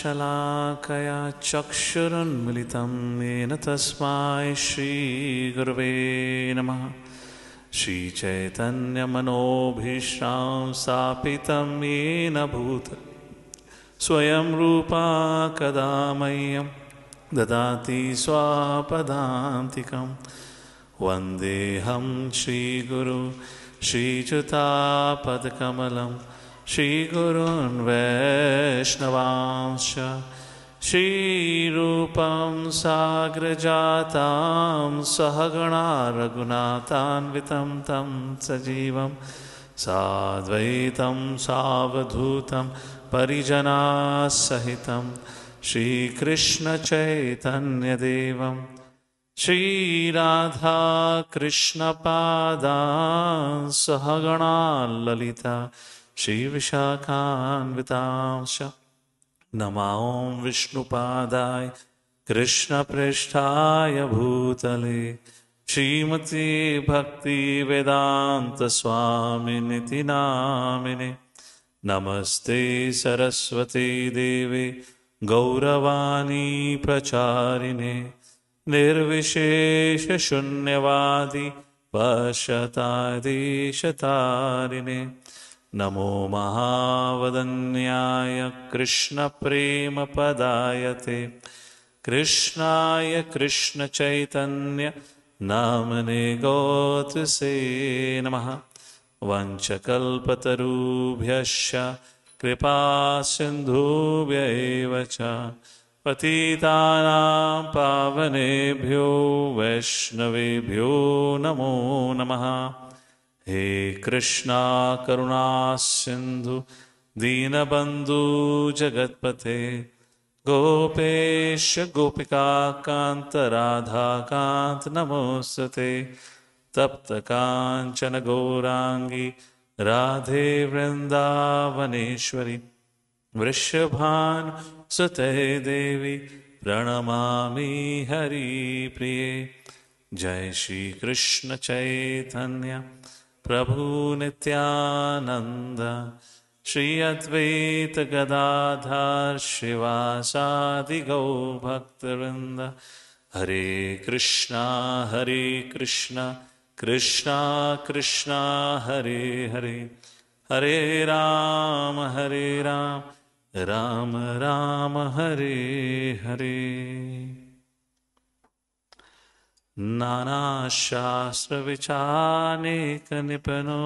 शलाकया चक्षुरुन्मिलितं येन तस्मै श्रीगुर्वे नमः श्रीचैतन्यमनोभिशं सापितं येन भूत् स्वयं रूपा कदा मह्यं ददाति स्वापदान्तिकं वन्देऽहं श्रीगुरुश्रीचुतापदकमलम् श्रीगुरून् वैष्णवांश्च श्रीरूपं साग्रजातां सहगणा रघुनाथान्वितं तं सजीवं साद्वैतं सावधूतं परिजनासहितं श्रीकृष्णचैतन्यदेवं श्रीराधाकृष्णपादा सहगणा ललिता श्रीविशाखान्वितांश नमां विष्णुपादाय कृष्णपृष्ठाय भूतले श्रीमती भक्तिवेदान्तस्वामिनिति नामिनि नमस्ते सरस्वती देवे गौरवाणी प्रचारिणे निर्विशेषशून्यवादि पशतादिशतारिणे नमो महावदन्याय कृष्णप्रेमपदाय ते कृष्णाय कृष्णचैतन्यनाम्नि गोत्से नमः वञ्चकल्पतरुभ्यश्च कृपासिन्धुभ्यैव च पतितानां पावनेभ्यो वैष्णवेभ्यो नमो नमः हे कृष्णा करुणा सिंधु दीनबंधु जगतपते गोपेश गोपिका कांत राधा कांत नमोस्तते तप्त कांचन गौरांगी राधे वृंदावनेश्वरी वृषभान सुते देवी प्रणमा हरि प्रिय जय श्री कृष्ण चैतन्य प्रभु नित्यानन्द श्री अद्वैत गदाधार श्रीवासादिगौ भक्तवृन्द हरे कृष्णा हरे कृष्णा कृष्णा कृष्णा हरे हरे हरे राम हरे राम राम राम हरे हरे नानाशास्त्रविचारिकनिपणो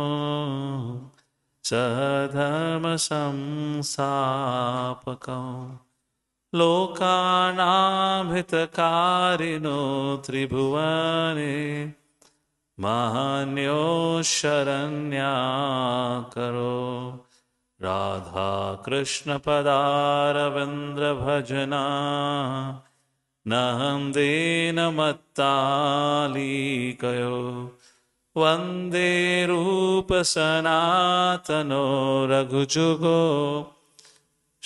सधर्मसंसापकं लोकानाभितकारिणो त्रिभुवने महान्यो शरन्याकरो राधाकृष्णपदारवन्द्रभजना न हन्देन मत्तालीकयो वन्दे रूपसनातनो रघुजुगो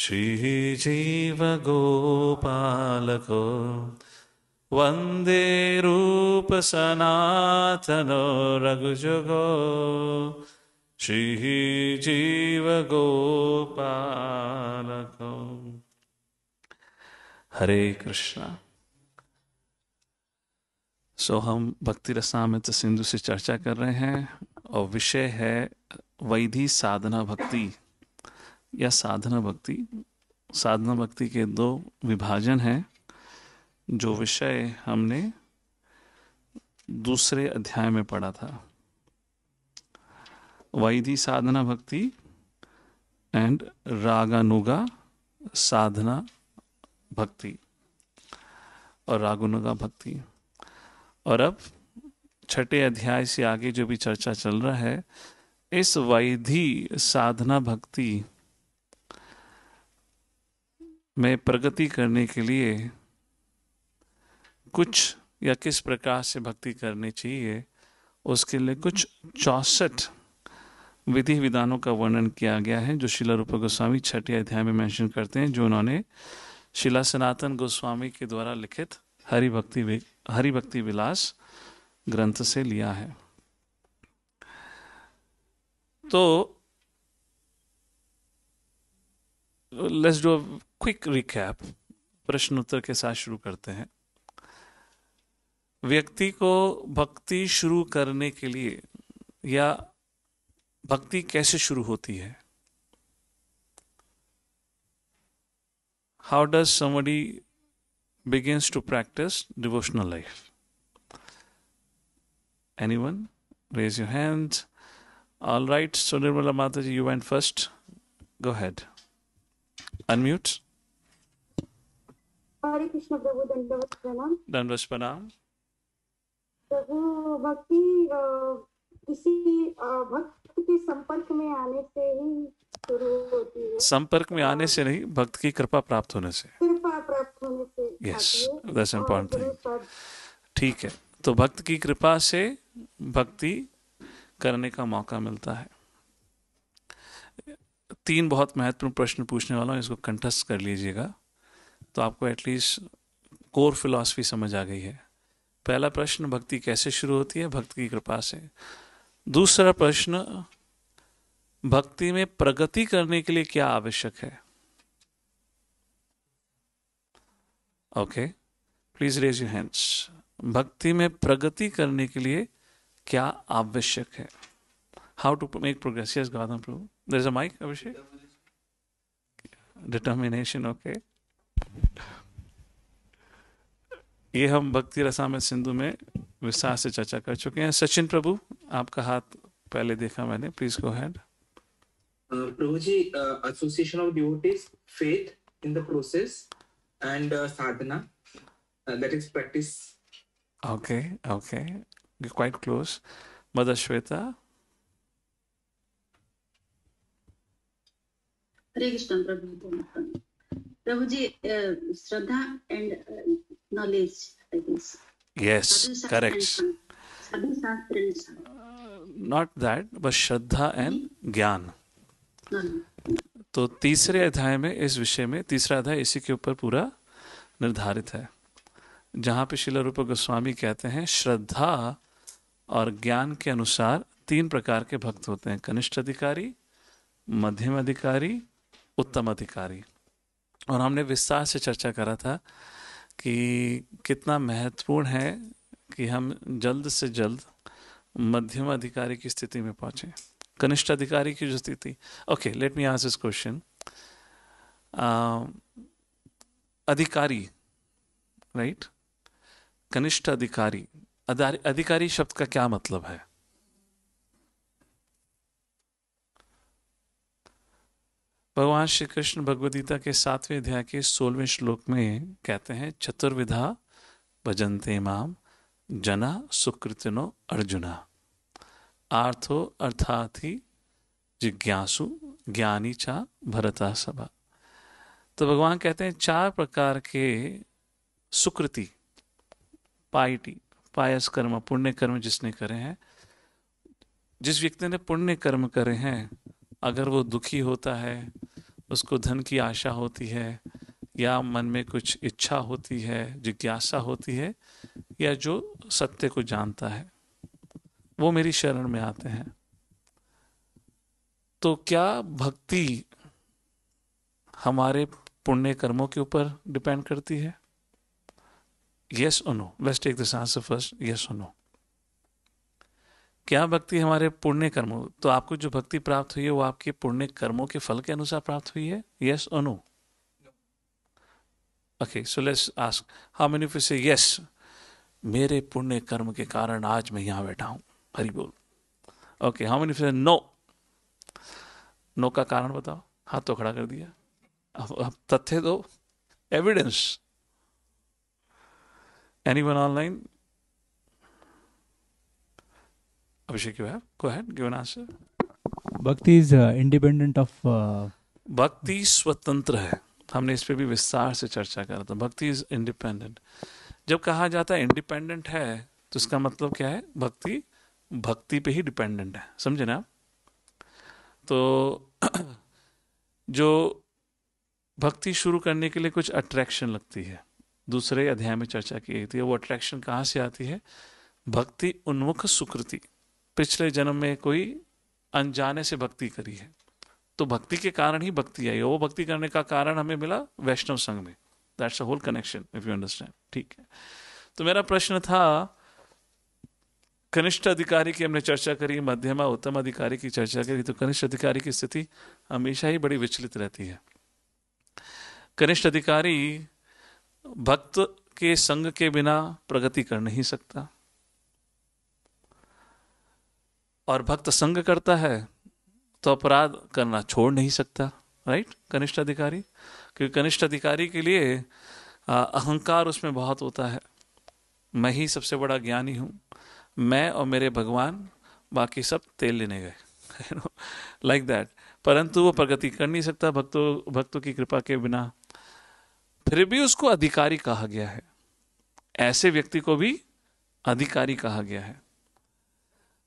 श्रीजीवगोपालको वन्दे रूपसनातनो रघुजुगो श्रीजीवगोपालको हरे कृष्ण सो so, हम भक्ति रसामृत सिंधु से चर्चा कर रहे हैं और विषय है वैधि साधना भक्ति या साधना भक्ति साधना भक्ति के दो विभाजन हैं जो विषय हमने दूसरे अध्याय में पढ़ा था वैधि साधना भक्ति एंड रागानुगा साधना भक्ति और रागानुगा भक्ति और अब छठे अध्याय से आगे जो भी चर्चा चल रहा है इस वैधि साधना भक्ति में प्रगति करने के लिए कुछ या किस प्रकार से भक्ति करनी चाहिए उसके लिए कुछ चौसठ विधि विधानों का वर्णन किया गया है जो शिला रूप गोस्वामी छठे अध्याय में मेंशन करते हैं जो उन्होंने शिला सनातन गोस्वामी के द्वारा लिखित हरि भक्ति हरिभक्ति विलास ग्रंथ से लिया है तो लेट्स डू क्विक रिकैप प्रश्न उत्तर के साथ शुरू करते हैं व्यक्ति को भक्ति शुरू करने के लिए या भक्ति कैसे शुरू होती है हाउ डज समी begins to practice devotional life? Anyone? Raise your hand. All right, so Nirmala Mataji, you went first. Go ahead. Unmute. Hare Krishna Prabhu Dandavat Pranam. Dandavat Pranam. प्रभु भक्ति uh, किसी uh, भक्त के संपर्क में आने से ही संपर्क में आने से नहीं भक्त की कृपा प्राप्त होने से यस दैट्स इम्पॉर्टेंट थिंग ठीक है तो भक्त की कृपा से भक्ति करने का मौका मिलता है तीन बहुत महत्वपूर्ण प्रश्न पूछने वाला हूँ इसको कंठस्थ कर लीजिएगा तो आपको एटलीस्ट कोर फिलॉसफी समझ आ गई है पहला प्रश्न भक्ति कैसे शुरू होती है भक्त की कृपा से दूसरा प्रश्न भक्ति में प्रगति करने के लिए क्या आवश्यक है okay please raise you hands भक्ति में प्रगति करने के लिए क्या आवश्यक है how to make progress yes Gautam प्रभु there is a mike Abhishek determination okay ये हम भक्ति में सिंधु में विस्तार से चर्चा कर चुके हैं सचिन प्रभु आपका हाथ पहले देखा मैंने प्लीज गो हैंड प्रभु जी association of devotees faith in the process and sadhana that is practice okay okay quite close mother Shweta shraddha and gyan तो तीसरे अध्याय में इस विषय में तीसरा अध्याय इसी के ऊपर पूरा निर्धारित है जहाँ पे शिला रूप गोस्वामी कहते हैं श्रद्धा और ज्ञान के अनुसार तीन प्रकार के भक्त होते हैं कनिष्ठ अधिकारी मध्यम अधिकारी उत्तम अधिकारी और हमने विस्तार से चर्चा करा था कि कितना महत्वपूर्ण है कि हम जल्द से जल्द मध्यम अधिकारी की स्थिति में पहुँचें कनिष्ठ अधिकारी की जो स्थिति okay let me answer this question adhikari right कनिष्ठ अधिकारी अधिकारी शब्द का क्या मतलब है भगवान श्री कृष्ण भगवदगीता के सातवें अध्याय के सोलहवें श्लोक में कहते हैं चतुर्विधा भजनते माम जना सुकृतिनो अर्जुना आर्थो अर्थाथी जिज्ञासु ज्ञानी चा भरता सभा तो भगवान कहते हैं चार प्रकार के सुकृति पाइटी पायस कर्म पुण्य कर्म जिसने करे हैं जिस व्यक्ति ने पुण्य कर्म करे हैं अगर वो दुखी होता है उसको धन की आशा होती है या मन में कुछ इच्छा होती है जिज्ञासा होती है या जो सत्य को जानता है वो मेरी शरण में आते हैं तो क्या भक्ति हमारे पुण्य कर्मों के ऊपर डिपेंड करती है यस और no let's take this answer first yes और नो क्या भक्ति हमारे पुण्य कर्मों तो आपको जो भक्ति प्राप्त हुई है वो आपके पुण्य कर्मों के फल के अनुसार प्राप्त हुई है यस और no okay so let's ask how many yes मेरे पुण्य कर्म के कारण आज मैं यहां बैठा हूं हरिबोल okay how many friend no no का कारण बताओ हाथ तो खड़ा कर दिया अब अब तथ्य दो evidence anyone online Abhishek you have go had give an answer bhakti is independent of bhakti स्वतंत्र है हमने इस पर भी विस्तार से चर्चा करा था भक्ति इज इंडिपेंडेंट जब कहा जाता है इंडिपेंडेंट है तो इसका मतलब क्या है भक्ति भक्ति पे ही डिपेंडेंट है समझे ना तो जो भक्ति शुरू करने के लिए कुछ अट्रैक्शन लगती है दूसरे अध्याय में चर्चा की गई थी वो अट्रैक्शन कहाँ से आती है भक्ति उन्मुख सुकृति पिछले जन्म में कोई अनजाने से भक्ति करी है तो भक्ति के कारण ही भक्ति आई वो भक्ति करने का कारण हमें मिला वैष्णव संघ में that's a whole connection if you understand ठीक है तो मेरा प्रश्न था कनिष्ठ अधिकारी की हमने चर्चा करी मध्यमा उत्तम अधिकारी की चर्चा करी तो कनिष्ठ अधिकारी की स्थिति हमेशा ही बड़ी विचलित रहती है कनिष्ठ अधिकारी भक्त के संग के बिना प्रगति कर नहीं सकता और भक्त संग करता है तो अपराध करना छोड़ नहीं सकता राइट कनिष्ठ अधिकारी क्योंकि कनिष्ठ अधिकारी के लिए अहंकार उसमें बहुत होता है मैं ही सबसे बड़ा ज्ञानी हूं मैं और मेरे भगवान बाकी सब तेल लेने गए लाइक दैट परंतु वो प्रगति कर नहीं सकता भक्तों भक्तों की कृपा के बिना फिर भी उसको अधिकारी कहा गया है ऐसे व्यक्ति को भी अधिकारी कहा गया है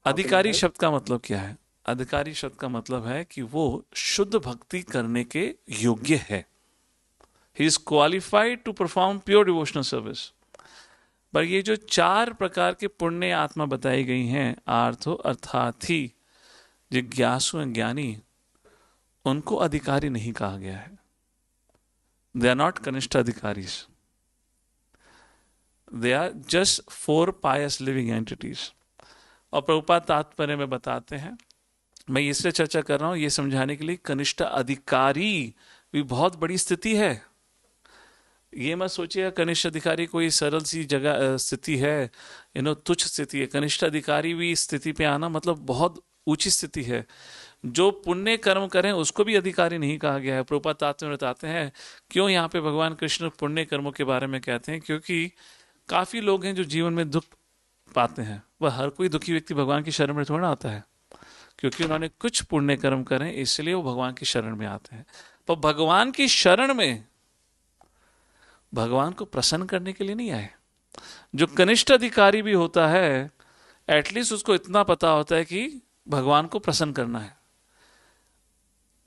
अधिकारी शब्द का मतलब क्या है अधिकारी शब्द का मतलब है कि वो शुद्ध भक्ति करने के योग्य है ही is qualified to perform pure devotional service पर ये जो चार प्रकार के पुण्य आत्मा बताई गई हैं आर्थो अर्थात जिज्ञासु ज्ञानी उनको अधिकारी नहीं कहा गया है they are not kanishtha adhikari they are just for pious living entities और प्रभुपा तात्पर्य में बताते हैं मैं इससे चर्चा कर रहा हूं ये समझाने के लिए कनिष्ठ अधिकारी भी बहुत बड़ी स्थिति है ये मत सोचिए कनिष्ठ अधिकारी कोई सरल सी जगह स्थिति है यू नो तुच्छ स्थिति है कनिष्ठ अधिकारी भी स्थिति पे आना मतलब बहुत ऊंची स्थिति है जो पुण्य कर्म करें उसको भी अधिकारी नहीं कहा गया है प्रोपा तात्व बताते हैं क्यों यहाँ पे भगवान कृष्ण पुण्य कर्मों के बारे में कहते हैं क्योंकि काफ़ी लोग हैं जो जीवन में दुख पाते हैं वह हर कोई दुखी व्यक्ति भगवान की शरण में थोड़ा आता है क्योंकि उन्होंने कुछ पुण्य कर्म करें इसलिए वो भगवान की शरण में आते हैं पर भगवान की शरण में भगवान को प्रसन्न करने के लिए नहीं आए जो कनिष्ठ अधिकारी भी होता है एटलीस्ट उसको इतना पता होता है कि भगवान को प्रसन्न करना है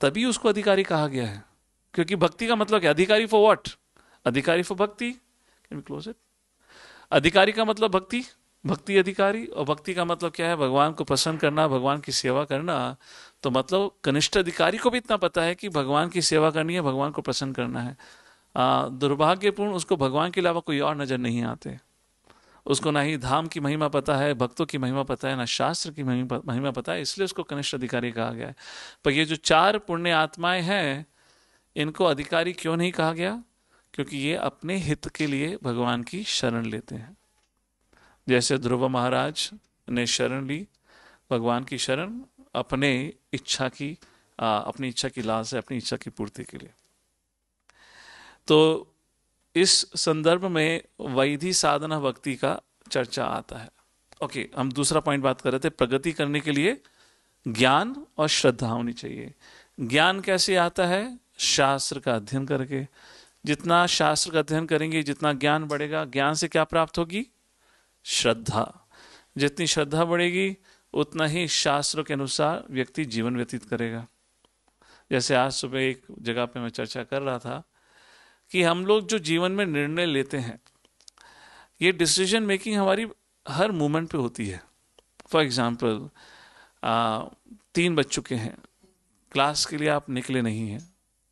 तभी उसको अधिकारी कहा गया है क्योंकि भक्ति का मतलब क्या adhikari for what adhikari for bhakti can close it अधिकारी का मतलब भक्ति भक्ति अधिकारी और भक्ति का मतलब क्या है भगवान को प्रसन्न करना भगवान की सेवा करना तो मतलब कनिष्ठ अधिकारी को भी इतना पता है कि भगवान की सेवा करनी है भगवान को प्रसन्न करना है दुर्भाग्यपूर्ण उसको भगवान के अलावा कोई और नज़र नहीं आते उसको ना ही धाम की महिमा पता है भक्तों की महिमा पता है ना शास्त्र की महिमा पता है इसलिए उसको कनिष्ठ अधिकारी कहा गया है पर ये जो चार पुण्य आत्माएं हैं इनको अधिकारी क्यों नहीं कहा गया क्योंकि ये अपने हित के लिए भगवान की शरण लेते हैं जैसे ध्रुव महाराज ने शरण ली भगवान की शरण अपने इच्छा की आ, अपनी इच्छा की लाल से अपनी इच्छा की पूर्ति के लिए तो इस संदर्भ में वैधि साधना भक्ति का चर्चा आता है ओके हम दूसरा पॉइंट बात कर रहे थे प्रगति करने के लिए ज्ञान और श्रद्धा होनी चाहिए ज्ञान कैसे आता है शास्त्र का अध्ययन करके जितना शास्त्र का अध्ययन करेंगे जितना ज्ञान बढ़ेगा ज्ञान से क्या प्राप्त होगी श्रद्धा जितनी श्रद्धा बढ़ेगी उतना ही शास्त्र के अनुसार व्यक्ति जीवन व्यतीत करेगा जैसे आज सुबह एक जगह पे मैं चर्चा कर रहा था कि हम लोग जो जीवन में निर्णय लेते हैं ये डिसीजन मेकिंग हमारी हर मोमेंट पे होती है फॉर एग्ज़ाम्पल तीन बज चुके हैं क्लास के लिए आप निकले नहीं हैं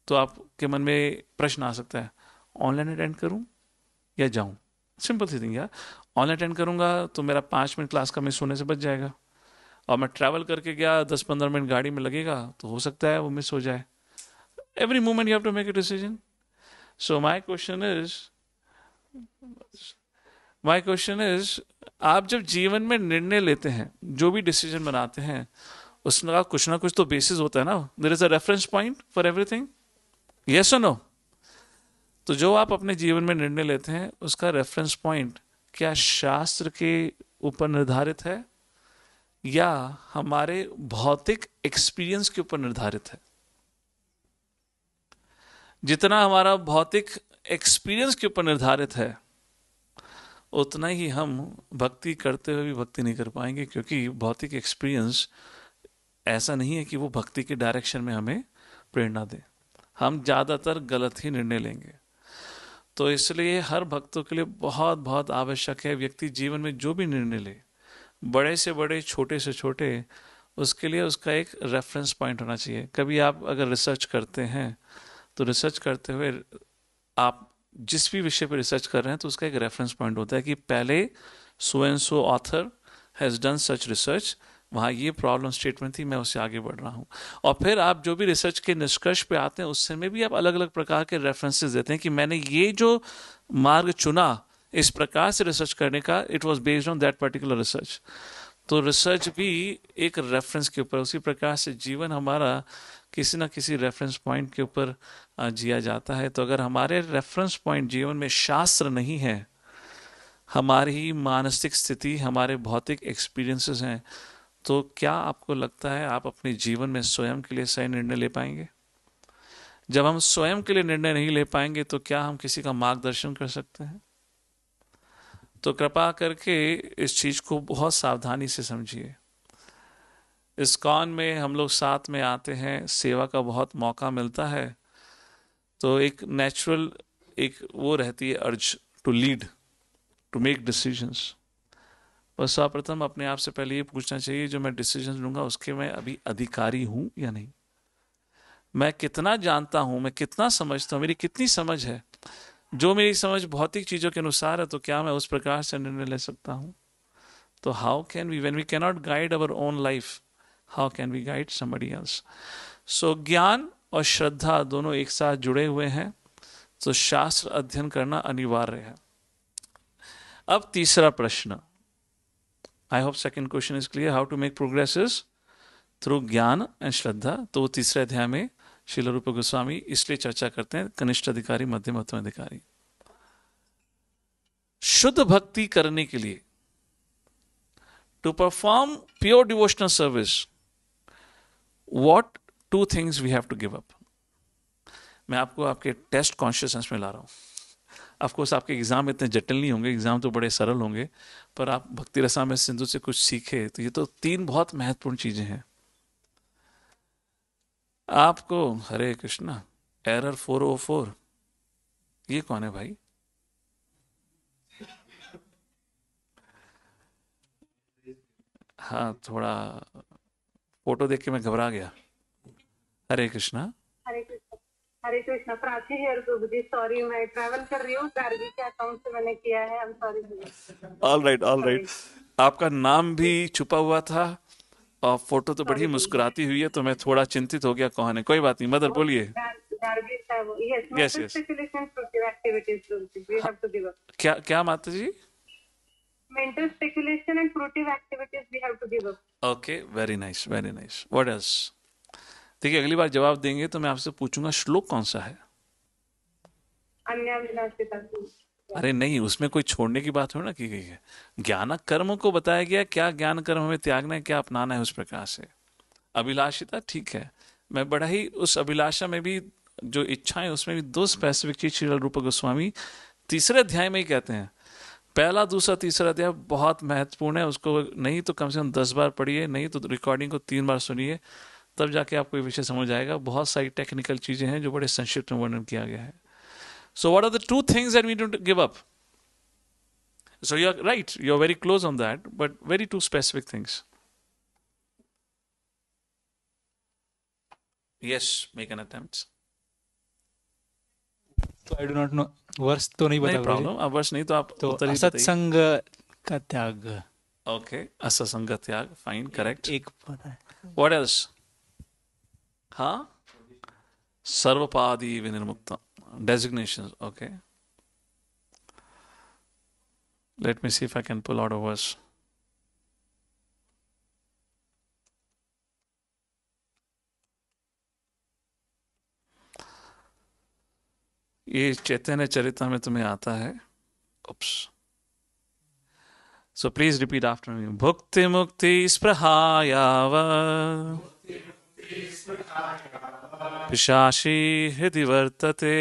तो आपके मन में प्रश्न आ सकता है ऑनलाइन अटेंड करूं या जाऊं सिंपल सी थिंग यार ऑनलाइन अटेंड करूंगा तो मेरा पाँच मिनट क्लास का मिस होने से बच जाएगा और मैं ट्रैवल करके गया दस पंद्रह मिनट गाड़ी में लगेगा तो हो सकता है वो मिस हो जाए every moment you have to make a decision so my question is my question is आप जब जीवन में निर्णय लेते हैं जो भी डिसीजन बनाते हैं उसका कुछ ना कुछ तो बेसिस होता है ना there is a reference point for everything yes और नो तो जो आप अपने जीवन में निर्णय लेते हैं उसका रेफरेंस पॉइंट क्या शास्त्र के ऊपर निर्धारित है या हमारे भौतिक एक्सपीरियंस के ऊपर निर्धारित है जितना हमारा भौतिक एक्सपीरियंस के ऊपर निर्धारित है उतना ही हम भक्ति करते हुए भी भक्ति नहीं कर पाएंगे क्योंकि भौतिक एक्सपीरियंस ऐसा नहीं है कि वो भक्ति के डायरेक्शन में हमें प्रेरणा दे हम ज़्यादातर गलत ही निर्णय लेंगे तो इसलिए हर भक्तों के लिए बहुत बहुत आवश्यक है व्यक्ति जीवन में जो भी निर्णय ले बड़े से बड़े छोटे से छोटे उसके लिए उसका एक रेफरेंस पॉइंट होना चाहिए कभी आप अगर रिसर्च करते हैं तो रिसर्च करते हुए आप जिस भी विषय पर रिसर्च कर रहे हैं तो उसका एक रेफरेंस पॉइंट होता है कि पहले so and so author has done such research वहाँ ये प्रॉब्लम स्टेटमेंट थी मैं उससे आगे बढ़ रहा हूँ और फिर आप जो भी रिसर्च के निष्कर्ष पे आते हैं उससे में भी आप अलग अलग प्रकार के रेफरेंसेस देते हैं कि मैंने ये जो मार्ग चुना इस प्रकार से रिसर्च करने का it was based on that particular research तो रिसर्च भी एक रेफरेंस के ऊपर उसी प्रकार से जीवन हमारा किसी ना किसी रेफरेंस पॉइंट के ऊपर जिया जाता है तो अगर हमारे रेफरेंस पॉइंट जीवन में शास्त्र नहीं है हमारी मानसिक स्थिति हमारे भौतिक एक्सपीरियंसेस हैं तो क्या आपको लगता है आप अपने जीवन में स्वयं के लिए सही निर्णय ले पाएंगे जब हम स्वयं के लिए निर्णय नहीं ले पाएंगे तो क्या हम किसी का मार्गदर्शन कर सकते हैं तो कृपा करके इस चीज को बहुत सावधानी से समझिए इस्कॉन में हम लोग साथ में आते हैं सेवा का बहुत मौका मिलता है तो एक नेचुरल एक वो रहती है urge to lead to make decisions बस सर्वप्रथम अपने आप से पहले ये पूछना चाहिए जो मैं डिसीजन लूँगा उसके मैं अभी अधिकारी हूँ या नहीं मैं कितना जानता हूँ मैं कितना समझता हूँ मेरी कितनी समझ है जो मेरी समझ भौतिक चीज़ों के अनुसार है तो क्या मैं उस प्रकार से निर्णय ले सकता हूँ तो how can we when we cannot guide our own life how can we guide somebody else so ज्ञान और श्रद्धा दोनों एक साथ जुड़े हुए हैं तो शास्त्र अध्ययन करना अनिवार्य है अब तीसरा प्रश्न I hope second question is clear how to make progress is through gyan and shraddha तो वो तीसरे अध्याय में शिल रूप गोस्वामी इसलिए चर्चा करते हैं कनिष्ठ अधिकारी मध्यम अधिकारी शुद्ध भक्ति करने के लिए to perform pure devotional service what two things we have to give up मैं आपको आपके टेस्ट कॉन्शियसनेस में ला रहा हूँ अफकोर्स आपके एग्ज़ाम इतने जटिल नहीं होंगे एग्ज़ाम तो बड़े सरल होंगे पर आप भक्ति रसा में सिंधु से कुछ सीखे तो ये तो तीन बहुत महत्वपूर्ण चीज़ें हैं आपको Hare Krishna error four o four ये कौन है भाई हाँ थोड़ा फोटो देख के मैं घबरा गया हरे कृष्णा हरे कृष्णा प्राची हेयर प्रभु जी सॉरी मैं ट्रैवल कर रही हूँ गार्गी के अकाउंट से मैंने किया है I am sorry all right all right आपका नाम भी छुपा हुआ था और फोटो तो बड़ी मुस्कुराती हुई है तो मैं थोड़ा चिंतित हो गया कौन है कोई बात नहीं मदर बोलिए यस oh, यस क्या क्या माता जी mental speculation and fruitive activities we have to give up. Okay, very nice, very nice. What else? देखिए अगली बार जवाब देंगे तो मैं आपसे पूछूंगा श्लोक कौन सा है अरे नहीं उसमें कोई छोड़ने की बात हो ना की गई है ज्ञान कर्म को बताया गया क्या ज्ञान कर्म हमें त्यागना है क्या अपनाना है उस प्रकार से अभिलाषिता ठीक है मैं बड़ा ही उस अभिलाषा में भी जो इच्छाएं उसमें भी दो स्पेसिफिक चीज श्री रूप गोस्वामी तीसरे अध्याय में ही कहते हैं पहला दूसरा तीसरा अध्याय बहुत महत्वपूर्ण है उसको नहीं तो कम से कम दस बार पढ़िए नहीं तो रिकॉर्डिंग को तीन बार सुनिए तब जाके आपको ये विषय समझ आएगा बहुत सारी टेक्निकल चीज़ें हैं जो बड़े संक्षिप्त में वर्णन किया गया है so what are the two things and we don't give up so you are right you are very close on that but very two specific things yes make an attempt so i do not know वर्ष तो नहीं बता problem अब वर्ष नहीं तो आप तो सत्संग का त्याग ओके असत्संग का त्याग फाइन करेक्ट एक पता है व्हाट एल्स हाँ सर्वपादी विनिर्मुक्त designation okay let me see if I can pull out a verse ये चैतन्य चरित्र में तुम्हें आता है oops so please repeat after me भुक्ति मुक्ति स्प्रहायाव पिशाशी हृदि वर्तते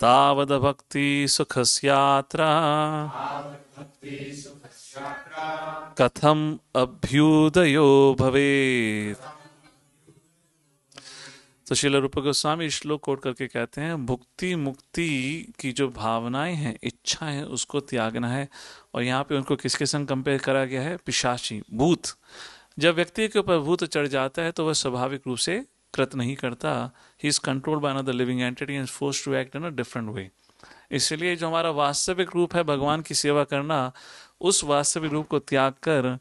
तावद तावदभक्ति सुखस्यात्रा कथम अभ्युदयो भवेत् तो शिला रूप गोस्वामी श्लोक कोट करके कहते हैं भुक्ति मुक्ति की जो भावनाएं हैं इच्छा है उसको त्यागना है और यहाँ पे उनको किसके संग कंपेयर करा गया है पिशाची भूत जब व्यक्ति के ऊपर भूत चढ़ जाता है तो वह स्वाभाविक रूप से कृत नहीं करता he is control by another living entity and force to act in a different way इसलिए जो हमारा वास्तविक रूप है भगवान की सेवा करना उस वास्तविक रूप को त्याग कर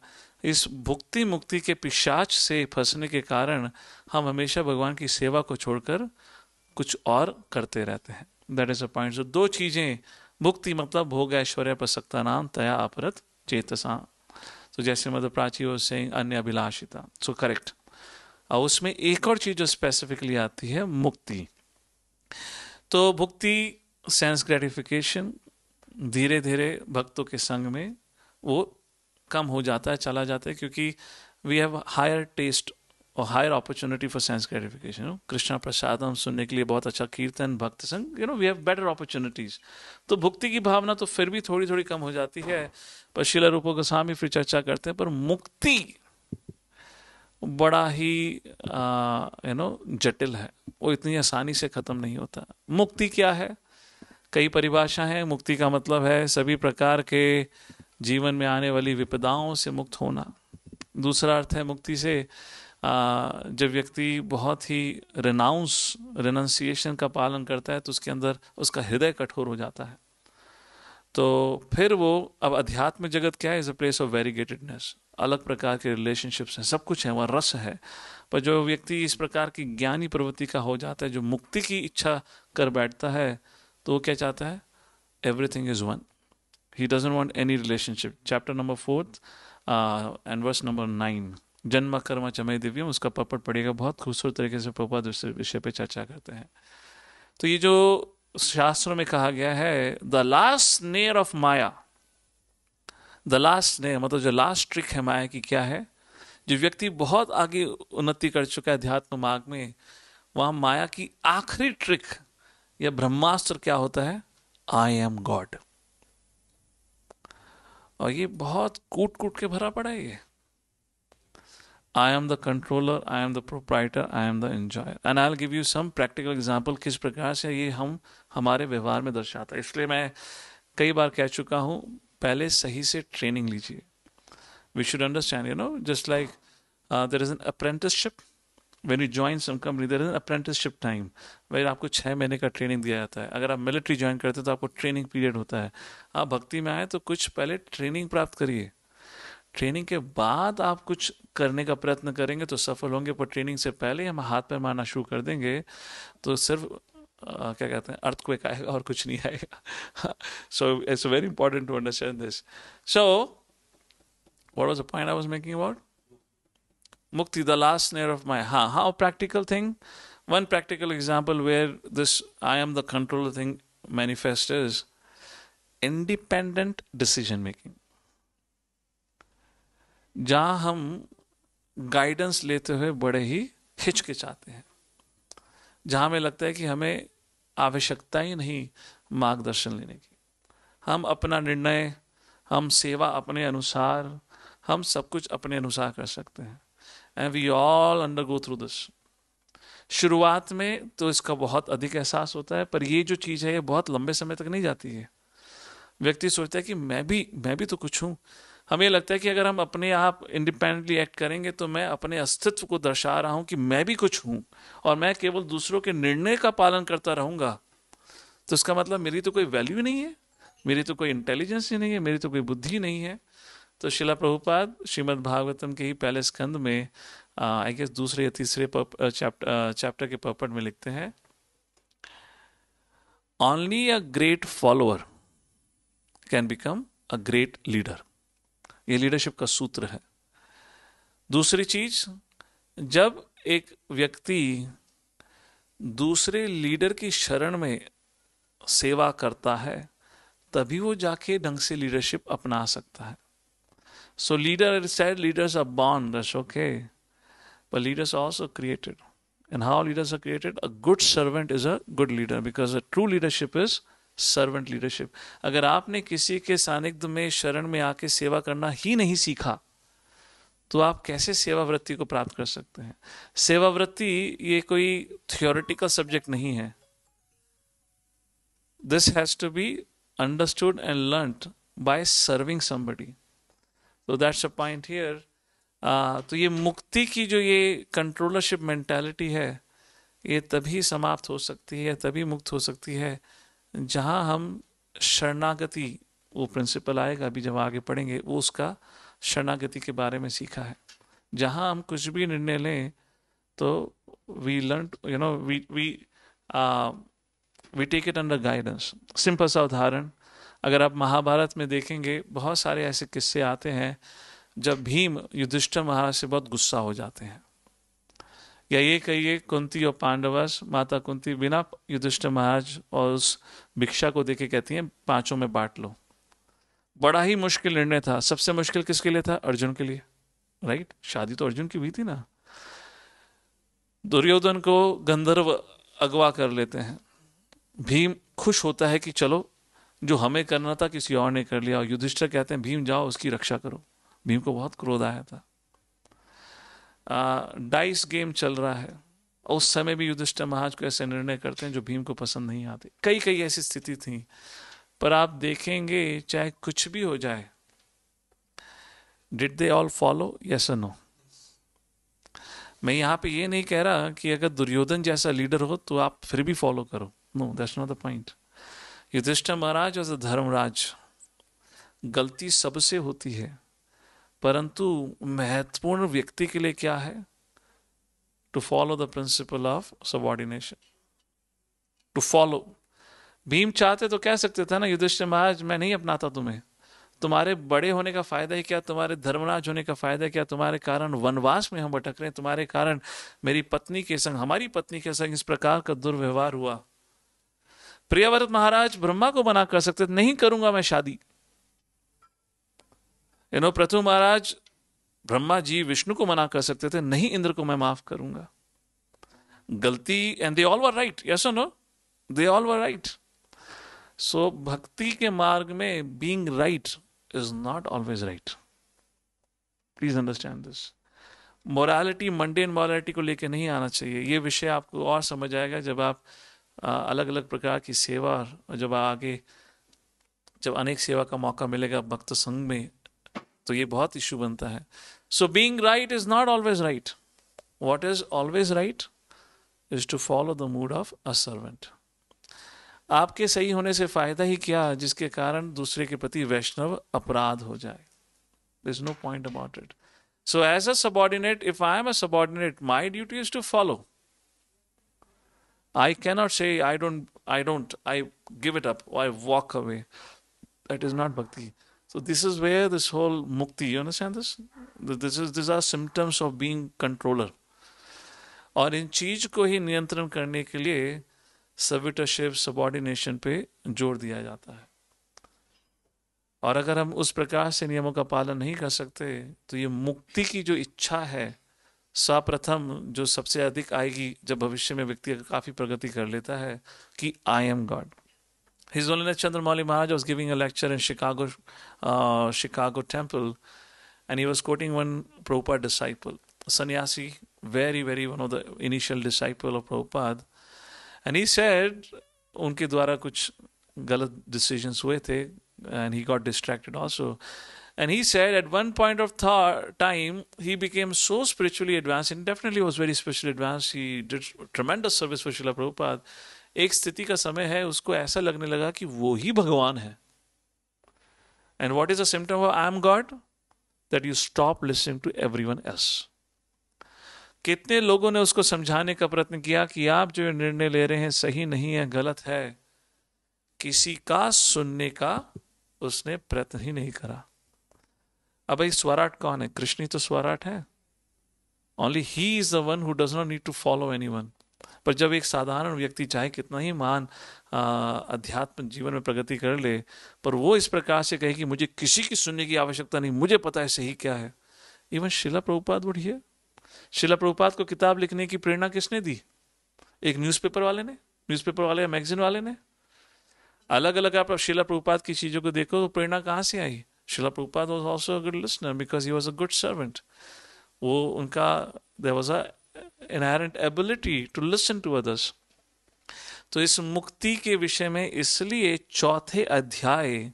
इस भुक्ति मुक्ति के पिशाच से फंसने के कारण हम हमेशा भगवान की सेवा को छोड़कर कुछ और करते रहते हैं दैट इज अ पॉइंट दो चीजें भुक्ति मतलब भोग ऐश्वर्य प्रसक्ता नाम तया अपरत चेतसा तो जैसे मतलब प्राची और सिंह अन्य अभिलाषिता सो करेक्ट और उसमें एक और चीज जो स्पेसिफिकली आती है मुक्ति तो भुक्ति सेंस ग्रेटिफिकेशन धीरे धीरे भक्तों के संग में वो कम हो जाता है चला जाता है क्योंकि वी हैव हायर टेस्ट और higher opportunity for sense gratification Krishna प्रसाद हम सुनने के लिए बहुत अच्छा कीर्तन भक्त संग you know we have better opportunities तो भुक्ति की भावना तो फिर भी थोड़ी थोड़ी कम हो जाती है पर शिला के सामने फिर चर्चा करते हैं पर मुक्ति बड़ा ही यू नो जटिल है वो इतनी आसानी से ख़त्म नहीं होता मुक्ति क्या है कई परिभाषा हैं मुक्ति का मतलब है सभी प्रकार के जीवन में आने वाली विपदाओं से मुक्त होना दूसरा अर्थ है मुक्ति से जब व्यक्ति बहुत ही रिनाउंस रिनाउंसिएशन का पालन करता है तो उसके अंदर उसका हृदय कठोर हो जाता है तो फिर वो अब अध्यात्म जगत क्या है is a place of variegatedness अलग प्रकार के रिलेशनशिप्स हैं सब कुछ है वह रस है पर जो व्यक्ति इस प्रकार की ज्ञानी प्रवृत्ति का हो जाता है जो मुक्ति की इच्छा कर बैठता है तो वो क्या चाहता है everything is one He doesn't want any relationship. Chapter number fourth uh, and verse number nine janma karma chamay divyam uska papad padega बहुत खूबसूरत तरीके से प्रभा दूसरे विषय पे चर्चा करते हैं तो ये जो शास्त्रों में कहा गया है the last snare of maya the last snare मतलब जो लास्ट ट्रिक है माया की क्या है जो व्यक्ति बहुत आगे उन्नति कर चुका है अध्यात्म मार्ग में वहां माया की आखिरी ट्रिक या ब्रह्मास्त्र क्या होता है आई एम गॉड और ये बहुत कूट कूट के भरा पड़ा है ये I am the controller I am the proprietor I am the enjoyer and I give you some practical example किस प्रकार से ये हम हमारे व्यवहार में दर्शाता है इसलिए मैं कई बार कह चुका हूँ पहले सही से ट्रेनिंग लीजिए we should understand you know just like there is an apprenticeship when you join some company there is an apprenticeship time वही आपको छः महीने का ट्रेनिंग दिया जाता है अगर आप मिलिट्री ज्वाइन करते हैं तो आपको ट्रेनिंग पीरियड होता है आप भक्ति में आए तो कुछ पहले ट्रेनिंग प्राप्त करिए ट्रेनिंग के बाद आप कुछ करने का प्रयत्न करेंगे तो सफल होंगे पर ट्रेनिंग से पहले हम हाथ पैर मारना शुरू कर देंगे तो सिर्फ आ, क्या कहते हैं अर्थ को एक आएगा और कुछ नहीं आएगा so it's very important to understand this so what was the point I was making about Mukti, the last snare of my ha. How practical thing? One practical example where this I am the controller thing manifests is independent decision making. जहाँ हम guidance लेते हुए बड़े ही हिचकिचाते हैं जहां हमें लगता है कि हमें आवश्यकता ही नहीं मार्गदर्शन लेने की हम अपना निर्णय हम सेवा अपने अनुसार हम सब कुछ अपने अनुसार कर सकते हैं and we all undergo through this शुरुआत में तो इसका बहुत अधिक एहसास होता है पर ये जो चीज़ है ये बहुत लंबे समय तक नहीं जाती है व्यक्ति सोचता है कि मैं भी मैं भी तो कुछ हूँ हमें लगता है कि अगर हम अपने आप इंडिपेंडेंटली एक्ट करेंगे तो मैं अपने अस्तित्व को दर्शा रहा हूँ कि मैं भी कुछ हूँ और मैं केवल दूसरों के निर्णय का पालन करता रहूँगा तो इसका मतलब मेरी तो कोई वैल्यू नहीं है मेरी तो कोई इंटेलिजेंस ही नहीं है मेरी तो कोई बुद्धि नहीं है तो शिला प्रभुपाद श्रीमद् भागवतम के ही पहले स्कंद में आई गेस दूसरे या तीसरे चैप्टर के पर्पट में लिखते हैं only a great follower can become a great leader ये लीडरशिप का सूत्र है दूसरी चीज जब एक व्यक्ति दूसरे लीडर की शरण में सेवा करता है तभी वो जाके ढंग से लीडरशिप अपना सकता है So leader said leaders are born, that's okay. But leaders are also created. And how leaders are created? A good servant is a good leader because a true leadership is servant leadership. अगर आपने किसी के सानिध्य में शरण में आके सेवा करना ही नहीं सीखा तो आप कैसे सेवा वृत्ति को प्राप्त कर सकते हैं सेवा वृत्ति ये कोई थियोरिटिकल सब्जेक्ट नहीं है this has to be understood and learn by serving somebody तो दैट्स अ पॉइंट हियर तो ये मुक्ति की जो ये कंट्रोलरशिप मेंटालिटी है ये तभी समाप्त हो सकती है तभी मुक्त हो सकती है जहाँ हम शरणागति वो प्रिंसिपल आएगा अभी जब आगे पढ़ेंगे वो उसका शरणागति के बारे में सीखा है जहाँ हम कुछ भी निर्णय लें तो we learn you know we we we take it under guidance simple सा उदाहरण अगर आप महाभारत में देखेंगे बहुत सारे ऐसे किस्से आते हैं जब भीम युधिष्ठर महाराज से बहुत गुस्सा हो जाते हैं या ये कहिए कुंती और पांडवस माता कुंती बिना युधिष्ठर महाराज और उस भिक्षा को देके कहती हैं पांचों में बांट लो बड़ा ही मुश्किल निर्णय था सबसे मुश्किल किसके लिए था अर्जुन के लिए राइट शादी तो अर्जुन की हुई थी ना दुर्योधन को गंधर्व अगवा कर लेते हैं भीम खुश होता है कि चलो जो हमें करना था किसी और ने कर लिया और युधिष्ठर कहते हैं भीम जाओ उसकी रक्षा करो भीम को बहुत क्रोध आया था आ, डाइस गेम चल रहा है उस समय भी युधिष्ठर महाराज को ऐसे निर्णय करते हैं जो भीम को पसंद नहीं आते कई कई ऐसी स्थिति थी पर आप देखेंगे चाहे कुछ भी हो जाए did they all follow yes no मैं यहां पे ये नहीं कह रहा कि अगर दुर्योधन जैसा लीडर हो तो आप फिर भी फॉलो करो no that's not the point Yudhishthir Maharaj और धर्मराज गलती सबसे होती है परंतु महत्वपूर्ण व्यक्ति के लिए क्या है to follow the principle of subordination to follow Bhim चाहते तो कह सकते थे ना युधिष्ठिर महाराज मैं नहीं अपनाता तुम्हें तुम्हारे बड़े होने का फायदा ही क्या तुम्हारे धर्मराज होने का फायदा क्या तुम्हारे कारण वनवास में हम भटक रहे हैं तुम्हारे कारण मेरी पत्नी के संग हमारी पत्नी के संग इस प्रकार का दुर्व्यवहार हुआ प्रियाव्रत महाराज ब्रह्मा को मना कर सकते नहीं करूंगा मैं शादी इनो प्रथु महाराज ब्रह्मा जी विष्णु को मना कर सकते थे नहीं इंद्र को मैं माफ करूंगा गलती and they all were right yes no they all were right so भक्ति के मार्ग में being right is not always right please understand this morality mundane morality को लेके नहीं आना चाहिए ये विषय आपको और समझ आएगा जब आप अलग अलग प्रकार की सेवा जब आगे जब अनेक सेवा का मौका मिलेगा भक्त संघ में तो ये बहुत इश्यू बनता है so being right is not always right what is always right is to follow the mood of a servant आपके सही होने से फायदा ही क्या जिसके कारण दूसरे के प्रति वैष्णव अपराध हो जाए is no point about it so as a subordinate if I am a subordinate my duty is to follow I cannot say I don't I don't I give it up or I walk away. That is not bhakti. So this is where this whole mukti, you understand this? This is these are symptoms of being controller. और इन चीज को ही नियंत्रण करने के लिए सबिटरशिप subordination पे जोर दिया जाता है और अगर हम उस प्रकार से नियमों का पालन नहीं कर सकते तो ये मुक्ति की जो इच्छा है सर्वप्रथम जो सबसे अधिक आएगी जब भविष्य में व्यक्ति काफी प्रगति कर लेता है कि I am God his own Chandra Maharaj was giving a lecture in Chicago Chicago temple and he was quoting one Prabhupada disciple sannyasi very very one of the initial disciple of Prabhupada and he said उनके द्वारा कुछ गलत डिसीजंस हुए थे and he got distracted also And he said at one point of th- time, he became so spiritually advanced, and definitely was very spiritually advanced. He did tremendous service for Srila Prabhupada. एक स्थिति का समय है उसको ऐसा लगने लगा कि वो ही भगवान है and what is a symptom of I am God that you stop listening to everyone else कितने लोगों ने उसको समझाने का प्रयत्न किया कि आप जो निर्णय ले रहे हैं सही नहीं है गलत है किसी का सुनने का उसने प्रयत्न ही नहीं करा अब भाई स्वराट कौन है कृष्ण तो स्वराट है only he is the one who does not need to follow anyone पर जब एक साधारण व्यक्ति चाहे कितना ही महान अध्यात्म जीवन में प्रगति कर ले पर वो इस प्रकार से कहे कि मुझे किसी की सुनने की आवश्यकता नहीं मुझे पता है सही क्या है इवन शिला प्रभुपाद वुड शिला प्रभुपाद को किताब लिखने की प्रेरणा किसने दी एक न्यूज़पेपर वाले ने न्यूज़पेपर वाले या मैगजीन वाले ने अलग अलग आप शिला प्रभुपाद की चीज़ों को देखो तो प्रेरणा कहाँ से आई Srila Prabhupada was also a good listener because he was a good servant. वो उनका there was a inherent ability to listen to others. तो इस मुक्ति के विषय में इसलिए चौथे अध्याय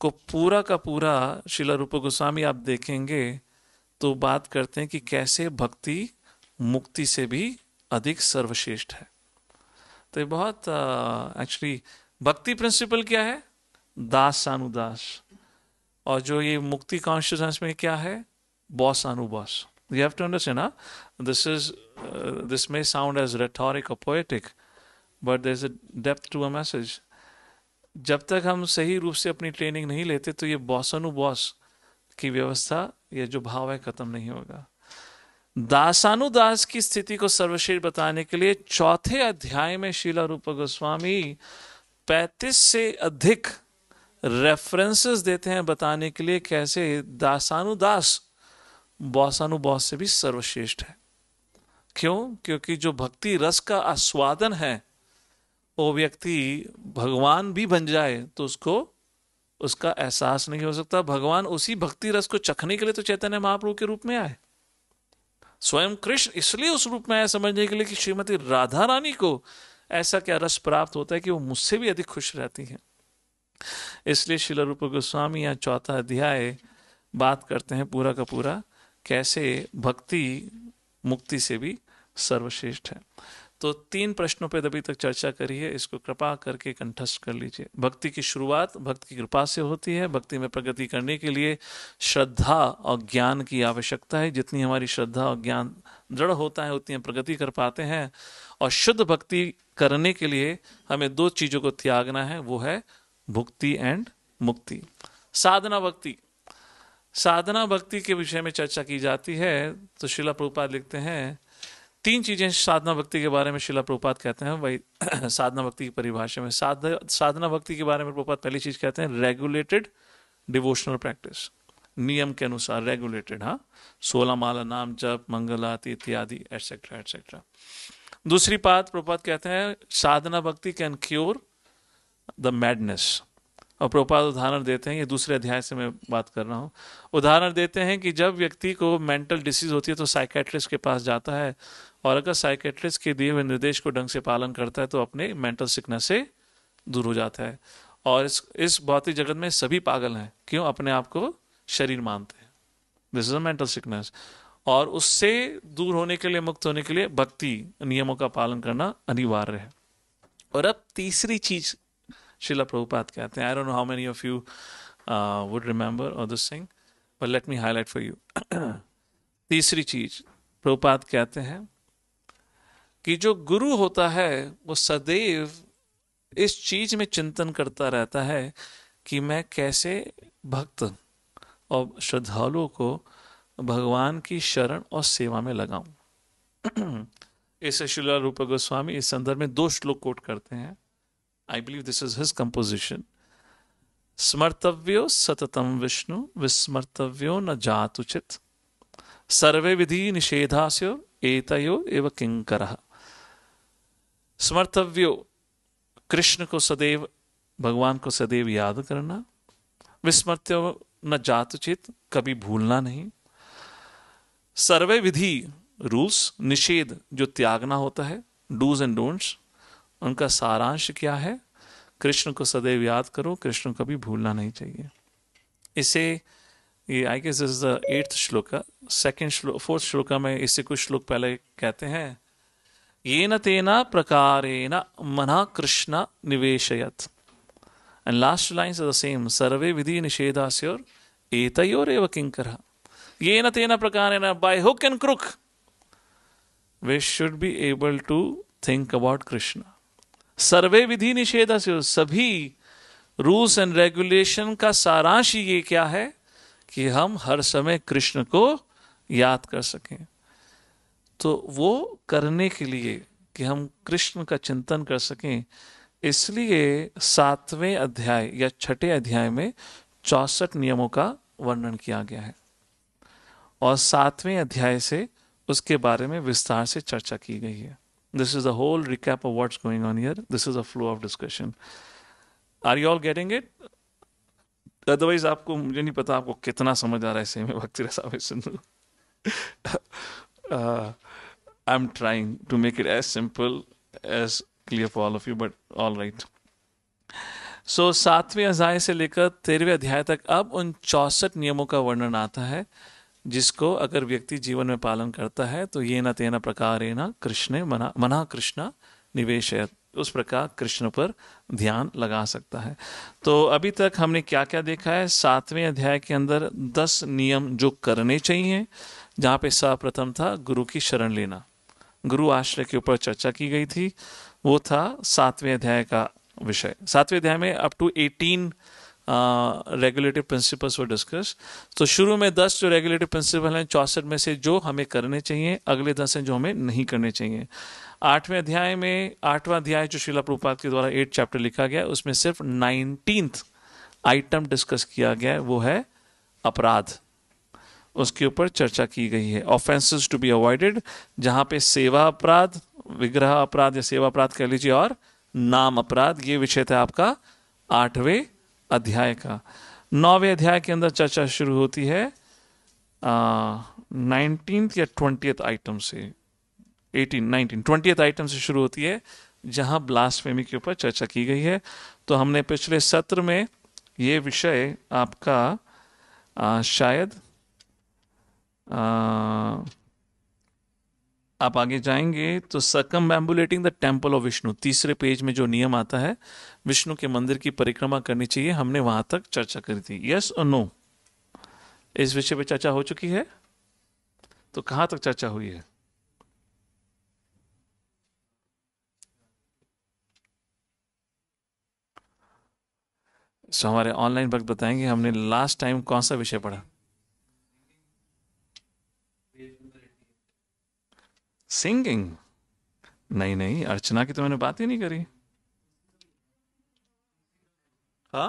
को पूरा का पूरा शिला रूप गोस्वामी आप देखेंगे तो बात करते हैं कि कैसे भक्ति मुक्ति से भी अधिक सर्वश्रेष्ठ है तो ये बहुत एक्चुअली uh, भक्ति प्रिंसिपल क्या है दास अनुदास और जो ये मुक्ति कॉन्शियसनेस में क्या है बॉस अनुबॉस you have to understand huh? this is uh, this may sound as rhetoric or poetic but there's a depth to a जब तक हम सही रूप से अपनी ट्रेनिंग नहीं लेते तो ये बॉस की व्यवस्था ये जो भाव है खत्म नहीं होगा दासानुदास की स्थिति को सर्वश्रेष्ठ बताने के लिए चौथे अध्याय में शीला रूप गोस्वामी 35 से अधिक रेफरेंसेस देते हैं बताने के लिए कैसे दासानुदास बॉसानुबॉस से भी सर्वश्रेष्ठ है क्यों क्योंकि जो भक्ति रस का आस्वादन है वो व्यक्ति भगवान भी बन जाए तो उसको उसका एहसास नहीं हो सकता भगवान उसी भक्ति रस को चखने के लिए तो चैतन्य महाप्रभु के रूप में आए स्वयं कृष्ण इसलिए उस रूप में आए समझने के लिए कि श्रीमती राधा रानी को ऐसा क्या रस प्राप्त होता है कि वो मुझसे भी अधिक खुश रहती हैं इसलिए शिला रूप गोस्वामी या चौथा अध्याय बात करते हैं पूरा का पूरा कैसे भक्ति मुक्ति से भी सर्वश्रेष्ठ है तो तीन प्रश्नों पर अभी तक चर्चा करी है इसको कृपा करके कंठस्थ कर लीजिए भक्ति की शुरुआत भक्ति की कृपा से होती है भक्ति में प्रगति करने के लिए श्रद्धा और ज्ञान की आवश्यकता है जितनी हमारी श्रद्धा और ज्ञान दृढ़ होता है उतनी हम प्रगति कर पाते हैं और शुद्ध भक्ति करने के लिए हमें दो चीज़ों को त्यागना है वो है भुक्ति एंड मुक्ति साधना भक्ति साधना भक्ति के विषय में चर्चा की जाती है तो शिला प्रपात लिखते हैं तीन चीजें साधना भक्ति के बारे में शिला प्रपात कहते हैं वही साधना भक्ति की परिभाषा में साध साधना भक्ति के बारे में प्रपात पहली चीज कहते हैं रेगुलेटेड डिवोशनल प्रैक्टिस नियम के अनुसार रेगुलेटेड हाँ सोलह माला नाम जप मंगलाती इत्यादि एटसेट्रा एटसेट्रा दूसरी बात प्रपात कहते हैं साधना भक्ति कैन क्योर द मैडनेस और प्रोपाद उदाहरण देते हैं ये दूसरे अध्याय से मैं बात कर रहा हूँ उदाहरण देते हैं कि जब व्यक्ति को मेंटल डिसीज होती है तो साइकेट्रिस्ट के पास जाता है और अगर साइकेट्रिस्ट के दिए हुए निर्देश को ढंग से पालन करता है तो अपने मेंटल सिकनेस से दूर हो जाता है और इस इस भौतिक जगत में सभी पागल हैं क्यों अपने आप को शरीर मानते हैं this is a mental sickness और उससे दूर होने के लिए मुक्त होने के लिए भक्ति नियमों का पालन करना अनिवार्य है और अब तीसरी चीज Srila Prabhupada कहते हैं I don't know how many of you would remember और this thing but let me highlight for you तीसरी चीज प्रभुपाद कहते हैं कि जो गुरु होता है वो सदैव इस चीज में चिंतन करता रहता है कि मैं कैसे भक्त और श्रद्धालुओं को भगवान की शरण और सेवा में लगाऊं इस शिला रूप गोस्वामी इस संदर्भ में दो श्लोक कोट करते हैं I believe this is his composition. Smartavyo satatam Vishnu vismartavyo na jatuchit सर्वे विधि निषेधास्यो एतयो एव किंकर स्मर्तव्यो कृष्ण को सदैव भगवान को सदैव याद करना विस्मर्त्यो न जातुचित कभी भूलना नहीं सर्वे विधि रूल्स निषेध जो त्यागना होता है डूज एंड डोंट्स उनका सारांश क्या है कृष्ण को सदैव याद करो कृष्ण को भी भूलना नहीं चाहिए इसे ये I guess is the eighth shloka second shloka fourth shloka में इससे कुछ श्लोक पहले कहते हैं ये न तेना प्रकार मना कृष्ण निवेशयत and last line is the same सर्वे विधि निषेधास्योर एतयोर एव किंकर ये न तेना प्रकार by hook and crook we should be able to think about Krishna सर्वे विधि निषेध सभी रूल्स एंड रेगुलेशन का सारांश ये क्या है कि हम हर समय कृष्ण को याद कर सकें तो वो करने के लिए कि हम कृष्ण का चिंतन कर सकें इसलिए सातवें अध्याय या छठे अध्याय में चौसठ नियमों का वर्णन किया गया है और सातवें अध्याय से उसके बारे में विस्तार से चर्चा की गई है This is the whole recap of what's going on here. This is a flow of discussion. Are you all getting it otherwise आपको मुझे नहीं पता आपको कितना समझ आ रहा है सेम भक्ति रसावे sindhu I am trying to make it as simple as clear for all of you but all right so सातवें अध्याय से लेकर तेरहवें अध्याय तक अब उन चौसठ नियमों का वर्णन आता है जिसको अगर व्यक्ति जीवन में पालन करता है तो ये ना तेना प्रकार कृष्ण मना मना कृष्ण निवेश उस प्रकार कृष्ण पर ध्यान लगा सकता है तो अभी तक हमने क्या क्या देखा है सातवें अध्याय के अंदर दस नियम जो करने चाहिए जहाँ पे सर्वप्रथम था गुरु की शरण लेना गुरु आश्रय के ऊपर चर्चा की गई थी वो था सातवें अध्याय का विषय सातवें अध्याय में up to eighteen regulative principles वो डिस्कस तो शुरू में दस जो रेगुलेटिव प्रिंसिपल हैं चौसठ में से जो हमें करने चाहिए अगले दस हैं जो हमें नहीं करने चाहिए आठवें अध्याय में आठवां अध्याय जो शिला प्रपात के द्वारा एट चैप्टर लिखा गया उसमें सिर्फ नाइनटीन्थ आइटम डिस्कस किया गया है वो है अपराध उसके ऊपर चर्चा की गई है ऑफेंसेस टू बी अवॉइडेड जहां पे सेवा अपराध विग्रह अपराध या सेवा अपराध कह लीजिए और नाम अपराध ये विषय था आपका आठवें अध्याय का नौवे अध्याय के अंदर चर्चा शुरू होती है नाइनटीन या ट्वेंटी आइटम से एटीन नाइनटीन ट्वेंटी आइटम से शुरू होती है जहां ब्लास्फेमी के ऊपर चर्चा की गई है तो हमने पिछले सत्र में ये विषय आपका आ, शायद आ, आप आगे जाएंगे तो circumambulating the temple of Vishnu तीसरे पेज में जो नियम आता है विष्णु के मंदिर की परिक्रमा करनी चाहिए हमने वहां तक चर्चा करी थी यस और नो इस विषय पर चर्चा हो चुकी है तो कहां तक चर्चा हुई है सो हमारे ऑनलाइन भक्त बताएंगे हमने लास्ट टाइम कौन सा विषय पढ़ा सिंगिंग नहीं नहीं अर्चना की तो मैंने बात ही नहीं करी हाँ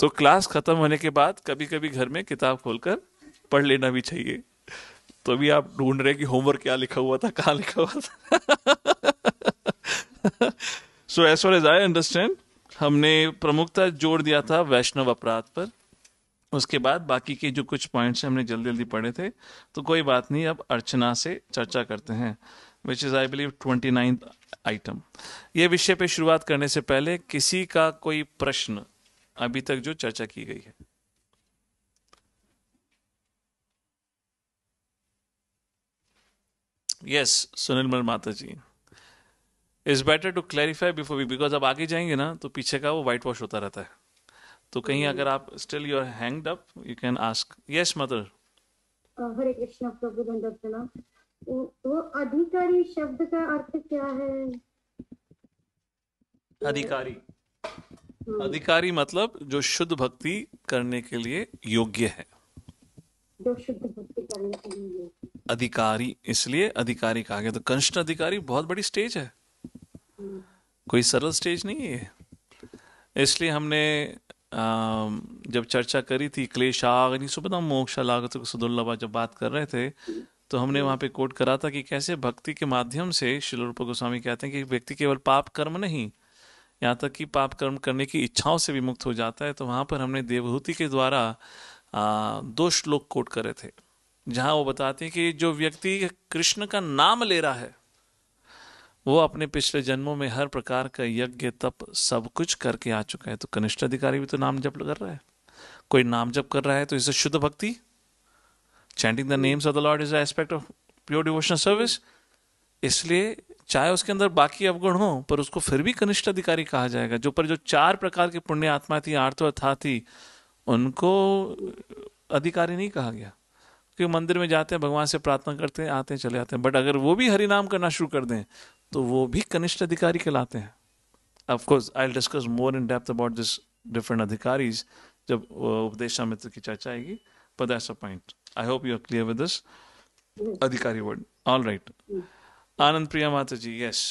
तो क्लास खत्म होने के बाद कभी कभी घर में किताब खोलकर पढ़ लेना भी चाहिए तो भी आप ढूंढ रहे कि होमवर्क क्या लिखा हुआ था कहा लिखा हुआ था so as far as I understand हमने प्रमुखता जोड़ दिया था वैष्णव अपराध पर उसके बाद बाकी के जो कुछ पॉइंट्स हमने जल्दी जल्दी पढ़े थे तो कोई बात नहीं अब अर्चना से चर्चा करते हैं which is I believe twenty ninth item ये विषय पे शुरुआत करने से पहले किसी का कोई प्रश्न अभी तक जो चर्चा की गई है यस सुनील सुनिर्मल माता ji is better to clarify before we because अब आगे जाएंगे ना तो पीछे का वो व्हाइट वॉश होता रहता है तो कहीं अगर आप still you are hanged up you can ask yes mother Hare Krishna प्रभु दंडर्चना वो अधिकारी शब्द का अर्थ क्या है अधिकारी हम्म। अधिकारी मतलब जो शुद्ध भक्ति करने के लिए योग्य है जो शुद्ध भक्ति करने के लिए अधिकारी इसलिए अधिकारी कहा गया तो कंष्ण अधिकारी बहुत बड़ी स्टेज है हम्म। कोई सरल स्टेज नहीं है इसलिए हमने जब चर्चा करी थी क्लेशाग्नि सुपदम मोक्ष लागत सदुल्लभा जब बात कर रहे थे तो हमने वहाँ पे कोट करा था कि कैसे भक्ति के माध्यम से शिल रूप गोस्वामी कहते हैं कि व्यक्ति केवल पाप कर्म नहीं यहाँ तक कि पाप कर्म करने की इच्छाओं से भी मुक्त हो जाता है तो वहाँ पर हमने देवहूति के द्वारा दो श्लोक कोट करे थे जहाँ वो बताते हैं कि जो व्यक्ति कृष्ण का नाम ले रहा है वो अपने पिछले जन्मों में हर प्रकार का यज्ञ तप सब कुछ करके आ चुका है तो कनिष्ठ अधिकारी भी तो नाम जप कर रहा है कोई नाम जप कर रहा है तो इसे शुद्ध भक्ति chanting the names of the Lord is aspect of pure devotional service इसलिए चाहे उसके अंदर बाकी अवगुण हो पर उसको फिर भी कनिष्ठ अधिकारी कहा जाएगा जो पर जो चार प्रकार की पुण्य आत्मा थी आर्थ था थी उनको अधिकारी नहीं कहा गया क्योंकि मंदिर में जाते हैं भगवान से प्रार्थना करते हैं आते हैं चले आते हैं बट अगर वो भी हरिनाम करना शुरू कर दें तो वो भी कनिष्ठ अधिकारी कहलाते हैं of I I discuss more in depth about this different अधिकारी जब उपदेशा मित्र की चर्चा आएगी पर that's a point I hope you are clear with this अधिकारी word all right Anand Priya माता जी यस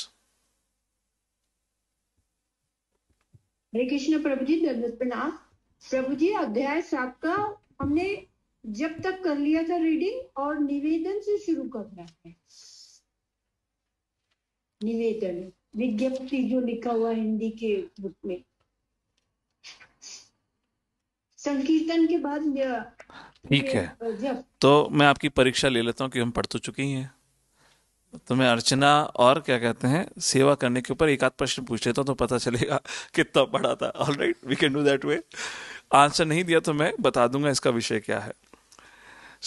हरे कृष्ण प्रभु जी प्रणाम प्रभु जी अध्याय सात का हमने जब तक कर लिया था रीडिंग और निवेदन से शुरू करना है निवेदन विज्ञप्ति जो लिखा हुआ हिंदी के रूप में संकीर्तन के बाद ठीक है तो मैं आपकी परीक्षा ले लेता हूँ कि हम पढ़ तो चुकी हैं तो मैं अर्चना और क्या कहते हैं सेवा करने के ऊपर एक आध प्रश्न पूछ लेता हूँ तो पता चलेगा कितना पढ़ा था all right we can do that way answer नहीं दिया तो मैं बता दूंगा इसका विषय क्या है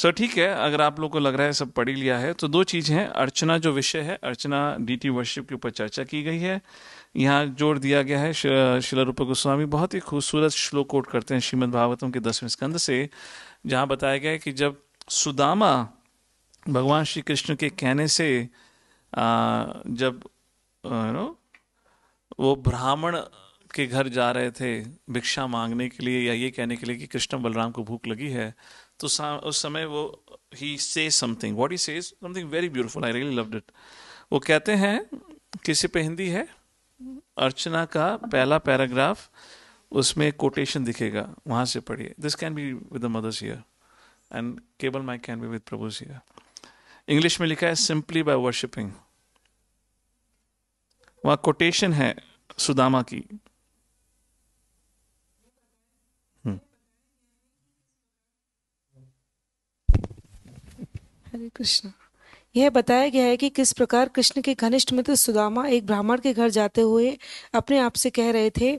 सो ठीक है अगर आप लोग को लग रहा है सब पढ़ी लिया है तो दो चीजें हैं अर्चना जो विषय है अर्चना डीटी वर्शिप के ऊपर चर्चा की गई है यहाँ जोड़ दिया गया है शिला रूप गोस्वामी बहुत ही खूबसूरत श्लोक कोट करते हैं श्रीमद भागवतम के दसवें स्कंद से जहाँ बताया गया है कि जब सुदामा भगवान श्री कृष्ण के कहने से आ, जब नो वो ब्राह्मण के घर जा रहे थे भिक्षा मांगने के लिए या ये कहने के लिए कि कृष्ण बलराम को भूख लगी है तो उस समय वो ही से something what he says something very beautiful I really loved it वो कहते हैं किसी पे हिंदी है अर्चना का पहला पैराग्राफ उसमें कोटेशन दिखेगा वहां से पढ़िए this can be with mothers here and cable my can be with prabhu here English में लिखा है सिंपली बाय वर्शिपिंग वहां कोटेशन है सुदामा की हरे कृष्ण यह बताया गया है कि किस प्रकार कृष्ण के घनिष्ठ मित्र सुदामा एक ब्राह्मण के घर जाते हुए अपने आप से कह रहे थे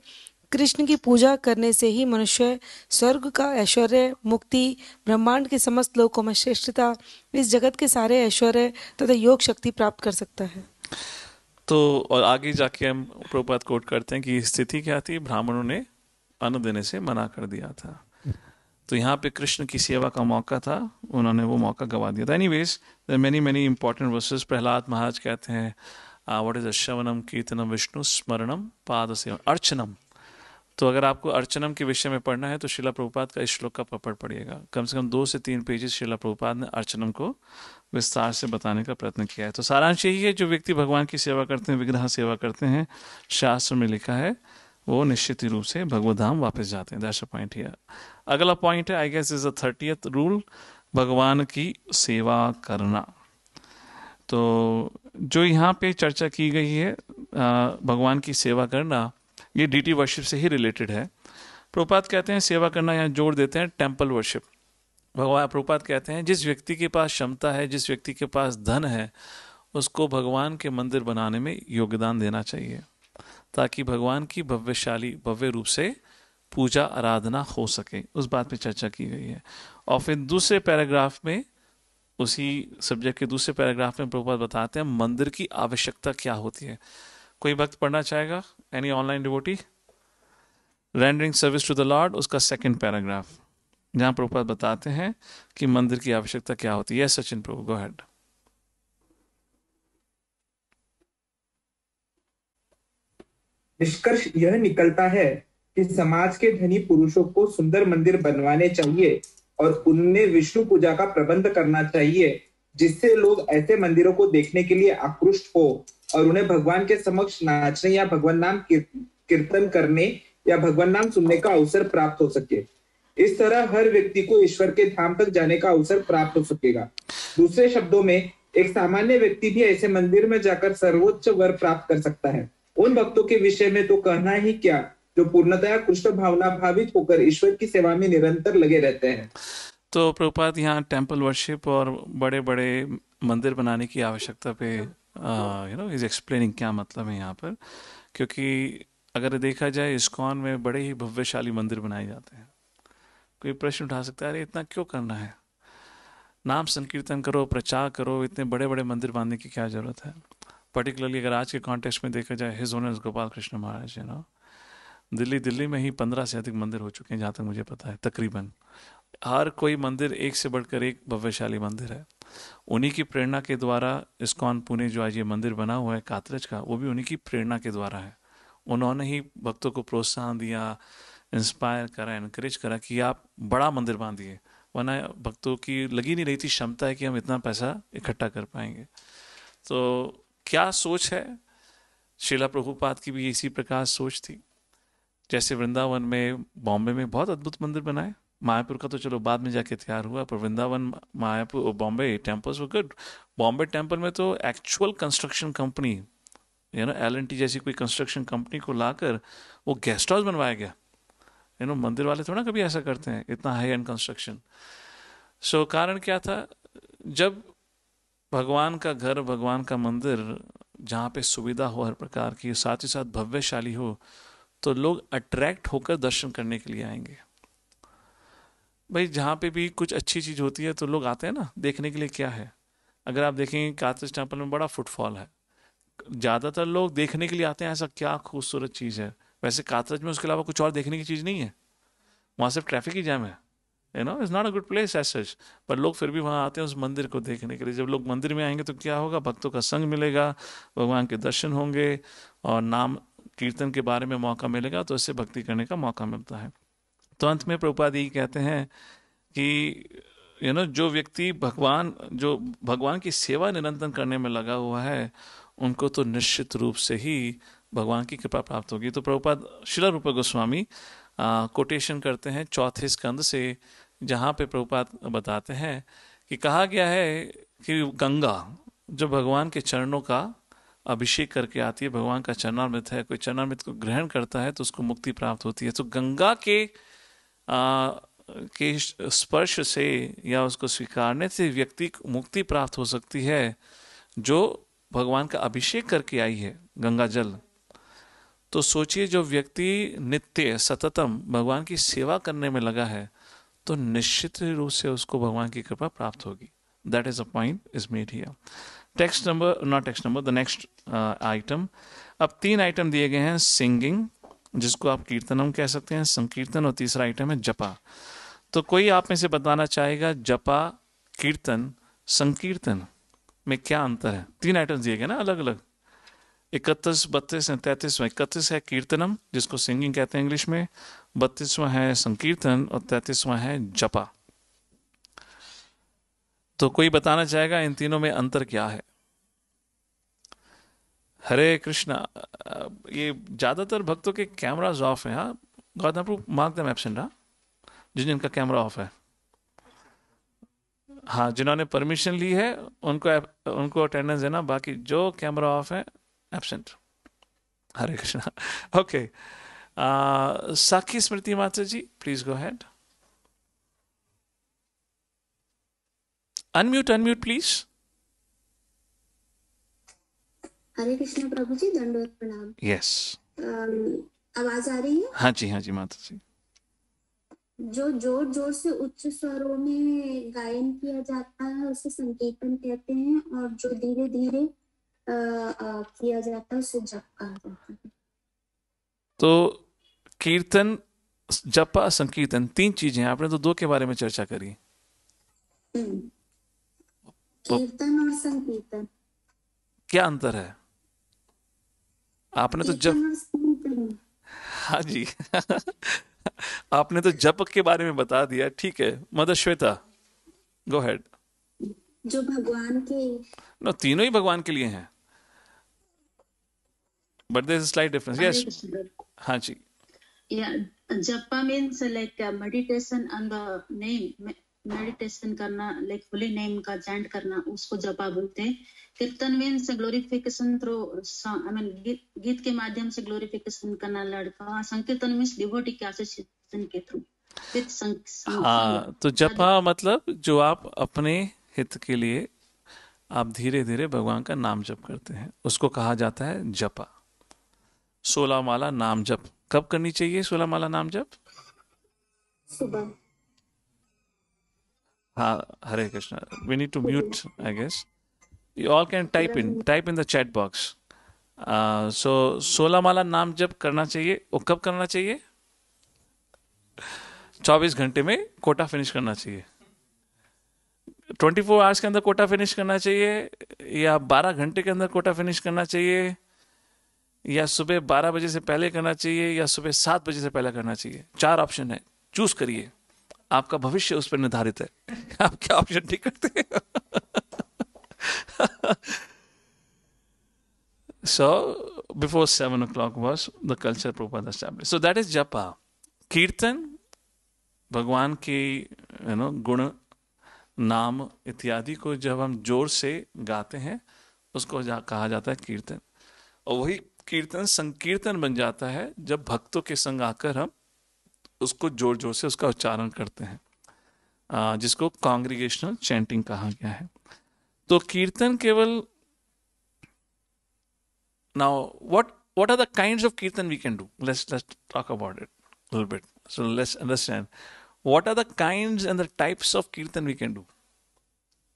कृष्ण की पूजा करने से ही मनुष्य स्वर्ग का ऐश्वर्य मुक्ति ब्रह्मांड के समस्त लोकों में श्रेष्ठता इस जगत के सारे ऐश्वर्य तथा योग शक्ति प्राप्त कर सकता है तो और आगे जाके हम प्रभुपाद कोट करते हैं कि स्थिति क्या थी ब्राह्मणों ने अन्न देने से मना कर दिया था तो यहाँ पे कृष्ण की सेवा का मौका था उन्होंने वो मौका गवा दिया था any ways the many many important verses Prahlad Maharaj कहते हैं वट इज अश्रवनम कीर्तनम विष्णु स्मरणम पाद सेवन अर्चनम तो अगर आपको अर्चनम के विषय में पढ़ना है तो शिला प्रभुपाद का इस श्लोक का पपड़ पड़िएगा कम से कम दो से तीन पेजेस शिला प्रभुपाद ने अर्चनम को विस्तार से बताने का प्रयत्न किया है तो सारांश यही है जो व्यक्ति भगवान की सेवा करते हैं विग्रह सेवा करते हैं शास्त्र में लिखा है वो निश्चित रूप से भगवत धाम वापस जाते हैं दैट्स अ पॉइंट हियर अगला पॉइंट है I guess is thirtieth rule भगवान की सेवा करना तो जो यहाँ पे चर्चा की गई है भगवान की सेवा करना ये डीटी वर्शिप से ही रिलेटेड है प्रपात कहते हैं सेवा करना यहाँ जोड़ देते हैं टेम्पल वर्शिप भगवान प्रपात कहते हैं जिस व्यक्ति के पास क्षमता है जिस व्यक्ति के पास धन है उसको भगवान के मंदिर बनाने में योगदान देना चाहिए ताकि भगवान की भव्यशाली भव्य रूप से पूजा आराधना हो सके उस बात पे चर्चा की गई है और फिर दूसरे पैराग्राफ में उसी सब्जेक्ट के दूसरे पैराग्राफ में प्रभुपाद बताते हैं मंदिर की आवश्यकता क्या होती है कोई भक्त पढ़ना चाहेगा any online devotee rendering service to the Lord उसका सेकंड पैराग्राफ जहां प्रभुपाद बताते हैं कि मंदिर की आवश्यकता क्या होती है सचिन प्रभु गो हेड निष्कर्ष यह निकलता है कि समाज के धनी पुरुषों को सुंदर मंदिर बनवाने चाहिए और उनमें विष्णु पूजा का प्रबंध करना चाहिए जिससे लोग ऐसे मंदिरों को देखने के लिए आकृष्ट हो और उन्हें भगवान के समक्ष नाचने या भगवान नाम कीर्तन करने या भगवान नाम सुनने का अवसर प्राप्त हो सके इस तरह हर व्यक्ति को ईश्वर के धाम तक जाने का अवसर प्राप्त हो सकेगा दूसरे शब्दों में एक सामान्य व्यक्ति भी ऐसे मंदिर में जाकर सर्वोच्च वर प्राप्त कर सकता है उन भक्तों के विषय में तो कहना ही क्या जो पूर्णतया कृष्ण भावना भावित होकर ईश्वर की सेवा में निरंतर लगे रहते हैं तो प्रभुपात यहाँ टेम्पल वर्शिप और बड़े बड़े मंदिर बनाने की आवश्यकता पे यू नो इज एक्सप्लेनिंग क्या मतलब है यहाँ पर क्योंकि अगर देखा जाए इस्कॉन में बड़े ही भव्यशाली मंदिर बनाए जाते हैं कोई प्रश्न उठा सकता है अरे इतना क्यों करना है नाम संकीर्तन करो प्रचार करो इतने बड़े बड़े मंदिर बांधने की क्या जरूरत है पर्टिकुलरली अगर आज के कॉन्टेक्स्ट में देखा जाए his honours Gopal Krishna Maharaj you know Delhi Delhi में ही पंद्रह से अधिक मंदिर हो चुके हैं जहाँ तक मुझे पता है तकरीबन हर कोई मंदिर एक से बढ़कर एक भव्यशाली मंदिर है उन्हीं की प्रेरणा के द्वारा इस्कॉन पुणे जो आज ये मंदिर बना हुआ है कातरज का वो भी उन्हीं की प्रेरणा के द्वारा है उन्होंने ही भक्तों को प्रोत्साहन दिया इंस्पायर करा इनक्रेज करा कि आप बड़ा मंदिर बांधिए वरना भक्तों की लगी नहीं रही थी क्षमता है कि हम इतना पैसा इकट्ठा कर पाएंगे तो क्या सोच है शिला प्रभुपाद की भी इसी प्रकार सोच थी जैसे वृंदावन में बॉम्बे में बहुत अद्भुत मंदिर बनाए मायापुर का तो चलो बाद में जाके तैयार हुआ पर वृंदावन मायापुर बॉम्बे टेम्पल्स वो गुड बॉम्बे टेम्पल में तो actual construction company you know L T जैसी कोई कंस्ट्रक्शन कंपनी को लाकर वो गेस्ट हाउस बनवाया गया यू नो मंदिर वाले थोड़ा कभी ऐसा करते हैं इतना हाई एंड कंस्ट्रक्शन सो कारण क्या था जब भगवान का घर भगवान का मंदिर जहाँ पे सुविधा हो हर प्रकार की साथ ही साथ भव्यशाली हो तो लोग अट्रैक्ट होकर दर्शन करने के लिए आएंगे भाई जहाँ पे भी कुछ अच्छी चीज़ होती है तो लोग आते हैं ना देखने के लिए क्या है अगर आप देखेंगे कातिज टेम्पल में बड़ा फुटफॉल है ज़्यादातर लोग देखने के लिए आते हैं ऐसा क्या खूबसूरत चीज़ है वैसे कातरज में उसके अलावा कुछ और देखने की चीज़ नहीं है वहाँ सिर्फ ट्रैफिक ही जैम है you know is not a good place as such पर लोग फिर भी वहाँ आते हैं उस मंदिर को देखने के लिए जब लोग मंदिर में आएंगे तो क्या होगा भक्तों का संग मिलेगा भगवान के दर्शन होंगे और नाम कीर्तन के बारे में मौका मिलेगा तो इससे भक्ति करने का मौका मिलता है तो अंत में प्रभुपाद यही कहते हैं कि यू नो जो व्यक्ति भगवान जो भगवान की सेवा निरंतर करने में लगा हुआ है उनको तो निश्चित रूप से ही भगवान की कृपा प्राप्त होगी तो प्रभुपाद शिला रूप गोस्वामी कोटेशन करते हैं चौथे स्कंद से जहाँ पे प्रभुपाद बताते हैं कि कहा गया है कि गंगा जो भगवान के चरणों का अभिषेक करके आती है भगवान का चरणामृत है कोई चरणामृत को ग्रहण करता है तो उसको मुक्ति प्राप्त होती है तो गंगा के आ, के स्पर्श से या उसको स्वीकारने से व्यक्ति मुक्ति प्राप्त हो सकती है जो भगवान का अभिषेक करके आई है गंगा जल तो सोचिए जो व्यक्ति नित्य सततम भगवान की सेवा करने में लगा है तो निश्चित रूप से उसको भगवान की कृपा प्राप्त होगी that is a point is made here text number not text number the next item अब तीन आइटम दिए गए हैं सिंगिंग जिसको आप कीर्तनम कह सकते हैं संकीर्तन और तीसरा आइटम है जपा तो कोई आप में से बताना चाहेगा जपा कीर्तन संकीर्तन में क्या अंतर है तीन आइटम दिए गए ना अलग अलग इकतीस बत्तीस तैतीसवा इकतीस है कीर्तनम जिसको सिंगिंग कहते हैं इंग्लिश में बत्तीसवां है संकीर्तन और तैंतीसवां है जपा तो कोई बताना चाहेगा इन तीनों में अंतर क्या है हरे कृष्णा ये ज़्यादातर भक्तों के कैमराज ऑफ है हाँ गौतम अप्रूव मार्क दम एबसेंट हाँ जिन जिनका कैमरा ऑफ है हाँ जिन्होंने परमिशन ली है उनको उनको अटेंडेंस देना बाकी जो कैमरा ऑफ है एबसेंट हरे कृष्णा ओके साखी स्मृति माता जी please go ahead unmute unmute please Hare Krishna प्रभु जी दंडोत प्रणाम यस आवाज आ रही है हाँ जी हाँ जी माता जी जो जोर जोर से उच्च स्वरों में गायन किया जाता है उसे संकीर्तन कहते हैं और जो धीरे धीरे किया जाता है उसे जप कहा जाता है तो कीर्तन जपा संकीर्तन तीन चीजें आपने तो दो के बारे में चर्चा करी हम्म। तो कीर्तन क्या अंतर है आपने तो जब हाँ जी आपने तो जप के बारे में बता दिया ठीक है मदर श्वेता गो हेड जो भगवान के नो तीनों ही भगवान के लिए हैं but there slight difference yes हाँ जी या japa means like meditation on the name meditation करना लाइक होली नेम का चैंट करना उसको जपा बोलते हैं कीर्तन में से ग्लोरिफिकेशन थ्रो आई मीन गीत के माध्यम से ग्लोरिफिकेशन करना लड़का संकीर्तन में डिवोटी के एसोसिएशन के थ्रू हाँ तो जपा हाँ, मतलब जो आप अपने हित के लिए आप धीरे धीरे भगवान का नाम जप करते हैं उसको कहा जाता है जपा सोलह माला नाम जप कब करनी चाहिए सोलह माला नाम जप सुबह हाँ Hare Krishna we need to mute I guess you all can type in type in the chat box so सोलह माला नाम जब करना चाहिए वो कब करना चाहिए चौबीस घंटे में कोटा फिनिश करना चाहिए ट्वेंटी फोर आवर्स के अंदर कोटा फिनिश करना चाहिए या बारह घंटे के अंदर कोटा फिनिश करना चाहिए या सुबह बारह बजे से पहले करना चाहिए या सुबह सात बजे से पहले करना चाहिए चार ऑप्शन है चूज करिए आपका भविष्य उस पर निर्धारित है आप क्या ऑप्शन ठीक करते हैं so before seven o'clock was the culture proper so that is japa kirtan भगवान के यू नो गुण नाम इत्यादि को जब हम जोर से गाते हैं उसको जा, कहा जाता है कीर्तन और वही कीर्तन संकीर्तन बन जाता है जब भक्तों के संग आकर हम उसको जोर जोर से उसका उच्चारण करते हैं जिसको कांग्रीगेशनल चैंटिंग कहा गया है तो कीर्तन केवल now what what are the kinds of kirtan we can do let's let's talk about it little bit so let's understand what are the kinds and the types of kirtan we can do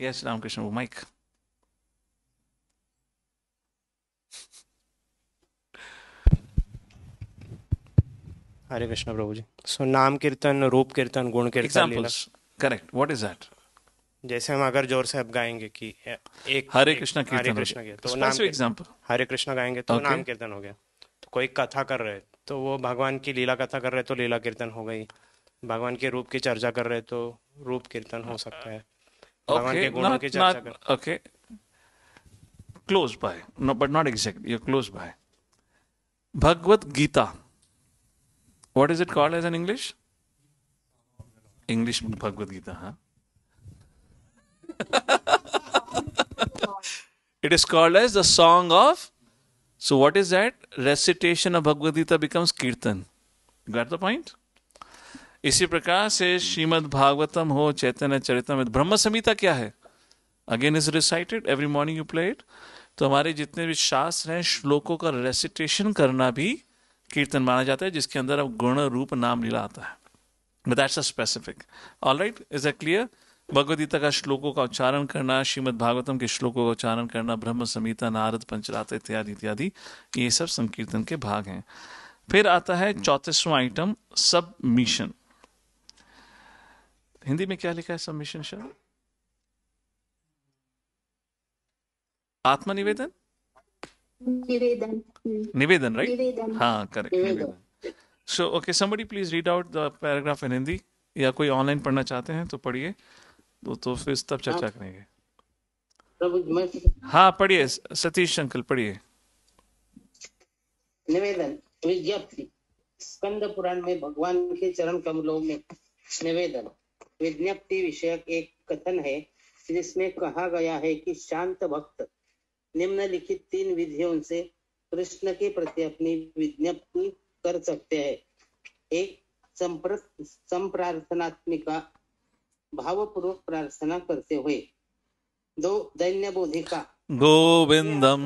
yes Ramakrishna mike mike Hare Hare Krishna Prabhuji. So नाम कीर्तन रूप कीर्तन गुण कीर्तन correct what is that जैसे हम अगर जोर से अब गाएंगे कि एक हरे कृष्ण हरे कृष्ण तो नाम एग्जाम्पल हरे कृष्ण गाएंगे तो okay. नाम कीर्तन हो गया तो कोई कथा कर रहे तो वो भगवान की लीला कथा कर रहे तो लीला कीर्तन हो गई भगवान के रूप की चर्चा कर रहे तो रूप कीर्तन हो सकता है okay close by no but not exact you close by Bhagavad Gita What is it called as an English? English Bhagavad Gita, huh? it is called as the song of. So, what is that? Recitation of Bhagavad Gita becomes kirtan. You got the point? इसी प्रकार से श्रीमद् भागवतम हो चैतन्य चरितम ब्रह्म संहिता क्या है again is recited every morning you play it तो हमारे जितने भी शास्त्र हैं श्लोकों का रेसिटेशन करना भी कीर्तन माना जाता है जिसके अंदर अब गुण रूप नाम लीला आता है but that's a specific all right is a clear Bhagavad Gita का श्लोकों का उच्चारण करना श्रीमद भागवतम के श्लोकों का उच्चारण करना ब्रह्म संहिता नारद पंचरात इत्यादि इत्यादि ये सब संकीर्तन के भाग हैं फिर आता है चौतीसवां आइटम सब मिशन हिंदी में क्या लिखा है सब मिशन शब्द आत्मनिवेदन निवेदन Nivedan, right? हाँ, करेक्ट निवेदन so okay somebody please read out the paragraph in Hindi या कोई ऑनलाइन पढ़ना चाहते हैं तो पढ़िए तो तो फिर तब चर्चा हाँ। करेंगे हाँ पढ़िए सतीश अंकल पढ़िए निवेदन विज्ञप्ति स्कंद पुराण में भगवान के चरण कमलों में निवेदन विज्ञप्ति विषयक एक कथन है जिसमें कहा गया है कि शांत भक्त निम्नलिखित तीन विधियों से कृष्ण के प्रति अपनी विज्ञप्ति कर सकते हैं एक संप्र संप्रार्थनात्मिका भावपूर्वक प्रार्थना करते हुए दो दैन्य बोधिका गोविंदम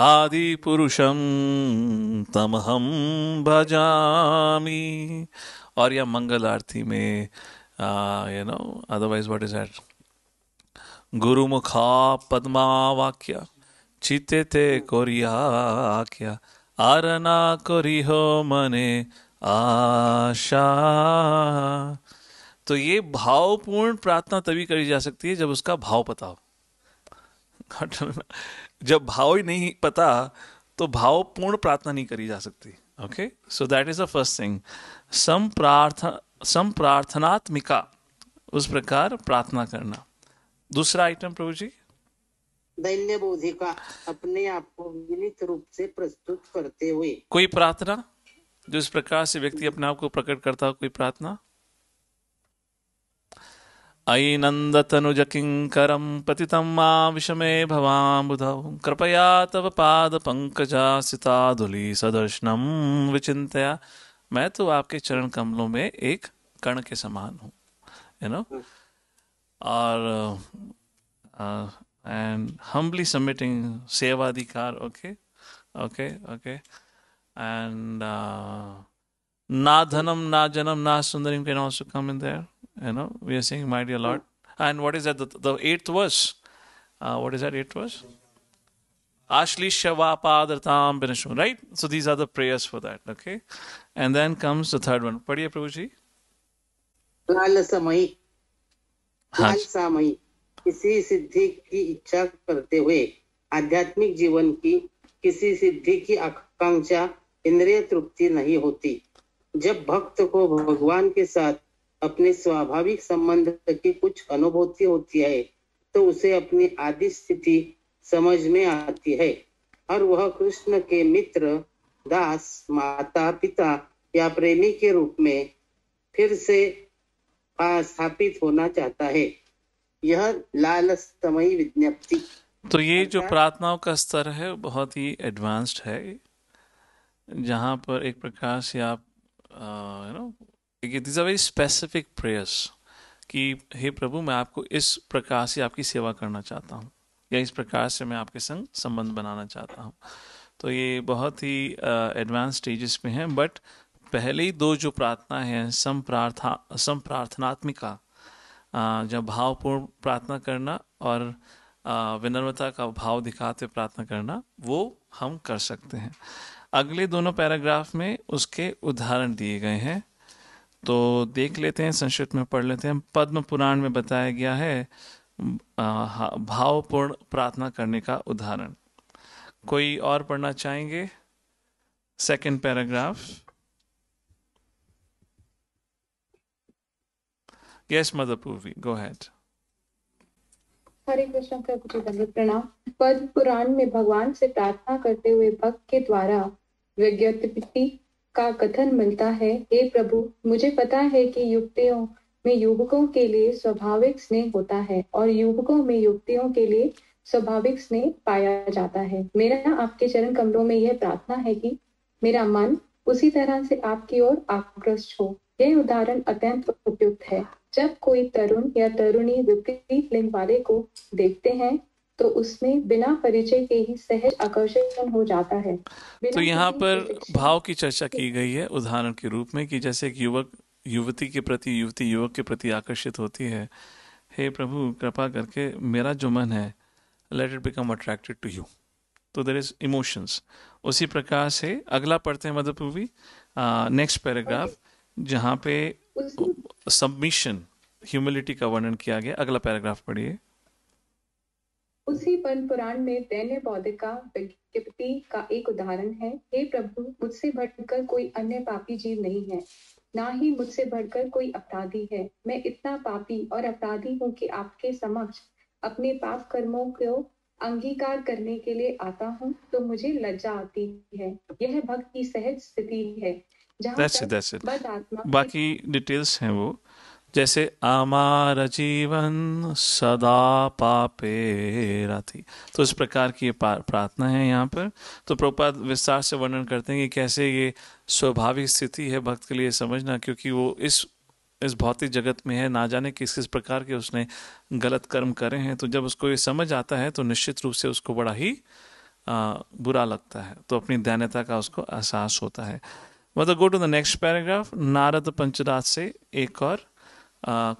आदि पुरुषम तमहम भजामी और या मंगल आरती में you know otherwise what is that गुरुमुखा पद्मावाक्य चितेते कोरियाक्य आरना हो मने आशा तो ये भावपूर्ण प्रार्थना तभी करी जा सकती है जब उसका भाव पता हो जब भाव ही नहीं पता तो भावपूर्ण प्रार्थना नहीं करी जा सकती okay so that is the first thing some प्रार्थना सम प्रार्थनात्मिका उस प्रकार प्रार्थना करना दूसरा आइटम प्रभु जी दैन्य बोधि का अपने आप को विनित रूप से प्रस्तुत करते हुए कोई प्रार्थना जो इस प्रकार से व्यक्ति अपने आप को प्रकट करता हो कोई प्रार्थना अयि नन्दतनुज किङ्करं पतितं मां विषमे भवाम्बुधौ कृपया तव पाद पंकजा सिता पादपङ्कजासितादुली सदर्शनं विचिन्तया मैं तो आपके चरण कमलों में एक कण के समान हूँ you know hmm. or uh, and humbly submitting sevadikar okay okay okay and uh, na dhanam na janam na sundarim can also come in there you know we are saying my dear lord and what is that the, the eighth verse uh, what is that eighth verse Ashlishyavapadartam Binashum, right? So these are the prayers for that, okay? And then comes the third one. Padiya Prabhuji. Lalasamai हाँ। सामयिक किसी सिद्धि की इच्छा करते हुए आध्यात्मिक जीवन की किसी सिद्धि की आकांक्षा इंद्रिय तृप्ति नहीं होती जब भक्त को भगवान के साथ अपने स्वाभाविक संबंध की कुछ अनुभूति होती है तो उसे अपनी आदि स्थिति समझ में आती है और वह कृष्ण के मित्र दास माता पिता या प्रेमी के रूप में फिर से स्थापित होना चाहता है यह लालसमयी विज्ञप्ति तो ये जो प्रार्थनाओं का स्तर है बहुत ही एडवांस्ड है जहाँ पर एक प्रकार से आप you know these are very specific prayers कि हे प्रभु मैं आपको इस प्रकार से आपकी सेवा करना चाहता हूँ या इस प्रकार से मैं आपके संग संबंध बनाना चाहता हूँ तो ये बहुत ही एडवांस स्टेजेस में है बट पहली दो जो प्रार्थना है सम प्रार्था सम प्रार्थनात्मिका जब भावपूर्ण प्रार्थना करना और विनम्रता का भाव दिखाते प्रार्थना करना वो हम कर सकते हैं अगले दोनों पैराग्राफ में उसके उदाहरण दिए गए हैं तो देख लेते हैं संस्कृत में पढ़ लेते हैं पद्म पुराण में बताया गया है भावपूर्ण प्रार्थना करने का उदाहरण कोई और पढ़ना चाहेंगे second paragraph Yes, Mother Purvi, go ahead. Hare Krishna प्रभु जी बंधु प्रणाम पद पुराण में भगवान से प्रार्थना करते हुए भक्त के द्वारा विज्ञप्ति का कथन मिलता है हे प्रभु मुझे पता है कि युक्तियों में युवकों के लिए स्वाभाविक स्नेह होता है और युवकों में युक्तियों के लिए स्वाभाविक स्नेह पाया जाता है मेरा आपके चरण कमलों में यह प्रार्थना है कि मेरा मन उसी तरह से आपकी ओर आकृष्ट हो यह उदाहरण अत्यंत उपयुक्त है जब कोई तरुण या तरुणी विपरीत लिंग वाले को देखते हैं तो उसमें बिना परिचय के ही सहज आकर्षण हो जाता है तो यहाँ पर भाव की चर्चा की गई है उदाहरण के रूप में कि जैसे एक युवक युवती के प्रति युवती युवक के प्रति आकर्षित होती है हे प्रभु कृपा करके मेरा जो मन है let it become attracted to you तो देर इज इमोशंस उसी प्रकार से अगला पढ़ते हैं मधुपूवी नेक्स्ट पैराग्राफ जहाँ पे सबमिशन ह्यूमिलिटी का वर्णन किया गया अगला पैराग्राफ पढ़िए उसी वन पुराण में दैन्य बौद्धिका विज्ञप्ति का एक उदाहरण है हे प्रभु मुझसे बढ़कर कोई अन्य पापी जीव नहीं है ना ही मुझसे बढ़कर कोई अपराधी है मैं इतना पापी और अपराधी हूँ कि आपके समक्ष अपने पाप कर्मों को अंगीकार करने के लिए आता हूँ तो मुझे लज्जा आती है यह भक्त की सहज स्थिति है दैट्स इट दैट्स इट बाकी डिटेल्स हैं वो जैसे आमार जीवन सदा पापे राती तो इस प्रकार की प्रार्थना है यहाँ पर तो प्रपात विस्तार से वर्णन करते हैं कि कैसे ये स्वाभाविक स्थिति है भक्त के लिए समझना क्योंकि वो इस इस भौतिक जगत में है ना जाने किस किस प्रकार के उसने गलत कर्म करे हैं तो जब उसको ये समझ आता है तो निश्चित रूप से उसको बड़ा ही आ, बुरा लगता है तो अपनी दैन्यता का उसको एहसास होता है मतलब go to the next paragraph Narada पंचदास से एक और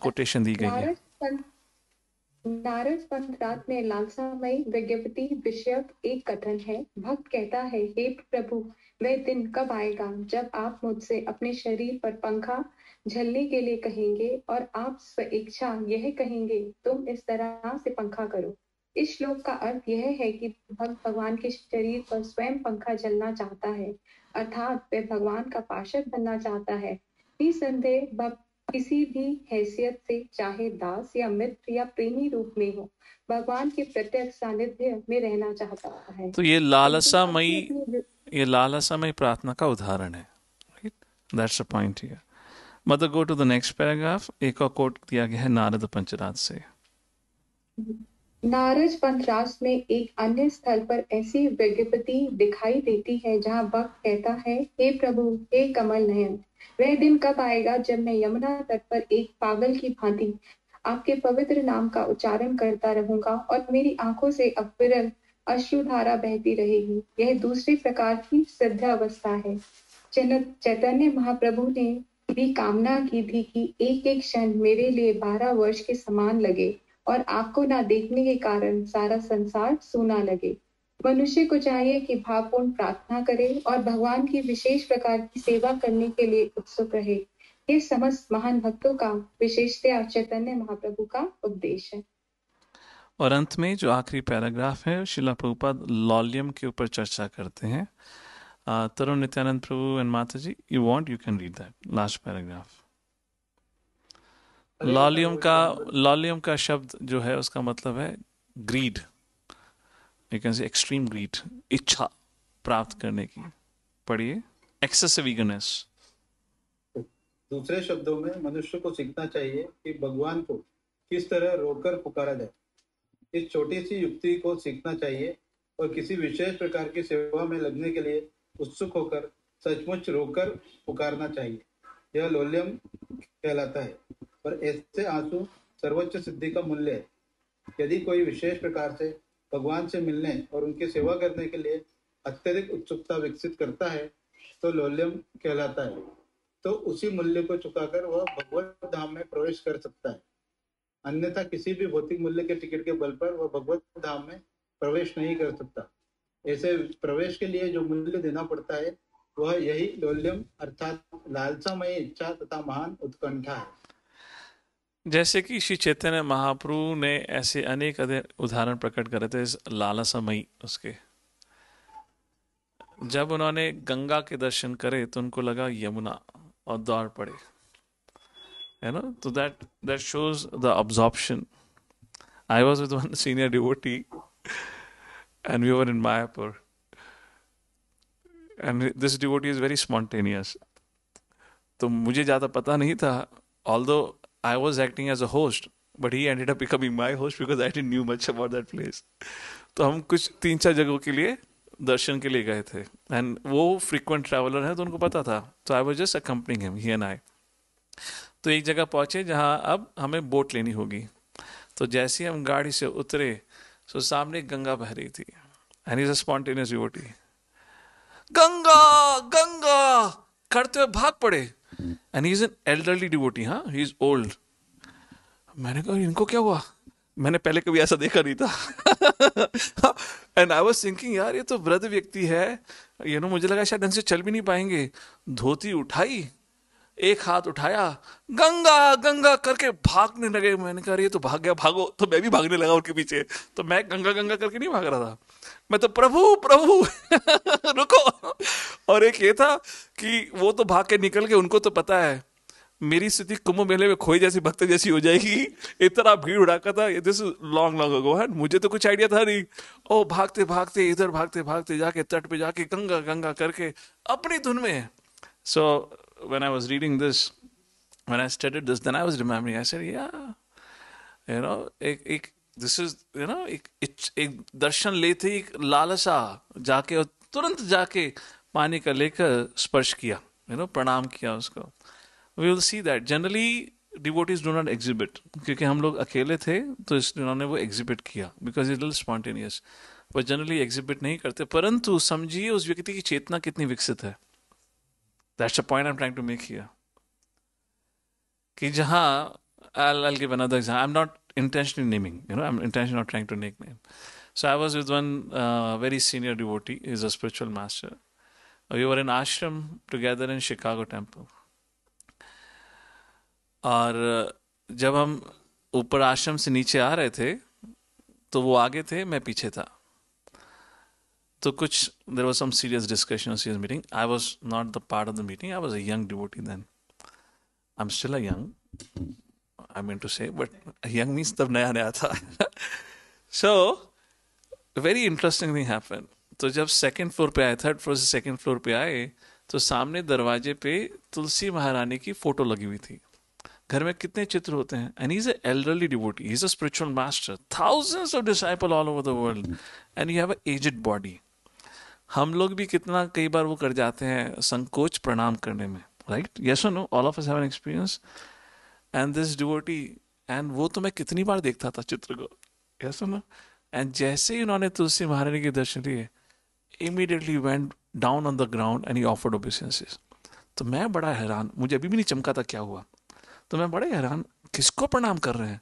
कोटेशन दी गई है नारद पंचराज में लालसामयी विज्ञप्ति विषयक एक कथन है भक्त कहता है हे प्रभु वह दिन कब आएगा जब आप मुझसे अपने शरीर पर पंखा झलने के लिए कहेंगे और आप स्वेच्छा यह कहेंगे तुम इस तरह से पंखा करो इस श्लोक का अर्थ यह है कि भक्त भगवान के शरीर पर स्वयं पंखा झलना चाहता है अर्थात वह भगवान का पार्षद बनना चाहता है निसंदेह भक्त किसी भी हैसियत से चाहे दास या मित्र या प्रेमी रूप में हो भगवान के प्रत्यक्ष सानिध्य में रहना चाहता है तो ये लालसामयी ये लालसामयी प्रार्थना का उदाहरण है that's a point here mother go to the next paragraph एक और कोट दिया गया है नारद पंचराज से हम्म। नारज पंथरास में एक अन्य स्थल पर ऐसी विज्ञप्ति दिखाई देती है जहाँ वक्त कहता है हे प्रभु हे कमल नयन वह दिन कब आएगा जब मैं यमुना तट पर एक पागल की भांति आपके पवित्र नाम का उच्चारण करता रहूंगा और मेरी आंखों से अपरल अश्रुधारा बहती रहेगी यह दूसरे प्रकार की अवस्था है चैतन्य महाप्रभु ने भी कामना की थी कि एक एक क्षण मेरे लिए बारह वर्ष के समान लगे और आपको ना देखने के कारण सारा संसार सुना लगे मनुष्य को चाहिए कि भावपूर्ण प्रार्थना करे और भगवान की विशेष प्रकार की सेवा करने के लिए उत्सुक रहे ये समस्त महान भक्तों का विशेषतया चैतन्य महाप्रभु का उपदेश है और अंत में जो आखिरी पैराग्राफ है शिला प्रभुपाद लॉलियम के ऊपर चर्चा करते हैं तरुण Nityanand Prabhu and mata ji you want you can read that last paragraph लॉलियम का लॉलियम का शब्द जो है उसका मतलब है greed you can extreme greed इच्छा प्राप्त करने की पढ़िए एक्सेसिव ईगरनेस दूसरे शब्दों में मनुष्य को सीखना चाहिए कि भगवान को किस तरह रोकर पुकारा जाए इस छोटी सी युक्ति को सीखना चाहिए और किसी विशेष प्रकार की सेवा में लगने के लिए उत्सुक होकर सचमुच रोकर पुकारना चाहिए यह लोलियम कहलाता है पर ऐसे आंसू सर्वोच्च सिद्धि का मूल्य है यदि कोई विशेष प्रकार से भगवान से मिलने और उनकी सेवा करने के लिए अत्यधिक उत्सुकता विकसित करता है तो लोल्यम कहलाता है तो उसी मूल्य को चुकाकर वह भगवत धाम में प्रवेश कर सकता है अन्यथा किसी भी भौतिक मूल्य के टिकट के बल पर वह भगवत धाम में प्रवेश नहीं कर सकता ऐसे प्रवेश के लिए जो मूल्य देना पड़ता है वह यही लोल्यम अर्थात लालसामय इच्छा तथा महान उत्कंठा है जैसे कि श्री चैतन्य महाप्रभु ने ऐसे अनेक उदाहरण प्रकट करे थे इस लालसामयी उसके जब उन्होंने गंगा के दर्शन करे तो उनको लगा यमुना और दौड़ पड़े है ना तो that that shows the absorption I was with one senior devotee and we were in Mayapur and this devotee is very spontaneous तो मुझे ज़्यादा पता नहीं था ऑल दो I was acting as a host, but he ended up becoming my host because I didn't knew much about that place. तो हम कुछ तीन चार जगहों के लिए दर्शन के लिए गए थे एंड वो फ्रीक्वेंट ट्रैवलर है तो उनको पता था तो I was just accompanying him he and I तो एक जगह पहुंचे जहां अब हमें बोट लेनी होगी तो जैसे ही हम गाड़ी से उतरे सो तो सामने गंगा बह रही थी एंड इज अ स्पॉन्टेनियस यूटी गंगा गंगा करते हुए भाग पड़े and he is an elderly devotee हाँ ही इज ओल्ड मैंने कहा इनको क्या हुआ मैंने पहले कभी ऐसा देखा नहीं था एंड आई वॉज थिंकिंग यार ये तो वृद्ध व्यक्ति है ये नो मुझे लगा शायद ढंग से चल भी नहीं पाएंगे धोती उठाई एक हाथ उठाया गंगा गंगा करके भागने लगे मैंने कहा ये तो भाग गया भागो तो मैं भी भागने लगा उनके पीछे तो मैं गंगा गंगा करके नहीं भाग रहा था मैं तो प्रभु प्रभु रुको और एक ये था कि वो तो भाग के निकल के उनको तो पता है मेरी स्थिति कुंभ मेले में खोई जैसी भक्त जैसी हो जाएगी इतना भीड़ उड़ाकर था दिस लॉन्ग लॉन्ग अगो है मुझे तो कुछ आइडिया था नहीं ओ भागते भागते इधर भागते भागते जाके तट पे जाके गंगा गंगा करके अपनी धुन में so when I was reading this when I studied this then I was remembering I sir या यू नो एक एक दिस इज यू नो एक एक दर्शन लेते ही लालसा जाके और तुरंत जाके पानी का लेकर स्पर्श किया यू नो प्रणाम किया उसको we will see that generally devotees do not exhibit क्योंकि हम लोग अकेले थे तो इस उन्होंने वो एग्जिबिट किया बिकॉज इज स्पॉन्टेनियस वो जनरली एग्जिबिट नहीं करते परंतु समझिए उस व्यक्ति की चेतना कितनी विकसित है that's a point I am trying to make here कि जहाँ I give another exam I am not intentionally naming. You know, I'm intentionally not trying to make name. So I was with one uh, very senior devotee. He's a spiritual master. We were in ashram together in Chicago temple. और जब हम ऊपर आश्रम से नीचे आ रहे थे तो वो आगे थे मैं पीछे था तो कुछ there was some serious discussion serious meeting I was not the part of the meeting I was a young devotee then I am still a young I mean to say but young means तब नया नया था so very interesting thing happen तो जब second floor पे आए third floor से second floor पे आए तो सामने दरवाजे पे तुलसी महारानी की फोटो लगी हुई थी घर में कितने चित्र होते हैं and is elderly devotee is a spiritual master thousands of disciple all over the world and you have a aged body हम लोग भी कितना कई बार वो कर जाते हैं संकोच प्रणाम करने में right yes no all of us have an experience and this devotee and वो तो मैं कितनी बार देखता था चित्र को ऐसा ना एंड जैसे ही उन्होंने तुलसी महारानी के दर्शन लिए immediately went down on the ground and he offered obeisances तो मैं बड़ा हैरान मुझे अभी भी नहीं चमका था क्या हुआ तो मैं बड़े हैरान किसको प्रणाम कर रहे हैं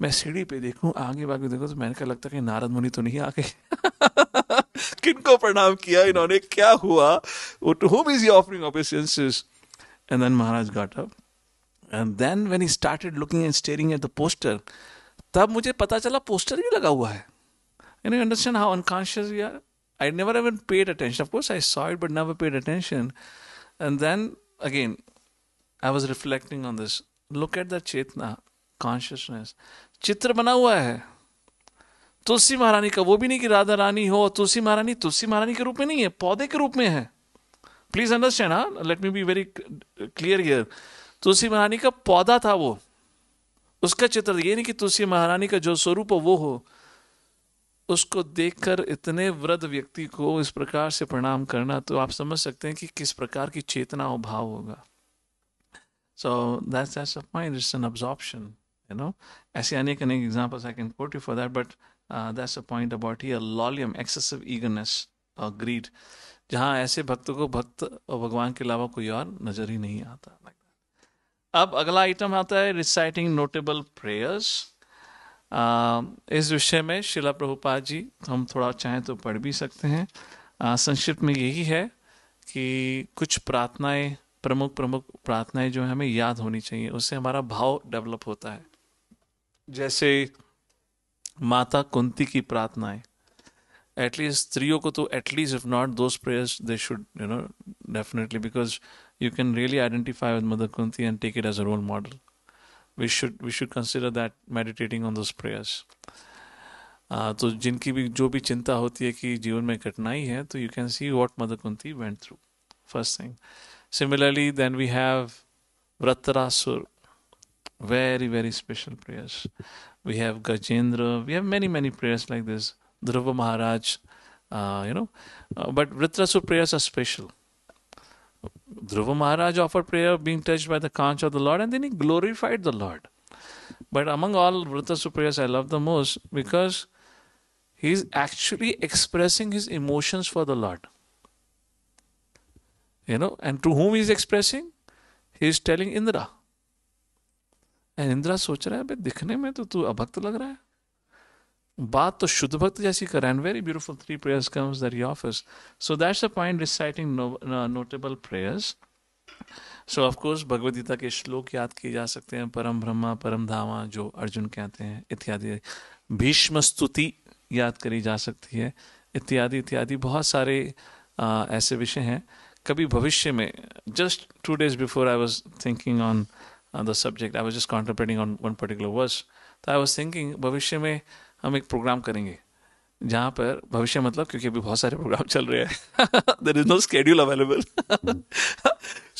मैं सीढ़ी पे देखूं आगे बागे देखूं तो मैंने क्या लगता कि नारद मुनि तो नहीं आ गए किनको प्रणाम किया इन्होंने क्या हुआ to whom is offering of and then Maharaj got up and then when he started looking and staring at the poster तब मुझे पता चला पोस्टर भी लगा हुआ है and you understand how unconscious we are I never even paid attention of course I saw it but never paid attention and then again I was reflecting on this look at the चेतना consciousness चित्र बना हुआ है तुलसी महारानी का वो भी नहीं कि राधा रानी हो तुलसी महारानी तुलसी महारानी के रूप में नहीं है पौधे के रूप में है प्लीज अंडरस्टैंड हाँ let me be very clear here Tulsi Maharani का पौधा था वो उसका चित्र ये नहीं कि तुलसी महारानी का जो स्वरूप वो हो उसको देखकर इतने वृद्ध व्यक्ति को इस प्रकार से प्रणाम करना तो आप समझ सकते हैं कि किस प्रकार की चेतना और भाव होगा so that's that's a point it's an absorption you know ऐसे अनेक अनेक examples I can quote you for that but that's a point about he laulyam excessive eagerness greed जहाँ ऐसे भक्त को भक्त और भगवान के अलावा कोई और नजर ही नहीं आता अब अगला आइटम आता है रिसाइटिंग नोटेबल प्रेयर्स इस विषय में शिला प्रभुपाद जी हम थोड़ा चाहें तो पढ़ भी सकते हैं uh, संक्षिप्त में यही है कि कुछ प्रार्थनाएं प्रमुख प्रमुख प्रार्थनाएं जो हमें याद होनी चाहिए उससे हमारा भाव डेवलप होता है जैसे माता कुंती की प्रार्थनाएं एटलीस्ट स्त्रियों को तो एटलीस्ट इफ नॉट दो prayers they should you know definitely because you can really identify with Mother Kunti and take it as a role model. We should we should consider that meditating on those prayers. तो जिनकी भी जो भी चिंता होती है कि जीवन में कठिनाई है तो you can see what mother Kunti went through first thing similarly then we have Vritrasura very very special prayers we have gajendra we have many many prayers like this dhruva maharaj uh, you know uh, but vritrasur prayers are special Dhruva Maharaj offered prayer of being touched by the conch of the Lord and then he glorified the Lord. But among all Vrata Suprayas, I love the most because he's actually expressing his emotions for the Lord. You know, and to whom he's expressing? He's telling Indra. And Indra सोच "But है दिखने में तो तू अभक्त लग रहा बात तो शुद्ध भक्त जैसी कर and very beautiful three prayers comes that he offers so that's a point reciting notable prayers so of course Bhagavad Gita के श्लोक याद किए जा सकते हैं परम ब्रह्मा परम धामा जो अर्जुन कहते हैं इत्यादि भीष्म स्तुति याद करी जा सकती है इत्यादि इत्यादि बहुत सारे आ, ऐसे विषय हैं कभी भविष्य में just two days before I was thinking on the subject I was just contemplating on one particular verse तो आई वॉज थिंकिंग भविष्य में हम एक प्रोग्राम करेंगे जहाँ पर भविष्य मतलब क्योंकि अभी बहुत सारे प्रोग्राम चल रहे हैं there is no schedule available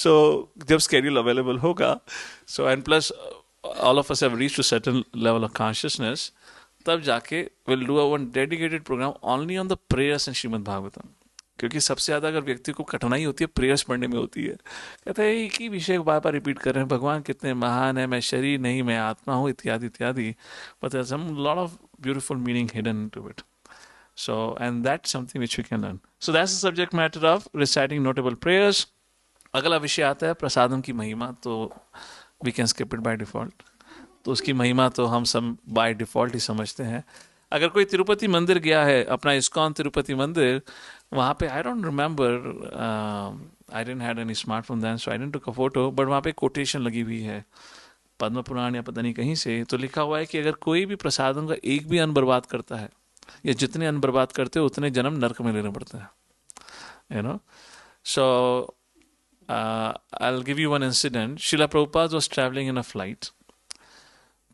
so जब स्केड्यूल अवेलेबल होगा so and plus all of us have reach to certain level of consciousness तब जाके will do a one dedicated program only on the prayers and Shrimad Bhagavatam क्योंकि सबसे ज़्यादा अगर व्यक्ति को कठिनाई होती है प्रेयर्स पढ़ने में होती है कहते हैं एक ही विषय बार बार रिपीट कर रहे हैं भगवान कितने महान है मैं शरीर नहीं मैं आत्मा हूँ इत्यादि इत्यादि but some lot of beautiful meaning hidden to it so and that something which we can learn so that's the subject matter of reciting notable prayers अगला विषय आता है प्रसादम की महिमा तो we can skip it by default तो उसकी महिमा तो हम सब बाय डिफ़ॉल्ट ही समझते हैं अगर कोई तिरुपति मंदिर गया है अपना इस्कॉन तिरुपति मंदिर वहाँ पे I don't remember I didn't had any smartphone then so I didn't took a photo but वहाँ पे कोटेशन लगी हुई है पद्म पुराण या पता नहीं कहीं से तो लिखा हुआ है कि अगर कोई भी प्रसादों का एक भी अन्न बर्बाद करता है या जितने अन्न बर्बाद करते हो उतने जन्म नरक में लेने पड़ते हैं you know so I give you one incident Shrila Prabhupada was travelling in a flight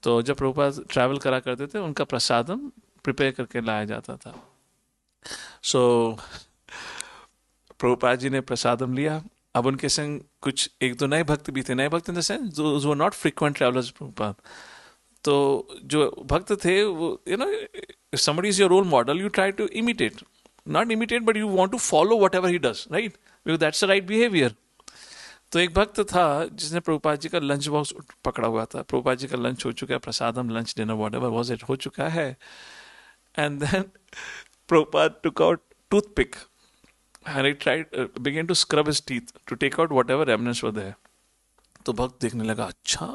तो जब प्रभुपाज ट्रैवल करा करते थे उनका प्रसादम प्रिपेयर करके लाया जाता था सो so, प्रभुपाद जी ने प्रसादम लिया अब उनके संग कुछ एक दो नए भक्त भी थे नए भक्त इन द सेंस वो नॉट फ्रिक्वेंट ट्रेवलर्स प्रभुपाद तो जो भक्त थे वो you know somebody is your role model you try to imitate not imitate but you want to follow whatever he does right because that's a right behaviour तो एक भक्त था जिसने प्रभुपाद जी का लंच बॉक्स पकड़ा हुआ था प्रभुपाद जी का लंच हो चुका है prasadam lunch dinner whatever was it हो चुका है and then Prabhupada took out toothpick and he tried uh, began to scrub his teeth to take out whatever remnants were there. तो भक्त देखने लगा अच्छा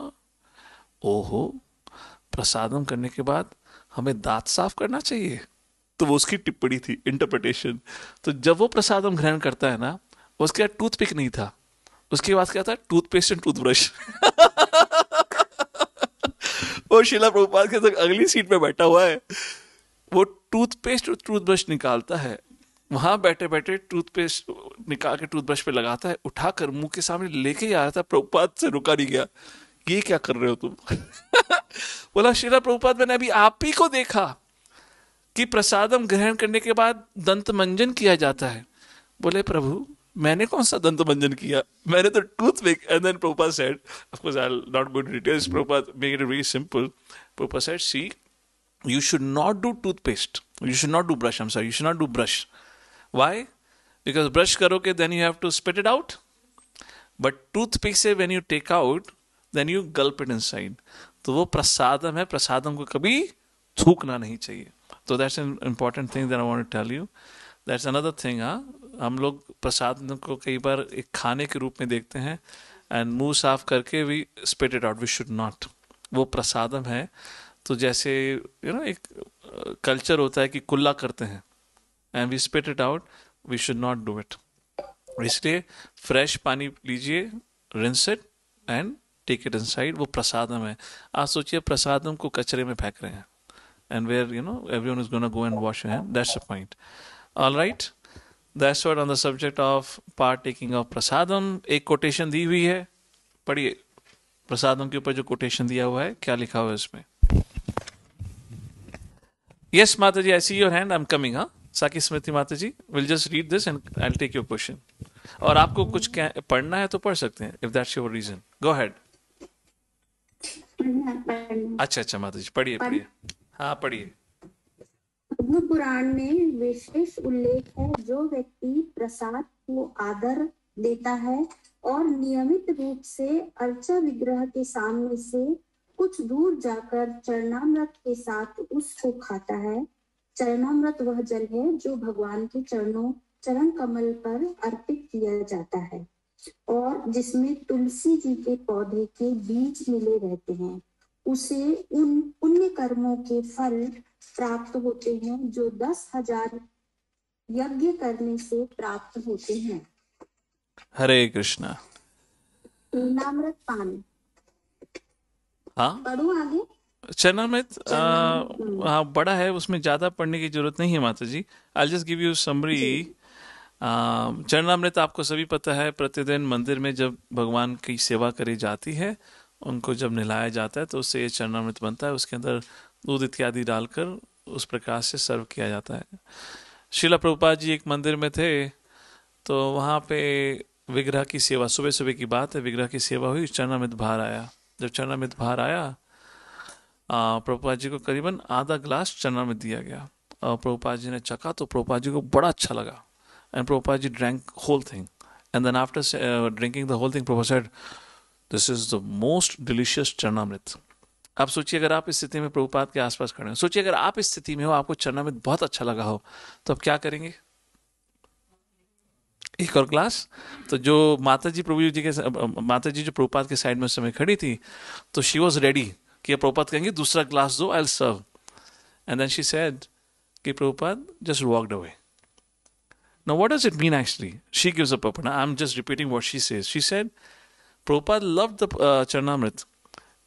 ओहो प्रसादम करने के बाद हमें दांत साफ करना चाहिए तो वो उसकी टिप्पणी थी इंटरप्रिटेशन तो जब वो प्रसादम ग्रहण करता है ना उसके बाद टूथपिक नहीं था उसके बाद क्या था टूथपेस्ट एंड टूथब्रश वो शिला प्रभुपाल के साथ अगली सीट पे बैठा हुआ है वो टूथपेस्ट और टूथब्रश निकालता है वहां बैठे बैठे टूथपेस्ट निकाल के टूथब्रश पे लगाता है उठाकर मुंह के सामने लेके आ रहा था प्रभुपाद से रुका नहीं गया ये क्या कर रहे हो तुम बोला शिला प्रभुपाद मैंने अभी आप ही को देखा कि प्रसादम ग्रहण करने के बाद दंत मंजन किया जाता है बोले प्रभु मैंने कौन सा दंत मंजन किया मैंने तो tooth make and then Prabhupada said of course I not go to details Prabhupada make it very simple Prabhupada said see you should not do toothpaste you should not do brush i'm sorry you should not do brush why because brush karoge then you have to spit it out but toothpaste when you take out then you gulp it inside तो वो प्रसादम है प्रसादम को कभी थूकना नहीं चाहिए तो that's an important thing that I want to tell you that's another thing हाँ हम लोग प्रसाद को कई बार एक खाने के रूप में देखते हैं एंड मुंह साफ करके we spit it out we should not वो प्रसादम है तो जैसे यू नो एक कल्चर uh, होता है कि कुल्ला करते हैं and we spit it out we should not do it इसलिए फ्रेश पानी लीजिए rinse it and take it inside वो प्रसादम है आप सोचिए प्रसादम को कचरे में फेंक रहे हैं and where you know every one is gonna go and wash hand that's a point all right that's word on the subject of part taking of prasadam एक कोटेशन दी हुई है पढ़िए प्रसादम के ऊपर जो कोटेशन दिया हुआ है क्या लिखा हुआ है इसमें Yes, Mataji, I see your hand. I'm coming, huh? Saki Smriti Mataji, we'll just read this and I'll take your question. और आपको कुछ पढ़ना है तो पढ़ सकते हैं if that's your reason go ahead अच्छा अच्छा माता जी पढ़िए पढ़िए हाँ पढ़िए पुराण में विशेष उल्लेख है जो व्यक्ति प्रसाद को आदर देता है और नियमित रूप से अर्चा विग्रह के सामने से कुछ दूर जाकर चरणामृत के साथ उसको खाता है चरणामृत वह जल है जो भगवान के चरणों चरण कमल पर अर्पित किया जाता है और जिसमें तुलसी जी के पौधे के बीज मिले रहते हैं उसे उन पुण्य कर्मों के फल प्राप्त होते हैं जो दस हजार यज्ञ करने से प्राप्त होते हैं हरे कृष्णा नामृत पानी हाँ चना आगे चरणामृत हम्म। हाँ बड़ा है उसमें ज्यादा पढ़ने की जरूरत नहीं है माता जी I just give you summary चरणामृत आपको सभी पता है प्रतिदिन मंदिर में जब भगवान की सेवा करी जाती है उनको जब नहलाया जाता है तो उससे ये चरणामृत बनता है उसके अंदर दूध इत्यादि डालकर उस प्रकार से सर्व किया जाता है शिला प्रभुपा जी एक मंदिर में थे तो वहाँ पे विग्रह की सेवा सुबह सुबह की बात है विग्रह की सेवा हुई चरणामृत बाहर आया जब चरणामृत बाहर आया प्रभुपा जी को करीबन आधा ग्लास चरणामृत दिया गया और प्रभुपा जी ने चखा तो प्रभुपा जी को बड़ा अच्छा लगा and Prabhupada ji drank whole thing and then after drinking the whole thing Prabhu said this is the most delicious charanamrita आप सोचिए अगर आप इस स्थिति में प्रभुपाद के आसपास खड़े हो सोचिए अगर आप इस स्थिति में हो आपको चरणामृत बहुत अच्छा लगा हो तो आप क्या करेंगे एक और ग्लास तो जो माता जी प्रभु जी के माता जी जो प्रोपात के साइड में समय खड़ी थी तो शी वॉज रेडी कि प्रोपात कहेंगे दूसरा ग्लास दो I serve and then she said कि Prabhupada just walked away no what does it mean actually she gives a purport I am just repeating what she says she said Prabhupada love the charanamrita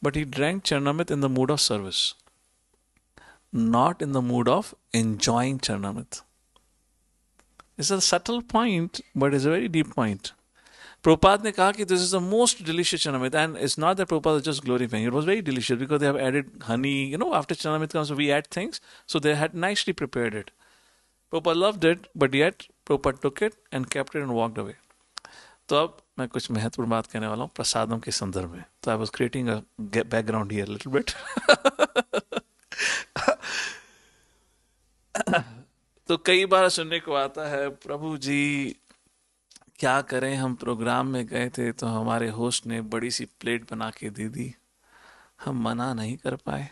but he drank charanamrita in the mood of service not in the mood of enjoying charanamrita it's a subtle point but is a very deep point Prabhupada ने कहा कि this is the most delicious charanamrita and it's not that Prabhupada just glorifying it was very delicious because they have added honey you know after charanamrita comes we add things so they had nicely prepared it Prabhupada loved it but yet Prabhupada took it and kept it and walked away तो अब मैं कुछ महत्वपूर्ण बात कहने वाला हूँ प्रसादों के संदर्भ में तो I was creating a background here little bit तो कई बार सुनने को आता है प्रभु जी क्या करें हम प्रोग्राम में गए थे तो हमारे होस्ट ने बड़ी सी प्लेट बना के दे दी हम मना नहीं कर पाए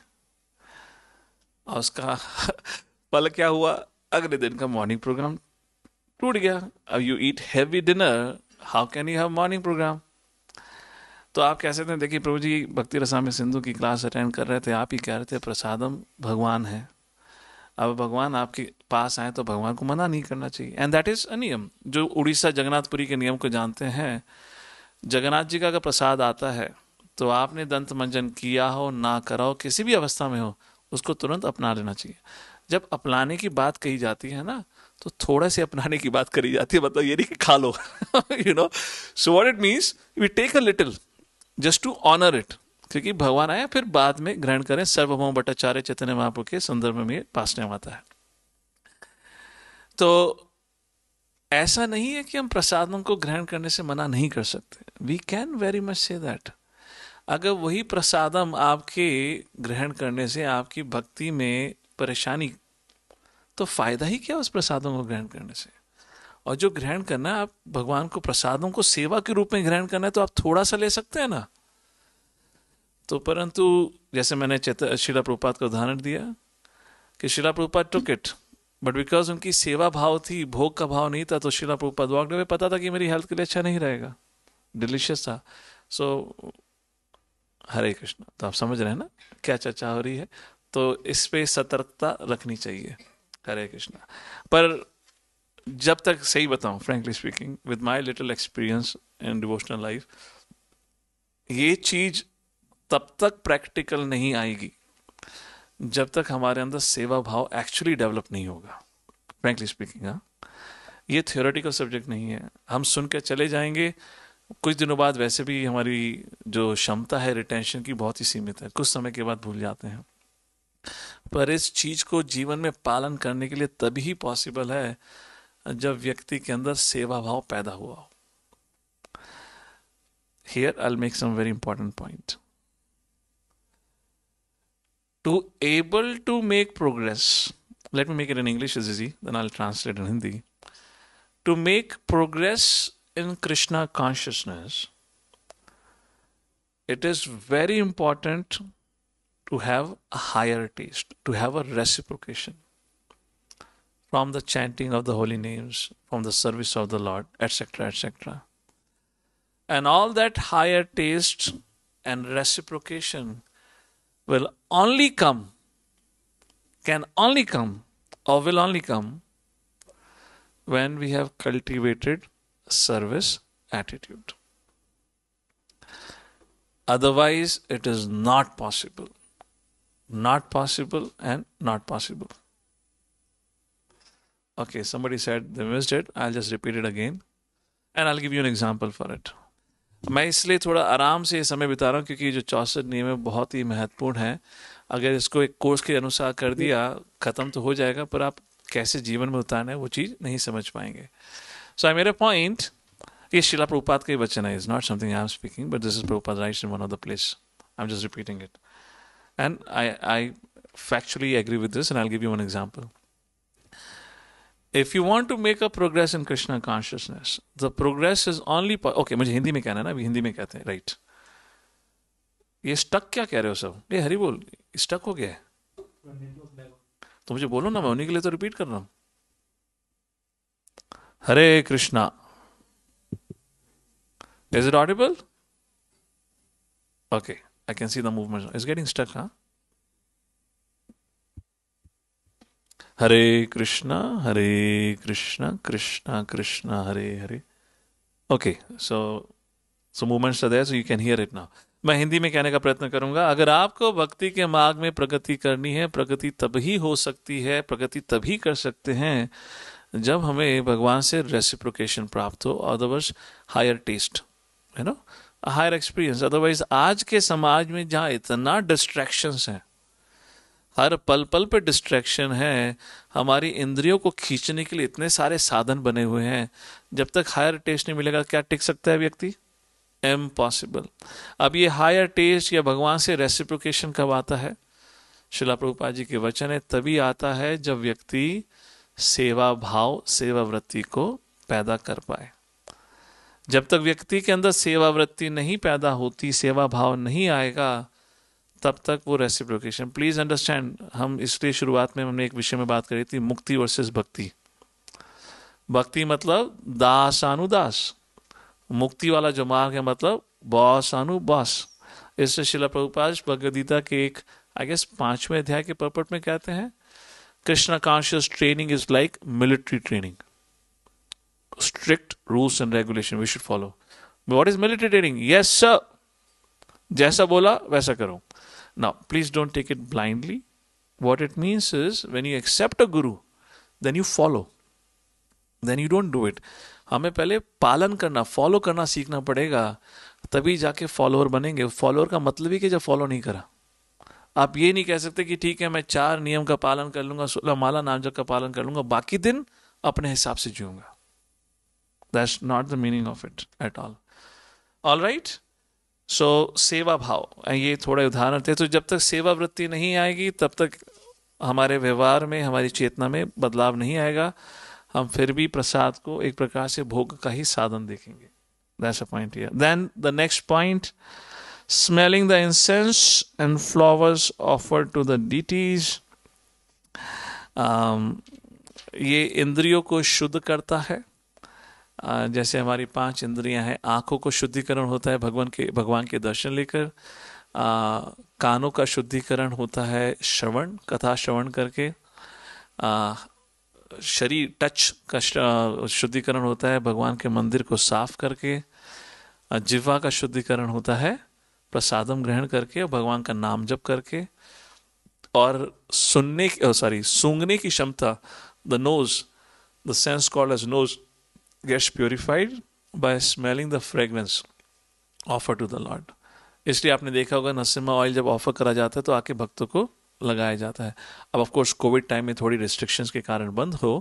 और उसका पल क्या हुआ अगले दिन का मॉर्निंग प्रोग्राम टूट गया अब you eat heavy dinner how can you have morning program तो आप कह सकते हैं देखिए प्रभु जी भक्ति रसा में सिंधु की क्लास अटेंड कर रहे थे आप ही कह रहे थे प्रसादम भगवान है अब भगवान आपके पास आए तो भगवान को मना नहीं करना चाहिए एंड दैट इज अ नियम जो उड़ीसा जगन्नाथपुरी के नियम को जानते हैं जगन्नाथ जी का अगर प्रसाद आता है तो आपने दंत मंजन किया हो ना कराओ किसी भी अवस्था में हो उसको तुरंत अपना लेना चाहिए जब अपनाने की बात कही जाती है ना तो थोड़ा से अपनाने की बात करी जाती है मतलब ये नहीं कि खा लो you know so what it means we take a little just to honour it क्योंकि भगवान आया फिर बाद में ग्रहण करें सर्वभौम भट्टाचार्य चैतन्य महापुर के संदर्भ में पास में आता है तो ऐसा नहीं है कि हम प्रसादों को ग्रहण करने से मना नहीं कर सकते we can very much say that अगर वही प्रसादम आपके ग्रहण करने से आपकी भक्ति में परेशानी तो फायदा ही क्या उस प्रसादों को ग्रहण करने से और जो ग्रहण करना है आप भगवान को प्रसादों को सेवा के रूप में ग्रहण करना है तो आप थोड़ा सा ले सकते हैं ना तो परंतु जैसे मैंने चेत शिला प्रपात का उदाहरण दिया कि शिला प्रपात टुक इट बट बिकॉज उनकी सेवा भाव थी भोग का भाव नहीं था तो शिला प्रपात वॉक में पता था कि मेरी हेल्थ के लिए अच्छा नहीं रहेगा डिलीशियस था सो so, हरे कृष्ण तो आप समझ रहे हैं ना क्या चर्चा हो रही है तो इस पे सतर्कता रखनी चाहिए हरे कृष्णा पर जब तक सही बताऊं frankly speaking with my little experience in devotional life ये चीज तब तक प्रैक्टिकल नहीं आएगी जब तक हमारे अंदर सेवा भाव एक्चुअली डेवलप नहीं होगा फ्रेंकली स्पीकिंग हाँ ये थियोरेटिकल सब्जेक्ट नहीं है हम सुन के चले जाएंगे कुछ दिनों बाद वैसे भी हमारी जो क्षमता है रिटेंशन की बहुत ही सीमित है कुछ समय के बाद भूल जाते हैं पर इस चीज को जीवन में पालन करने के लिए तभी पॉसिबल है जब व्यक्ति के अंदर सेवा भाव पैदा हुआ हो here I make some very important point to able to make progress let me make it in english as easy then i'll translate in hindi to make progress in krishna consciousness it is very important to have a higher taste to have a reciprocation from the chanting of the holy names from the service of the lord etc etc and all that higher taste and reciprocation will only come, can only come, or will only come when we have cultivated service attitude. Otherwise, it is not possible. Not possible and not possible. Okay, somebody said they missed it. I'll just repeat it again and I'll give you an example for it. मैं इसलिए थोड़ा आराम से ये समय बिता रहा हूँ क्योंकि जो चौसठ नियम है बहुत ही महत्वपूर्ण हैं अगर इसको एक कोर्स के अनुसार कर दिया ख़त्म तो हो जाएगा पर आप कैसे जीवन में उतारना है वो चीज़ नहीं समझ पाएंगे सो आई मेरा पॉइंट ये शिला प्रभुपात का ही वचन है is not something I am speaking but this is Prabhupada write in one of the place I am just repeating it and I I factually agree with this and I give you one example if you want to make a progress in Krishna consciousness the progress is only okay मुझे हिंदी में कहना है ना अभी हिंदी में कहते हैं right right. ये स्टक क्या कह रहे हो सब ये हरी बोल स्टक हो गया है तो मुझे बोलो ना मैं उन्हीं के लिए तो रिपीट कर रहा हूं Hare Krishna is it audible okay I can see the movement is getting stuck हाँ Hare Krishna Hare Krishna Krishna Krishna Hare Hare okay so so movements are there so you can hear it now मैं हिंदी में कहने का प्रयत्न करूंगा अगर आपको भक्ति के मार्ग में प्रगति करनी है प्रगति तभी हो सकती है प्रगति तभी कर सकते हैं जब हमें भगवान से रेसिप्रोकेशन प्राप्त हो अदरवाइज हायर टेस्ट है ना हायर एक्सपीरियंस अदरवाइज आज के समाज में जहाँ इतना डिस्ट्रैक्शंस हैं हर पल पल पे डिस्ट्रैक्शन है हमारी इंद्रियों को खींचने के लिए इतने सारे साधन बने हुए हैं जब तक हायर टेस्ट नहीं मिलेगा क्या टिक सकता है व्यक्ति एम्पॉसिबल अब ये हायर टेस्ट या भगवान से रेसिप्रोकेशन कब आता है शिला प्रभुपा जी के वचन है तभी आता है जब व्यक्ति सेवा भाव सेवा वृत्ति को पैदा कर पाए जब तक व्यक्ति के अंदर सेवा वृत्ति नहीं पैदा होती सेवा भाव नहीं आएगा तब तक वो रेसिप्रोकेशन प्लीज़ अंडरस्टैंड हम इसलिए शुरुआत में हमने एक विषय में बात करी थी मुक्ति वर्सेस भक्ति भक्ति मतलब दासानुदास मुक्ति वाला जो मार्ग है मतलब बॉसानु बॉस इससे शिला प्रभुपाद भगवदगीता के एक आई गेस पांचवें अध्याय के पर्पट में कहते हैं Krishna conscious training is like military training strict rules and regulation we should follow what is military training yes sir जैसा बोला वैसा करो Now, please don't take it blindly. What it means is when you accept a guru, then you follow. Then you don't do it. हमें पहले पालन करना follow करना सीखना पड़ेगा तभी जाके फॉलोअर बनेंगे फॉलोअर का मतलब ही कि जब फॉलो नहीं करा आप ये नहीं कह सकते कि ठीक है मैं चार नियम का पालन कर लूंगा सोलह माला नाम जब का पालन कर लूंगा बाकी दिन अपने हिसाब से जीऊंगा that's not the meaning of it at all all right so सेवा भाव ये थोड़े उदाहरण थे तो जब तक सेवा वृत्ति नहीं आएगी तब तक हमारे व्यवहार में हमारी चेतना में बदलाव नहीं आएगा हम फिर भी प्रसाद को एक प्रकार से भोग का ही साधन देखेंगे that's a point here then the next point smelling the incense and flowers offer to the deities ये इंद्रियों को शुद्ध करता है जैसे हमारी पांच इंद्रियां हैं आंखों को शुद्धिकरण होता है भगवान के भगवान के दर्शन लेकर कानों का शुद्धिकरण होता है श्रवण कथा श्रवण करके आ, शरीर टच का शुद्धिकरण होता है भगवान के मंदिर को साफ करके जिह्वा का शुद्धिकरण होता है प्रसादम ग्रहण करके और भगवान का नाम जप करके और सुनने की सॉरी सूंघने की क्षमता the nose the sense called as nose gets purified by smelling the fragrance offer to the Lord. इसलिए आपने देखा होगा नसीमा ऑयल जब ऑफर करा जाता है तो आके भक्तों को लगाया जाता है अब ऑफ कोर्स कोविड टाइम में थोड़ी रिस्ट्रिक्शंस के कारण बंद हो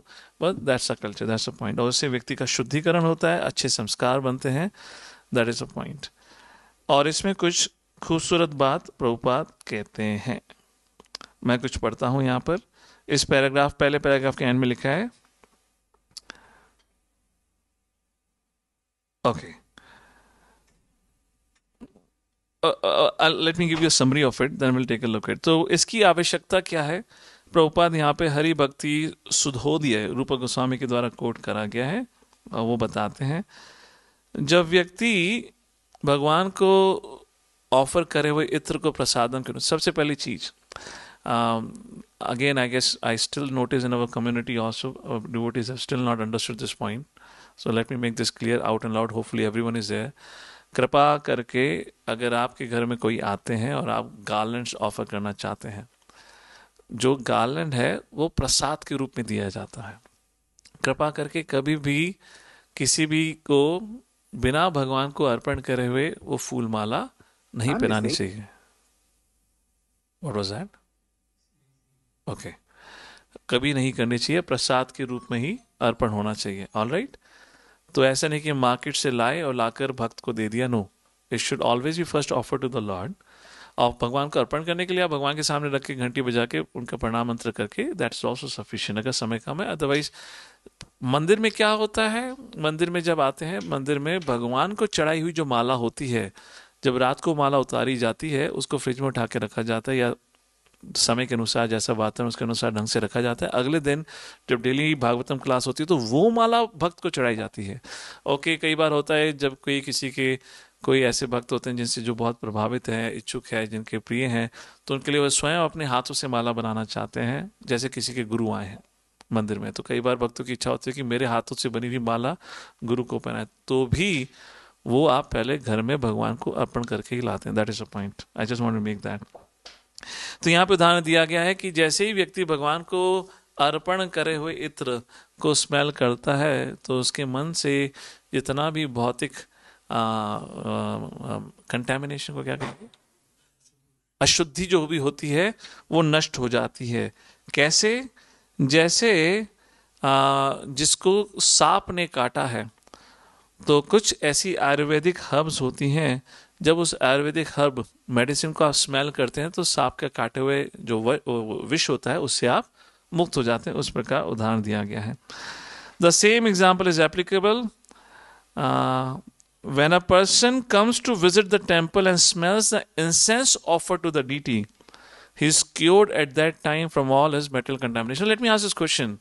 but that's a culture that's a point और उससे व्यक्ति का शुद्धिकरण होता है अच्छे संस्कार बनते हैं दैट इज़ अ पॉइंट और इसमें कुछ खूबसूरत बात प्रभुपात कहते हैं मैं कुछ पढ़ता हूँ यहाँ पर इस पैराग्राफ पहले पैराग्राफ के एंड में लिखा है Okay. Let me give you summary of it then will take a look it तो इसकी आवश्यकता क्या है प्रभुपाद यहाँ पे हरि भक्ति है रूप गोस्वामी के द्वारा कोट करा गया है और वो बताते हैं जब व्यक्ति भगवान को ऑफर करे हुए इत्र को प्रसादन करो सबसे पहली चीज again I guess I still notice in our community also devotees is still not understood this point so let me make this clear out and loud hopefully everyone is there कृपा करके अगर आपके घर में कोई आते हैं और आप गार्लेंड्स ऑफर करना चाहते हैं जो गार्लेंड है वो प्रसाद के रूप में दिया जाता है कृपा करके कभी भी किसी भी को बिना भगवान को अर्पण करे हुए वो फूल माला नहीं हाँ, पहनानी चाहिए वॉट वॉज दैट ओके कभी नहीं करनी चाहिए प्रसाद के रूप में ही अर्पण होना चाहिए ऑल राइट right? तो ऐसा नहीं कि मार्केट से लाए और लाकर भक्त को दे दिया no it should always be first offer to the lord और भगवान को अर्पण करने के लिए आप भगवान के सामने रख के घंटी बजा के उनका प्रणाम मंत्र करके दैट इज ऑल्सो सफिशियंट अगर समय कम है अदरवाइज मंदिर में क्या होता है मंदिर में जब आते हैं मंदिर में भगवान को चढ़ाई हुई जो माला होती है जब रात को माला उतारी जाती है उसको फ्रिज में उठा के रखा जाता है या समय के अनुसार जैसा वातावरण उसके अनुसार ढंग से रखा जाता है अगले दिन जब डेली भागवतम क्लास होती है तो वो माला भक्त को चढ़ाई जाती है ओके कई बार होता है जब कोई किसी के कोई ऐसे भक्त होते हैं जिनसे जो बहुत प्रभावित हैं इच्छुक है जिनके प्रिय हैं तो उनके लिए वह स्वयं अपने हाथों से माला बनाना चाहते हैं जैसे किसी के गुरु आए हैं मंदिर में तो कई बार भक्तों की इच्छा होती है कि मेरे हाथों से बनी हुई माला गुरु को पहनाए तो भी वो आप पहले घर में भगवान को अर्पण करके ही लाते हैं that is a point I just want to make that तो यहाँ पे उदाहरण दिया गया है कि जैसे ही व्यक्ति भगवान को अर्पण करे हुए इत्र को स्मेल करता है तो उसके मन से जितना भी भौतिक कंटेमिनेशन को क्या कहेंगे अशुद्धि जो भी होती है वो नष्ट हो जाती है कैसे जैसे आ, जिसको सांप ने काटा है तो कुछ ऐसी आयुर्वेदिक हर्ब्स होती हैं जब उस आयुर्वेदिक हर्ब मेडिसिन को आप स्मेल करते हैं तो सांप के काटे हुए जो विष होता है उससे आप मुक्त हो जाते हैं उस प्रकार उदाहरण दिया गया है the same example is applicable when a person comes to visit the temple and smells the incense offer to the deity he is cured at that time from all his mental contamination let me ask this question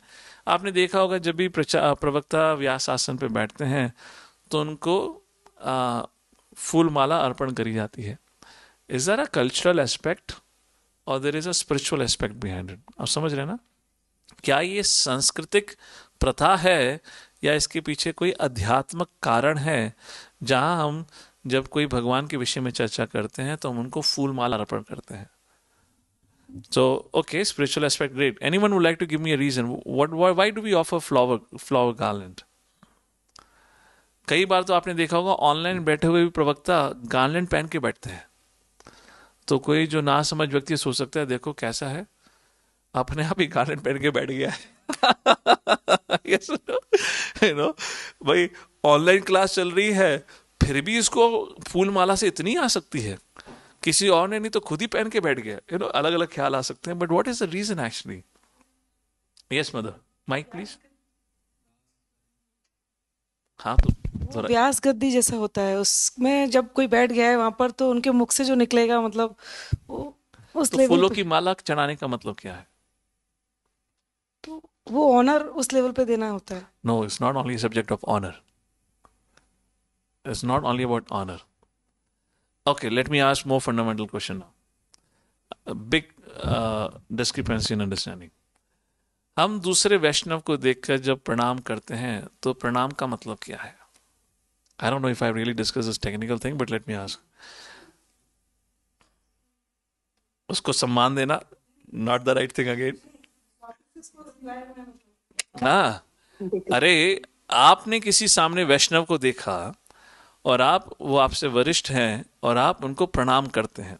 आपने देखा होगा जब भी प्रवक्ता व्यास आसन पर बैठते हैं तो उनको uh, फूल माला अर्पण करी जाती है is there a cultural aspect और there is a spiritual aspect behind it आप समझ रहे हैं ना क्या ये सांस्कृतिक प्रथा है या इसके पीछे कोई अध्यात्मक कारण है जहां हम जब कोई भगवान के विषय में चर्चा करते हैं तो हम उनको फूल माला अर्पण करते हैं So, okay, spiritual aspect, great. Anyone would like to give me a reason? What, why, why do we offer flower flower garland? कई बार तो आपने देखा होगा ऑनलाइन बैठे हुए भी प्रवक्ता गार्लैंड पहन के बैठते हैं तो कोई जो ना समझ व्यक्ति सोच सकता है देखो कैसा है अपने आप ही गार्लैंड पहन के बैठ गया है यू नो भाई ऑनलाइन क्लास चल रही है फिर भी इसको फूल माला से इतनी आ सकती है किसी और ने नहीं तो खुद ही पहन के बैठ गया यू नो अलग अलग ख्याल आ सकते हैं but what is the reason actually yes mother mic please हाँ तो व्यास गद्दी जैसा होता है उसमें जब कोई बैठ गया है वहां पर तो उनके मुख से जो निकलेगा मतलब वो उस तो फूलों की माला चढ़ाने का मतलब क्या है तो वो ऑनर उस लेवल पे देना होता है no it's not only subject of honour it's not only about honour okay let me ask more fundamental question big discrepancy in understanding हम दूसरे वैष्णव को देखकर जब प्रणाम करते हैं तो प्रणाम का मतलब क्या है I don't know if I really discussed this technical thing, but let me ask. उसको सम्मान देना not the right thing again ना अरे आपने किसी सामने वैष्णव को देखा और आप वो आपसे वरिष्ठ हैं और आप उनको प्रणाम करते हैं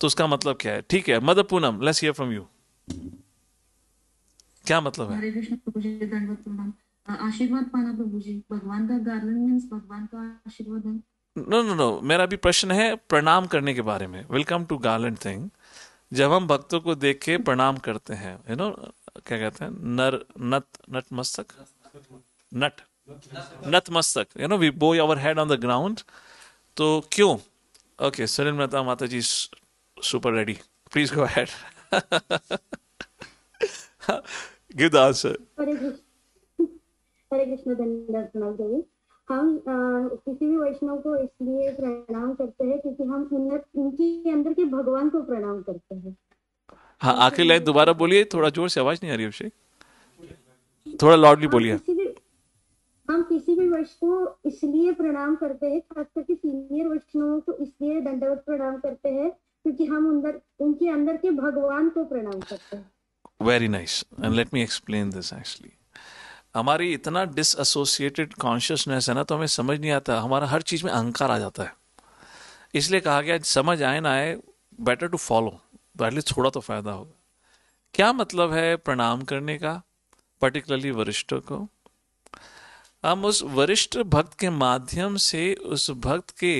तो उसका मतलब क्या है ठीक है mother Poonam let's hear from you क्या मतलब है आशीर्वाद पाना प्रभु जी भगवान का गार्लन मीन भगवान का आशीर्वाद है नो नो नो मेरा भी प्रश्न है प्रणाम करने के बारे में वेलकम टू गार्लैंड थिंग जब हम भक्तों को देख के प्रणाम करते हैं यू you नो know, क्या कहते हैं नर नत नट मस्तक नट नत मस्तक you know we bow our head on the ground तो क्यों ओके सुनील मेहता माता जी super ready please go ahead give the answer Hare Krishna धन्य देवी हम किसी भी वैष्णव को इसलिए प्रणाम करते हैं क्योंकि हम उन्नत उनके अंदर के भगवान को प्रणाम करते हैं हाँ आखिरी लाइन दोबारा बोलिए थोड़ा जोर से आवाज नहीं आ रही अभिषेक थोड़ा लाउडली बोलिए हम किसी भी वर्ष को इसलिए प्रणाम करते हैं खास करके सीनियर वैष्णवों को इसलिए दंडवत प्रणाम करते हैं क्योंकि हम अंदर उनके अंदर के भगवान को प्रणाम करते हैं very nice and let me explain this actually हमारी इतना डिसोसिएटेड कॉन्शियसनेस है ना तो हमें समझ नहीं आता हमारा हर चीज़ में अहंकार आ जाता है इसलिए कहा गया समझ आए ना आए बेटर टू फॉलो एटलीस्ट थोड़ा तो फायदा होगा क्या मतलब है प्रणाम करने का पर्टिकुलरली वरिष्ठों को हम उस वरिष्ठ भक्त के माध्यम से उस भक्त के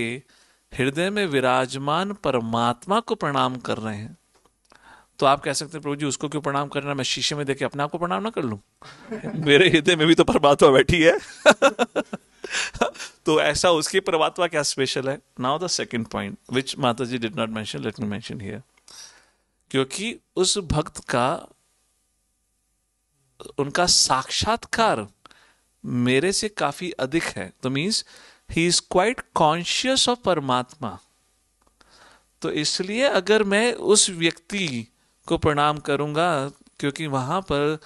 हृदय में विराजमान परमात्मा को प्रणाम कर रहे हैं तो आप कह सकते हैं प्रभु जी उसको क्यों प्रणाम करना मैं शीशे में देखे अपने आप को प्रणाम ना कर लू मेरे हृदय में भी तो परमात्मा बैठी है तो ऐसा उसकी परमात्मा क्या स्पेशल है now the second point which माता जी did not mention let me mention here क्योंकि उस भक्त का उनका साक्षात्कार मेरे से काफी अधिक है तो means he is quite conscious of Paramatma तो इसलिए अगर मैं उस व्यक्ति को प्रणाम करूंगा क्योंकि वहां पर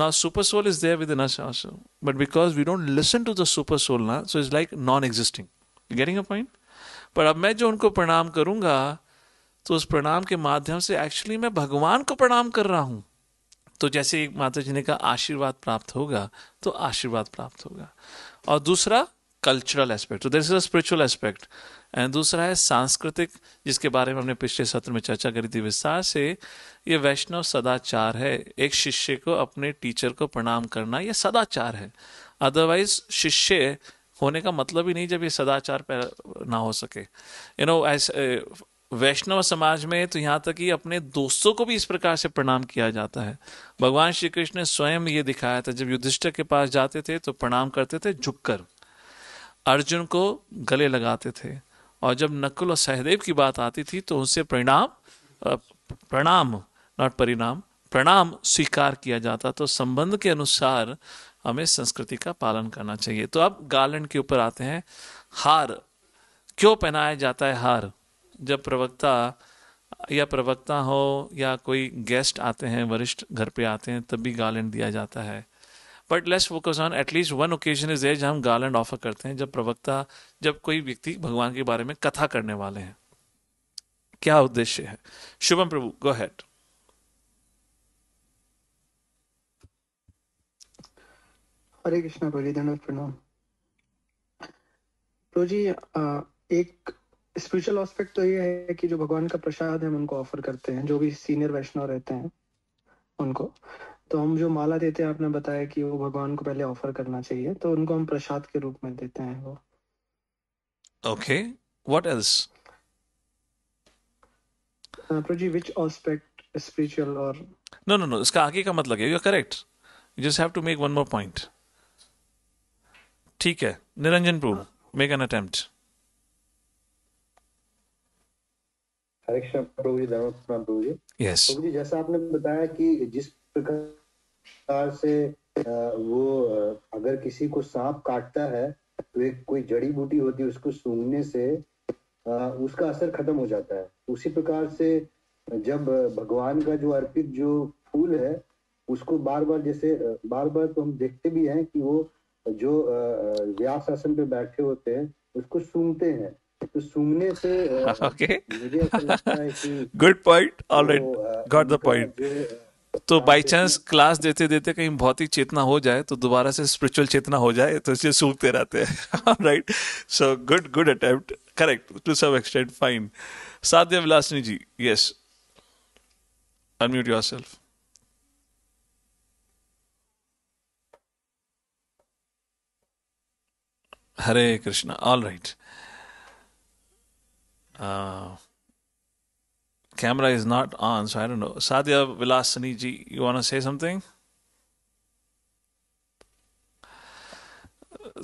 ना super soul is there within us also but because we don't listen to the super soul ना so is like non existing getting a point पर अब मैं जो उनको प्रणाम करूंगा तो उस प्रणाम के माध्यम से एक्चुअली मैं भगवान को प्रणाम कर रहा हूं तो जैसे माता जी ने कहा आशीर्वाद प्राप्त होगा तो आशीर्वाद प्राप्त होगा और दूसरा कल्चरल एस्पेक्ट तो there is a spiritual aspect and दूसरा है सांस्कृतिक जिसके बारे में हमने पिछले सत्र में चर्चा करी थी विस्तार से ये वैष्णव सदाचार है एक शिष्य को अपने टीचर को प्रणाम करना ये सदाचार है अदरवाइज शिष्य होने का मतलब ही नहीं जब ये सदाचार ना हो सके यू नो ऐसे वैष्णव समाज में तो यहाँ तक कि अपने दोस्तों को भी इस प्रकार से प्रणाम किया जाता है भगवान श्री कृष्ण ने स्वयं ये दिखाया था जब युधिष्ठर के पास जाते थे तो प्रणाम करते थे झुककर अर्जुन को गले लगाते थे और जब नकुल और सहदेव की बात आती थी तो उनसे परिणाम प्रणाम नॉट परिणाम प्रणाम स्वीकार किया जाता तो संबंध के अनुसार हमें संस्कृति का पालन करना चाहिए तो अब गार्लैंड के ऊपर आते हैं हार क्यों पहनाया जाता है हार जब प्रवक्ता या प्रवक्ता हो या कोई गेस्ट आते हैं वरिष्ठ घर पे आते हैं तब भी गार्लैंड दिया जाता है but let's focus on at least one occasion is there जहाँ हम गार्लैंड ऑफर करते हैं जब प्रवक्ता जब कोई व्यक्ति भगवान के बारे में कथा करने वाले हैं क्या उद्देश्य है शुभम प्रभु गो हैड हरे कृष्णा बलिदान प्रणाम तो जी एक स्पिरिचुअल एस्पेक्ट तो ये है कि जो भगवान का प्रसाद है हम उनको ऑफर करते हैं जो भी सीनियर वैष्णव रहते हैं उनको तो हम जो माला देते हैं आपने बताया कि वो भगवान को पहले ऑफर करना चाहिए तो उनको हम प्रसाद के रूप में देते हैं वो ओके व्हाट एल्स प्रजी व्हिच एस्पेक्ट स्पिरिचुअल और नो नो नो इसका आगे का मतलब है you are correct you just have to make one more point ठीक है निरंजन प्रू मेक एन अटेम्प्ट हरिकृष्ण प्रभु जी धर्म प्रभु जी यस प्रभु जी जैसा आपने बताया कि जिस प्रकार प्रकार से वो अगर किसी को सांप काटता है तो एक कोई जड़ी बूटी होती है उसको सूंघने से उसका असर खत्म हो जाता है उसी प्रकार से जब भगवान का जो अर्पित जो फूल है उसको बार बार जैसे बार बार तो हम देखते भी हैं कि वो जो व्यास आसन पे बैठे होते हैं उसको सूंघते हैं तो सूंघने से okay good point all right got the point तो बाई चांस क्लास देते देते कहीं भौतिक चेतना हो जाए तो दोबारा से स्पिरिचुअल चेतना हो जाए तो इसलिए सूखते रहते हैं right so good good attempt correct to some extent fine Sadhya Vilasini ji yes unmute yourself Hare Krishna all right camera is not on, so I don't know. Sadhya Vilasani ji, you want to say something?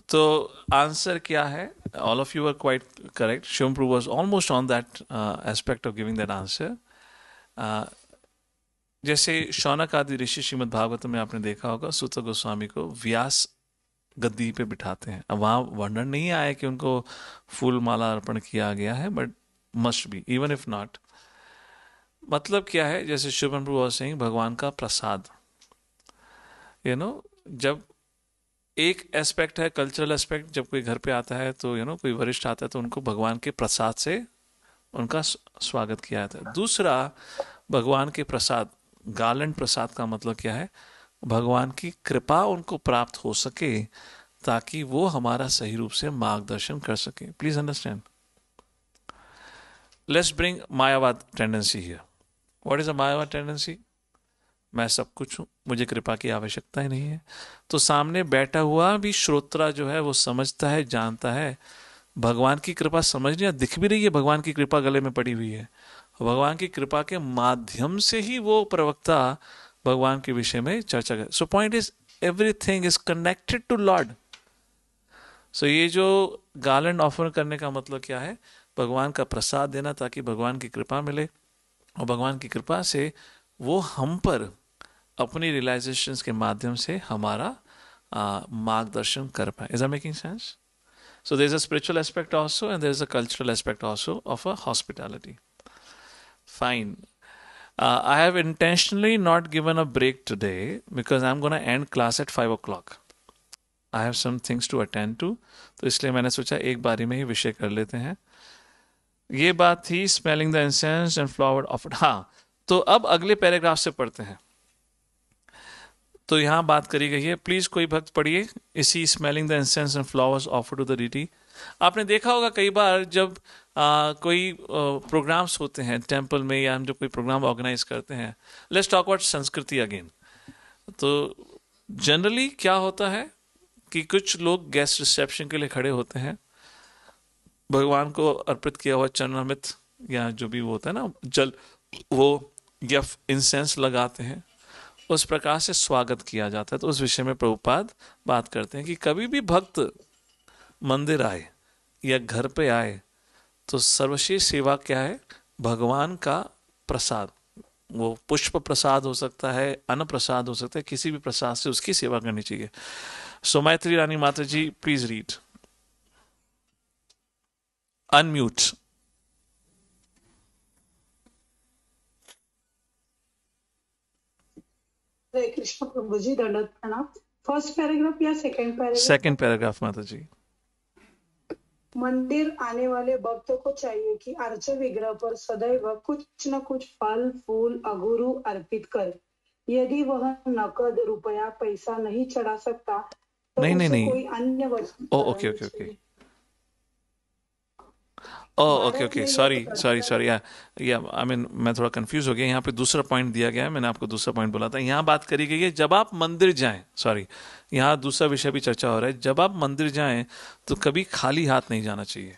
So answer kya hai? All of you were quite correct. Shumpru was almost on that uh, aspect of giving that answer. Uh, जैसे शौनक आदि ऋषि श्रीमद भागवत में आपने देखा होगा सूत गोस्वामी को व्यास गद्दी पे बिठाते हैं अब वहाँ वर्णन नहीं आया कि उनको फूल माला अर्पण किया गया है but must be even if not मतलब क्या है जैसे शुभम प्रभु सिंह भगवान का प्रसाद यू you नो know, जब एक एस्पेक्ट है कल्चरल एस्पेक्ट जब कोई घर पे आता है तो यू you नो know, कोई वरिष्ठ आता है तो उनको भगवान के प्रसाद से उनका स्वागत किया जाता है दूसरा भगवान के प्रसाद गालन प्रसाद का मतलब क्या है भगवान की कृपा उनको प्राप्त हो सके ताकि वो हमारा सही रूप से मार्गदर्शन कर सके please understand let's bring Mayavada tendency here what is a Mayavada tendency मैं सब कुछ हूँ मुझे कृपा की आवश्यकता ही नहीं है तो सामने बैठा हुआ भी श्रोत्रा जो है वो समझता है जानता है भगवान की कृपा समझ नहीं दिख भी रही है भगवान की कृपा गले में पड़ी हुई है भगवान की कृपा के माध्यम से ही वो प्रवक्ता भगवान के विषय में चर्चा करे so point is everything is connected to lord so ये जो गार्लैंड ऑफर करने का मतलब क्या है भगवान का प्रसाद देना ताकि भगवान की कृपा मिले और भगवान की कृपा से वो हम पर अपनी रियलाइजेशन के माध्यम से हमारा मार्गदर्शन कर पाए is are making sense so there is a spiritual aspect also and there is a cultural aspect also of a hospitality fine I have intentionally not given a break today because I am gonna end class at five o'clock I have some things to attend to तो इसलिए मैंने सोचा एक बारी में ही विषय कर लेते हैं ये बात थी smelling the incense and flower of हाँ तो अब अगले पैराग्राफ से पढ़ते हैं तो यहाँ बात करी गई है प्लीज कोई भक्त पढ़िए इसी smelling the incense and flowers offer to the deity आपने देखा होगा कई बार जब आ, कोई प्रोग्राम्स होते हैं टेम्पल में या हम जब कोई प्रोग्राम ऑर्गेनाइज करते हैं let's talk about sanskriti again तो जनरली क्या होता है कि कुछ लोग गेस्ट रिसेप्शन के लिए खड़े होते हैं भगवान को अर्पित किया हुआ चरणामृत या जो भी वो होता है ना जल वो या इंसेंस लगाते हैं उस प्रकार से स्वागत किया जाता है तो उस विषय में प्रभुपाद बात करते हैं कि कभी भी भक्त मंदिर आए या घर पे आए तो सर्वश्रेष्ठ सेवा क्या है भगवान का प्रसाद वो पुष्प प्रसाद हो सकता है अन्न प्रसाद हो सकता है किसी भी प्रसाद से उसकी सेवा करनी चाहिए सो मैत्री रानी माता जी प्लीज रीड unmute कृष्ण प्रभु जी फर्स्ट पैराग्राफ या सेकंड पैराग्राफ सेकंड पैराग्राफ माता जी मंदिर आने वाले भक्तों को चाहिए कि अर्च विग्रह पर सदैव कुछ न कुछ फल फूल अगुरु अर्पित कर यदि वह नकद रुपया पैसा नहीं चढ़ा सकता तो नहीं नहीं नहीं कोई अन्य वस्तु okay okay okay oh okay okay sorry sorry sorry या आई मीन मैं थोड़ा कंफ्यूज हो गया यहाँ पे दूसरा पॉइंट दिया गया है मैंने आपको दूसरा पॉइंट बोला था यहाँ बात करी गई है जब आप मंदिर जाएं सॉरी यहाँ दूसरा विषय भी चर्चा हो रहा है जब आप मंदिर जाएं तो कभी खाली हाथ नहीं जाना चाहिए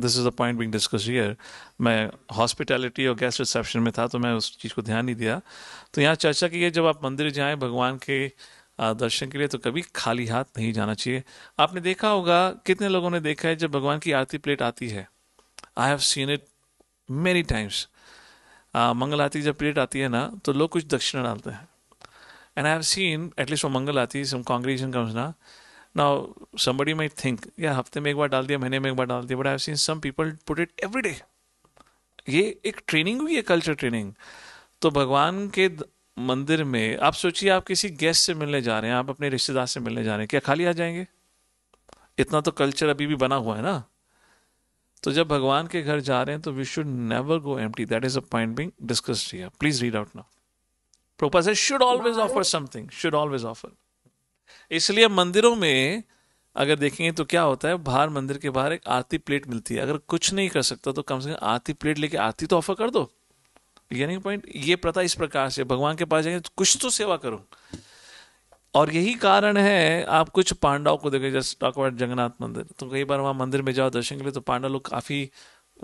this is the point being discuss here मैं हॉस्पिटैलिटी और गेस्ट रिसेप्शन में था तो मैं उस चीज़ को ध्यान नहीं दिया तो यहाँ चर्चा की है जब आप मंदिर जाएं भगवान के दर्शन के लिए तो कभी खाली हाथ नहीं जाना चाहिए आपने देखा होगा कितने लोगों ने देखा है जब भगवान की आरती प्लेट आती है I have seen it many times मंगल आती जब पीरियड आती है ना तो लोग कुछ दक्षिणा डालते हैं and I have seen at least वो मंगल आती सम कॉन्ग्रेशन कम्स ना ना समबडी माई थिंक या हफ्ते में एक बार डाल दिया महीने में एक बार डाल दिया but I have seen some people put it every day ये एक ट्रेनिंग हुई है कल्चर ट्रेनिंग तो भगवान के मंदिर में आप सोचिए आप किसी गेस्ट से मिलने जा रहे हैं आप अपने रिश्तेदार से मिलने जा रहे हैं क्या खाली आ जाएंगे इतना तो कल्चर अभी भी बना हुआ है ना तो जब भगवान के घर जा रहे हैं तो वी शुड नेवर गो एम that is a point being discuss please read out now Prabhupada says should always offer something should always offer इसलिए मंदिरों में अगर देखेंगे तो क्या होता है बाहर मंदिर के बाहर एक आरती प्लेट मिलती है अगर कुछ नहीं कर सकता तो कम से कम आरती प्लेट लेके आरती तो ऑफर कर दो यानी पॉइंट ये प्रथा इस प्रकार से भगवान के पास जाएंगे तो कुछ तो सेवा करो और यही कारण है आप कुछ पांडव को देखें जैसे टॉक अबाउट जगन्नाथ मंदिर तो कई बार वहाँ मंदिर में जाओ दर्शन के लिए तो पांडव लोग काफ़ी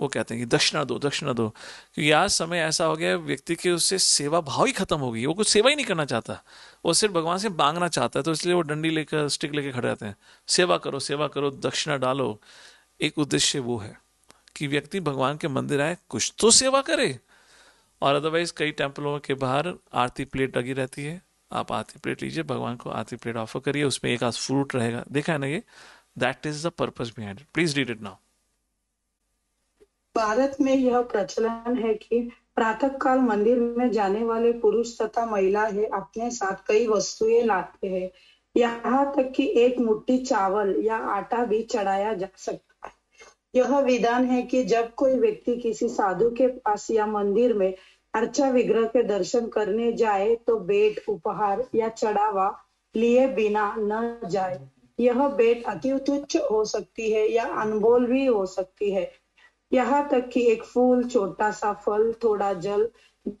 वो कहते हैं कि दक्षिणा दो दक्षिणा दो क्योंकि आज समय ऐसा हो गया व्यक्ति के उससे सेवा भाव ही खत्म हो गई वो कुछ सेवा ही नहीं करना चाहता वो सिर्फ भगवान से मांगना चाहता है तो इसलिए वो डंडी लेकर स्टिक लेकर खड़े रहते हैं सेवा करो सेवा करो दक्षिणा डालो एक उद्देश्य वो है कि व्यक्ति भगवान के मंदिर आए कुछ तो सेवा करे और अदरवाइज कई टेम्पलों के बाहर आरती प्लेट लगी रहती है आप आरती प्लेट लीजिए भगवान को आरती प्लेट ऑफर करिए उसमें एक आध फ्रूट रहेगा देखा है ना ये that is the purpose behind it please read it now Bharat में यह प्रचलन है कि प्रातः काल मंदिर में जाने वाले पुरुष तथा महिला है अपने साथ कई वस्तुएं लाते हैं यहाँ तक कि एक मुट्ठी चावल या आटा भी चढ़ाया जा सकता है यह विधान है कि जब कोई व्यक्ति किसी साधु के पास या मंदिर में अर्चा विग्रह के दर्शन करने जाए तो बेट उपहार या चढ़ावा लिए बिना न जाए यह बेट अति तुच्छ हो सकती है या अनबोल भी हो सकती है यहाँ तक कि एक फूल छोटा सा फल थोड़ा जल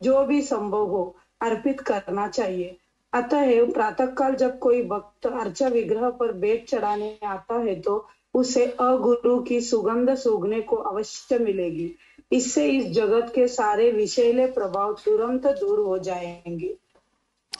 जो भी संभव हो अर्पित करना चाहिए अतः काल जब कोई भक्त अर्चा विग्रह पर बेट चढ़ाने आता है तो उसे अगुरु की सुगंध सूगने को अवश्य मिलेगी इससे इस जगत के सारे विषैले प्रभाव तुरंत दूर हो जाएंगे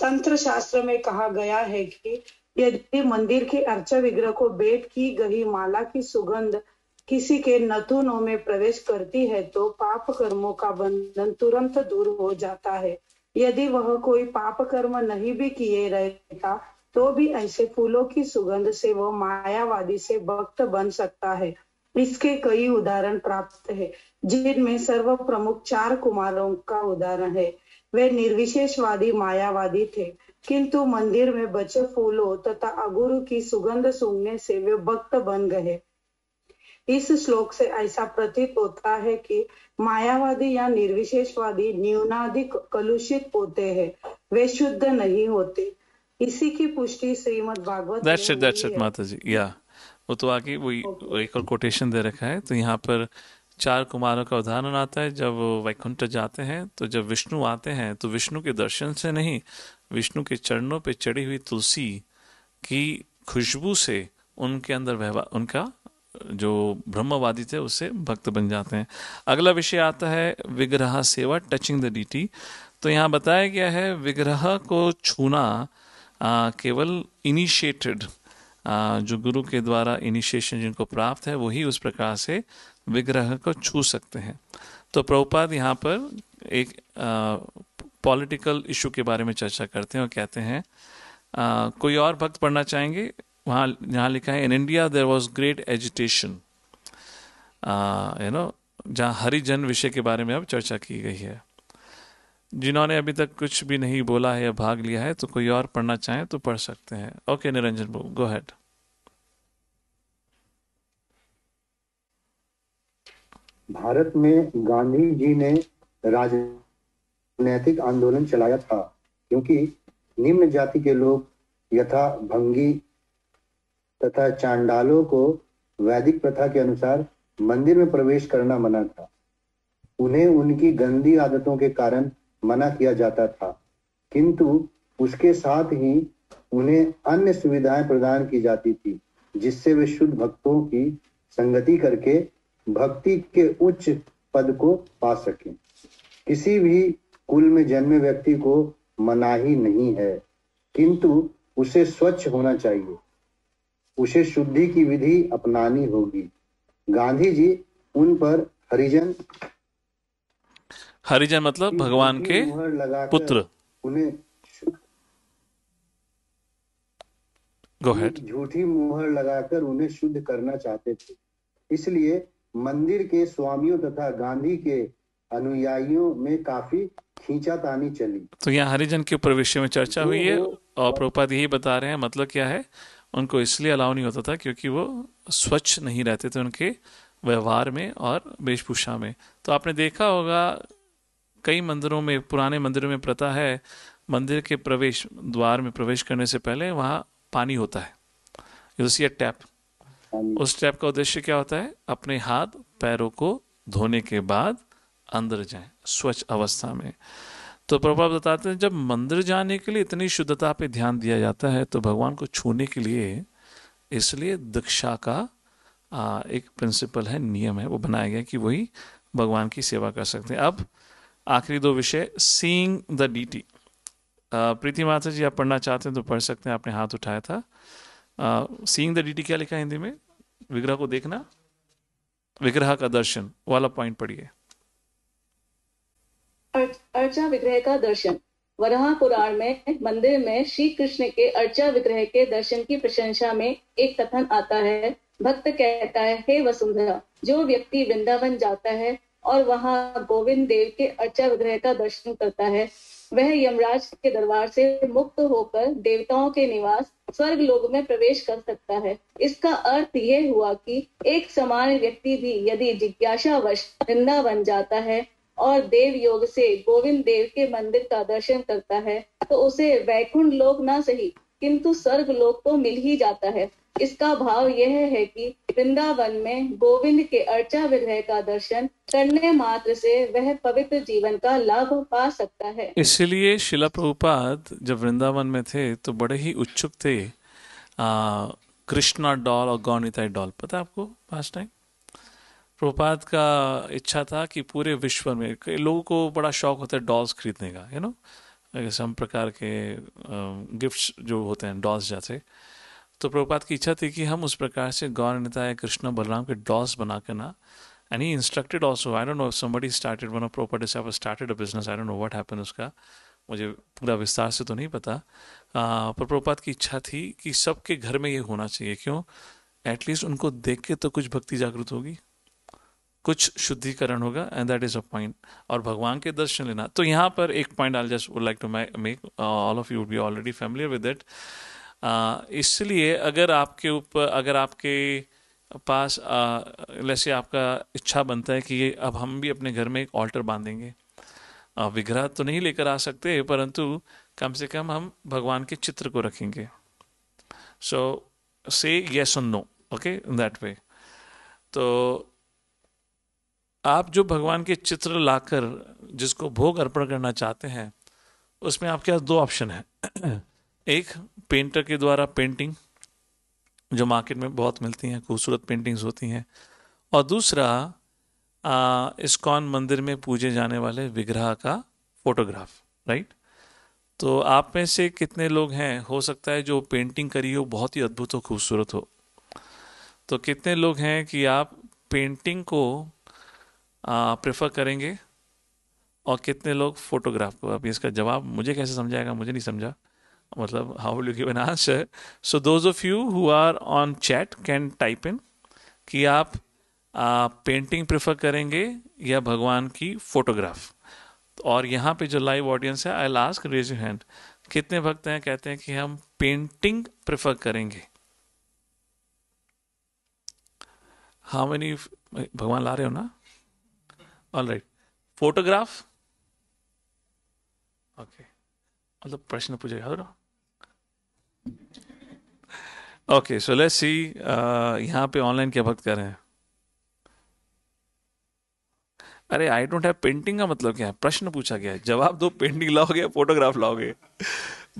तंत्र शास्त्र में कहा गया है कि यदि मंदिर के अर्च विग्रह को बेट की गई माला की सुगंध किसी के नथुनों में प्रवेश करती है तो पाप कर्मों का बंधन तुरंत दूर हो जाता है यदि वह कोई पाप कर्म नहीं भी किए रहता तो भी ऐसे फूलों की सुगंध से वह मायावादी से भक्त बन सकता है इसके कई उदाहरण प्राप्त है जिनमें सर्व प्रमुख चार कुमारों का उदाहरण है वे निर्विशेषवादी मायावादी थे किंतु मंदिर में बचे फूलों तथा अगुरु की सुगंध सूंघने से वे भक्त बन गए इस श्लोक से ऐसा प्रतीत होता है कि मायावादी या निर्विशेषवादी न्यूनाधिक कलुषित होते हैं वे शुद्ध नहीं होते इसी की पुष्टि Shrimad Bhagavat that's it, that's it, माता जी या वो तो आगे वही एक और कोटेशन दे रखा है तो यहाँ पर चार कुमारों का उदाहरण आता है जब वैकुंठ जाते हैं तो जब विष्णु आते हैं तो विष्णु के दर्शन से नहीं विष्णु के चरणों पर चढ़ी हुई तुलसी की खुशबू से उनके अंदर व्यवहार उनका जो ब्रह्मवादी थे उससे भक्त बन जाते हैं अगला विषय आता है विग्रह सेवा टचिंग द डीटी तो यहाँ बताया गया है विग्रह को छूना केवल इनिशिएटेड जो गुरु के द्वारा इनिशिएशन जिनको प्राप्त है वही उस प्रकार से विग्रह को छू सकते हैं तो प्रभुपाद यहाँ पर एक पॉलिटिकल इशू के बारे में चर्चा करते हैं और कहते हैं आ, कोई और भक्त पढ़ना चाहेंगे वहाँ यहाँ लिखा है in India there was great education you know जहाँ हरिजन विषय के बारे में अब चर्चा की गई है जिन्होंने अभी तक कुछ भी नहीं बोला है या भाग लिया है तो कोई और पढ़ना चाहें तो पढ़ सकते हैं okay Niranjan babu go ahead Bharat में गांधी जी ने राजनैतिक आंदोलन चलाया था क्योंकि निम्न जाति के लोग यथा भंगी तथा चांडालों को वैदिक प्रथा के अनुसार मंदिर में प्रवेश करना मना था उन्हें उनकी गंदी आदतों के कारण मना किया जाता था किंतु उसके साथ ही उन्हें अन्य सुविधाएं प्रदान की जाती थी जिससे वे शुद्ध भक्तों की संगति करके भक्ति के उच्च पद को पा सके किसी भी कुल में जन्मे व्यक्ति को मनाही नहीं है किंतु उसे स्वच्छ होना चाहिए उसे शुद्धि की विधि अपनानी होगी गांधी जी उन पर हरिजन हरिजन मतलब भगवान के पुत्र उन्हें झूठी मुहर लगाकर उन्हें शुद्ध करना चाहते थे इसलिए मंदिर के स्वामियों तथा गांधी के अनुयायियों में काफी खींचातानी चली तो यहाँ हरिजन के ऊपर विषय में चर्चा हुई है और प्रभुपाद यही बता रहे हैं मतलब क्या है उनको इसलिए अलाउ नहीं होता था क्योंकि वो स्वच्छ नहीं रहते थे उनके व्यवहार में और वेशभूषा में तो आपने देखा होगा कई मंदिरों में पुराने मंदिरों में प्रथा है मंदिर के प्रवेश द्वार में प्रवेश करने से पहले वहाँ पानी होता है यू सी टैप उस स्टेप का उद्देश्य क्या होता है अपने हाथ पैरों को धोने के बाद अंदर जाएं स्वच्छ अवस्था में तो प्रभाव बताते हैं जब मंदिर जाने के लिए इतनी शुद्धता पे ध्यान दिया जाता है तो भगवान को छूने के लिए इसलिए दीक्षा का आ, एक प्रिंसिपल है नियम है वो बनाया गया कि वही भगवान की सेवा कर सकते हैं अब आखिरी दो विषय सीइंग द डीटी प्रीति माता जी आप पढ़ना चाहते हैं तो पढ़ सकते हैं आपने हाथ उठाया था सीइंग द डीटी क्या लिखा हिंदी में विग्रह को देखना विग्रह का दर्शन वाला पॉइंट पढ़िए अर्चा विग्रह का दर्शन वराह पुराण में मंदिर में श्री कृष्ण के अर्चा विग्रह के दर्शन की प्रशंसा में एक कथन आता है भक्त कहता है हे वसुंधरा जो व्यक्ति वृंदावन जाता है और वहां गोविंद देव के अर्चा विग्रह का दर्शन करता है वह यमराज के दरबार से मुक्त होकर देवताओं के निवास स्वर्ग लोग में प्रवेश कर सकता है इसका अर्थ ये हुआ कि एक समान व्यक्ति भी यदि जिज्ञासावश निंदा बन जाता है और देव योग से गोविंद देव के मंदिर का दर्शन करता है तो उसे वैकुंठ लोक ना सही किंतु स्वर्ग लोक तो मिल ही जाता है इसका भाव यह है कि वृंदावन में गोविंद के अर्चा विग्रह का दर्शन करने मात्र से वह पवित्र जीवन का लाभ पा सकता है इसलिए शिला प्रभुपाद जब वृंदावन में थे तो बड़े ही उत्सुक थे कृष्णा डॉल और गौनिताई डॉल पता है आपको पास्ट टाइम प्रभुपाद का इच्छा था कि पूरे विश्व में लोगों को बड़ा शौक होता है डॉल्स खरीदने का यू नो सम प्रकार के गिफ्ट्स जो होते हैं डॉल्स जैसे तो प्रभुपात की इच्छा थी कि हम उस प्रकार से गौर या कृष्ण बलराम के डॉल्स बना के ना and he instructed also I don't know if started one of of I started started a business i don't know उसका मुझे पूरा विस्तार से तो नहीं पता पर प्रभुपात की इच्छा थी कि सबके घर में ये होना चाहिए क्यों एटलीस्ट उनको देख के तो कुछ भक्ति जागृत होगी कुछ शुद्धिकरण होगा and that is a point और भगवान के दर्शन लेना तो यहाँ पर एक point I just would like to make all of you be already familiar with that इसलिए अगर आपके ऊपर अगर आपके पास जैसे आपका इच्छा बनता है कि ये अब हम भी अपने घर में एक ऑल्टर बांधेंगे विग्रह तो नहीं लेकर आ सकते परंतु कम से कम हम भगवान के चित्र को रखेंगे सो से ये और no okay in that way तो आप जो भगवान के चित्र लाकर जिसको भोग अर्पण करना चाहते हैं उसमें आपके पास दो ऑप्शन है एक पेंटर के द्वारा पेंटिंग जो मार्केट में बहुत मिलती हैं खूबसूरत पेंटिंग्स होती हैं और दूसरा इस्कॉन मंदिर में पूजे जाने वाले विग्रह का फोटोग्राफ राइट तो आप में से कितने लोग हैं हो सकता है जो पेंटिंग करी हो बहुत ही अद्भुत और खूबसूरत हो तो कितने लोग हैं कि आप पेंटिंग को प्रेफर करेंगे और कितने लोग फोटोग्राफ को अभी इसका जवाब मुझे कैसे समझाएगा मुझे नहीं समझा मतलब how will you give an answer so those of you who are on chat can type in कि आप पेंटिंग प्रेफर करेंगे या भगवान की फोटोग्राफ और यहाँ पे जो लाइव ऑडियंस है I last raise you hand कितने भक्त हैं कहते हैं कि हम पेंटिंग प्रेफर करेंगे हाउ मेनी भगवान ला रहे हो ना ऑल राइट फोटोग्राफ ओके मतलब प्रश्न पूछेगा हाँ, ओके सो लेट्स सी यहाँ पे ऑनलाइन क्या वक्त हैं अरे आई डोंट हैव पेंटिंग का मतलब क्या है प्रश्न पूछा गया है जवाब दो पेंटिंग लाओगे या फोटोग्राफ लाओगे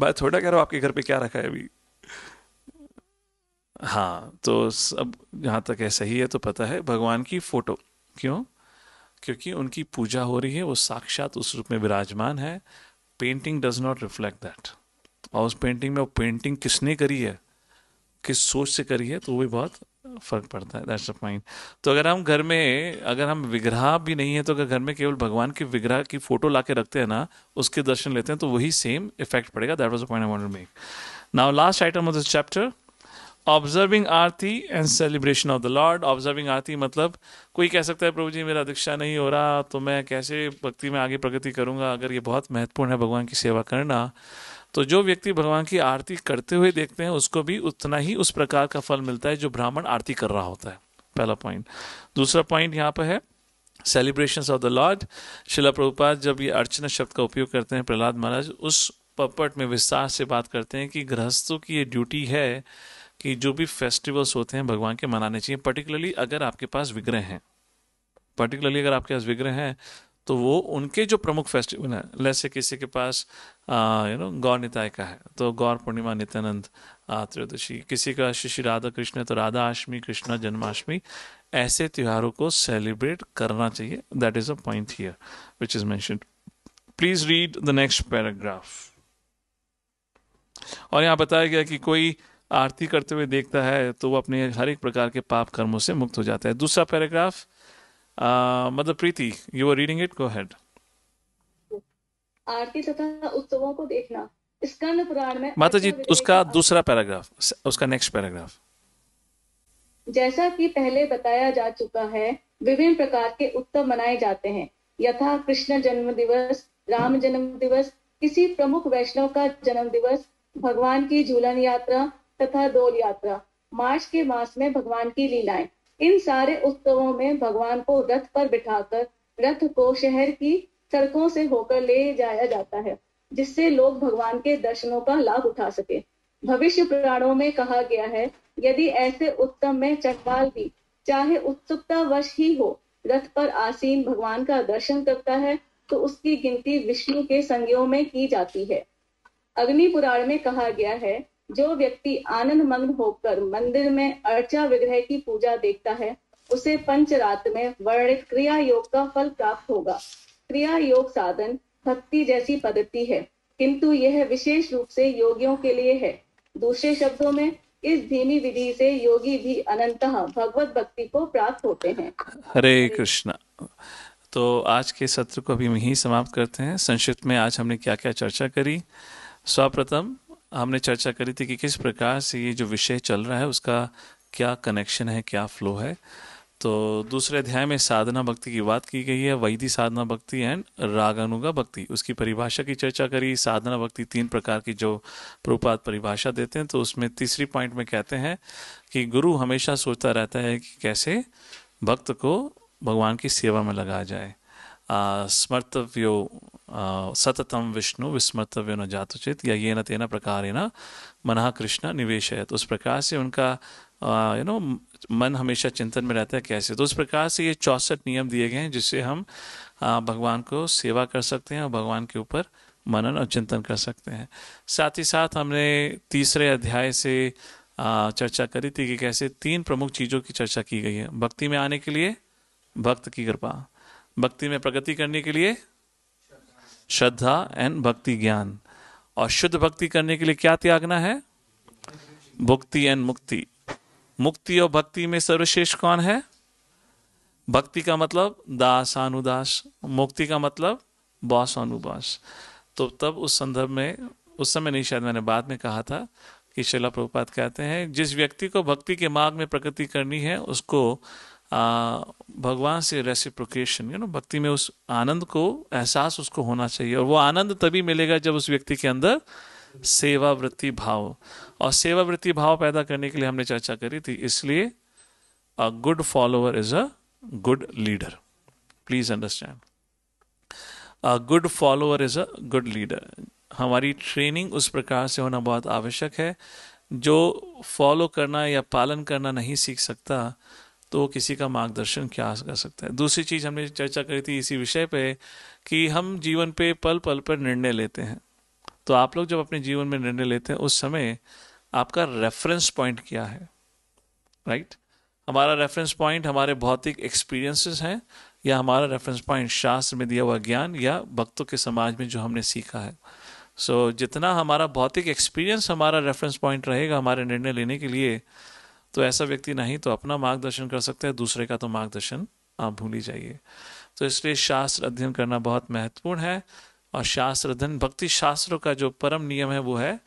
मैं थोड़ा कह रहा हूँ आपके घर पे क्या रखा है अभी हाँ तो सब जहाँ तक है सही है तो पता है भगवान की फोटो क्यों क्योंकि उनकी पूजा हो रही है वो साक्षात उस रूप में विराजमान है painting does not reflect that और उस पेंटिंग में वो पेंटिंग किसने करी है किस सोच से करी है तो वो भी बहुत फर्क पड़ता है दैट्स पॉइंट तो अगर हम घर में अगर हम विग्रह भी नहीं है तो अगर घर में केवल भगवान के विग्रह की फोटो ला के रखते हैं ना उसके दर्शन लेते हैं तो वही सेम इफेक्ट पड़ेगा that was a point I make now last item of this chapter observing aarti and celebration of the Lord observing aarti मतलब कोई कह सकता है प्रभु जी मेरा दीक्षा नहीं हो रहा तो मैं कैसे भक्ति में आगे प्रगति करूंगा अगर ये बहुत महत्वपूर्ण है भगवान की सेवा करना तो जो व्यक्ति भगवान की आरती करते हुए देखते हैं उसको भी उतना ही उस प्रकार का फल मिलता है जो ब्राह्मण आरती कर रहा होता है पहला पॉइंट दूसरा पॉइंट यहाँ पर है सेलिब्रेशन ऑफ द लॉर्ड शिला प्रभुपाद जब ये अर्चना शब्द का उपयोग करते हैं प्रहलाद महाराज उस पपट में विस्तार से बात करते हैं कि गृहस्थों की ये ड्यूटी है कि जो भी फेस्टिवल्स होते हैं भगवान के मनाने चाहिए पर्टिकुलरली अगर आपके पास विग्रह हैं पर्टिकुलरली अगर आपके पास विग्रह हैं तो वो उनके जो प्रमुख फेस्टिवल हैं जैसे किसी के पास यू नो गौर निताय का है तो गौर पूर्णिमा नित्यानंद त्रयोदशी किसी का श्री राधा कृष्ण तो राधा अष्टमी कृष्णा जन्माष्टमी ऐसे त्योहारों को सेलिब्रेट करना चाहिए that is a point here which is mention please read the next paragraph और यहाँ बताया गया कि कोई आरती करते हुए देखता है तो वो अपने हर एक प्रकार के पाप कर्मों से मुक्त हो जाता है दूसरा paragraph mother Preeti you are reading it go ahead aarti तथा उत्सवों को देखना स्कंद पुराण में माता जी उसका दूसरा पैराग्राफ उसका नेक्स्ट पैराग्राफ जैसा कि पहले बताया जा चुका है विभिन्न प्रकार के उत्सव मनाए जाते हैं यथा कृष्ण जन्म दिवस राम जन्म दिवस किसी प्रमुख वैष्णव का जन्म दिवस भगवान की झूलन यात्रा तथा दोल यात्रा मार्च के मास में भगवान की लीलाएं इन सारे उत्सवों में भगवान को रथ पर बिठाकर रथ को शहर की सड़कों से होकर ले जाया जाता है जिससे लोग भगवान के दर्शनों का लाभ उठा सके भविष्य पुराणों में कहा गया है यदि ऐसे उत्सव में चटवाल भी चाहे उत्सुकता वश ही हो रथ पर आसीन भगवान का दर्शन करता है तो उसकी गिनती विष्णु के संज्ञों में की जाती है अग्नि पुराण में कहा गया है जो व्यक्ति आनंद मग्न होकर मंदिर में अर्चा विग्रह की पूजा देखता है उसे पंचरात में वर्णित क्रिया योग का फल प्राप्त होगा क्रिया योग साधन भक्ति जैसी पद्धति है किंतु यह विशेष रूप से योगियों के लिए है दूसरे शब्दों में इस धीमी विधि से योगी भी अनंत भगवत भक्ति को प्राप्त होते हैं हरे कृष्णा तो आज के सत्र को अभी यही समाप्त करते हैं संक्षिप्त में आज हमने क्या क्या चर्चा करी स्वप्रथम हमने चर्चा करी थी कि किस प्रकार से ये जो विषय चल रहा है उसका क्या कनेक्शन है क्या फ्लो है तो दूसरे अध्याय में साधना भक्ति की बात की गई है वैधि साधना भक्ति एंड रागानुगा भक्ति उसकी परिभाषा की चर्चा करी साधना भक्ति तीन प्रकार की जो प्रपात परिभाषा देते हैं तो उसमें तीसरी पॉइंट में कहते हैं कि गुरु हमेशा सोचता रहता है कि कैसे भक्त को भगवान की सेवा में लगाया जाए स्मर्तव्यो सततम विष्णु विस्मर्तव्य न जातुचित या ये न तेना ना मन कृष्ण तो उस प्रकार से उनका यू नो मन हमेशा चिंतन में रहता है कैसे तो उस प्रकार से ये चौसठ नियम दिए गए हैं जिससे हम भगवान को सेवा कर सकते हैं और भगवान के ऊपर मनन और चिंतन कर सकते हैं साथ ही साथ हमने तीसरे अध्याय से चर्चा करी थी कि कैसे तीन प्रमुख चीज़ों की चर्चा की गई है भक्ति में आने के लिए भक्त की कृपा भक्ति में प्रगति करने के लिए श्रद्धा एंड भक्ति ज्ञान और शुद्ध भक्ति करने के लिए क्या त्यागना है भुक्ति एंड मुक्ति मुक्ति और भक्ति में सर्वश्रेष्ठ कौन है भक्ति का मतलब दास अनुदास मुक्ति का मतलब बॉस अनुबास तो तब उस संदर्भ में उस समय नहीं शायद मैंने बाद में कहा था कि शिला प्रभुपात कहते हैं जिस व्यक्ति को भक्ति के मार्ग में प्रगति करनी है उसको भगवान से रेसिप्रोकेशन यू नो भक्ति में उस आनंद को एहसास उसको होना चाहिए और वो आनंद तभी मिलेगा जब उस व्यक्ति के अंदर सेवावृत्ति भाव और सेवावृत्ति भाव पैदा करने के लिए हमने चर्चा करी थी इसलिए a good follower is a good leader please understand a good follower is a good leader हमारी ट्रेनिंग उस प्रकार से होना बहुत आवश्यक है जो फॉलो करना या पालन करना नहीं सीख सकता तो वो किसी का मार्गदर्शन क्या कर सकता है दूसरी चीज़ हमने चर्चा करी थी इसी विषय पे कि हम जीवन पे पल पल पर निर्णय लेते हैं तो आप लोग जब अपने जीवन में निर्णय लेते हैं उस समय आपका रेफरेंस पॉइंट क्या है राइट right? हमारा रेफरेंस पॉइंट हमारे भौतिक एक्सपीरियंसेस हैं या हमारा रेफरेंस पॉइंट शास्त्र में दिया हुआ ज्ञान या भक्तों के समाज में जो हमने सीखा है सो so, जितना हमारा भौतिक एक्सपीरियंस हमारा रेफरेंस पॉइंट रहेगा हमारे निर्णय लेने के लिए तो ऐसा व्यक्ति नहीं तो अपना मार्गदर्शन कर सकते हैं दूसरे का तो मार्गदर्शन आप भूल ही जाइए तो इसलिए शास्त्र अध्ययन करना बहुत महत्वपूर्ण है और शास्त्र अध्ययन भक्ति शास्त्र का जो परम नियम है वो है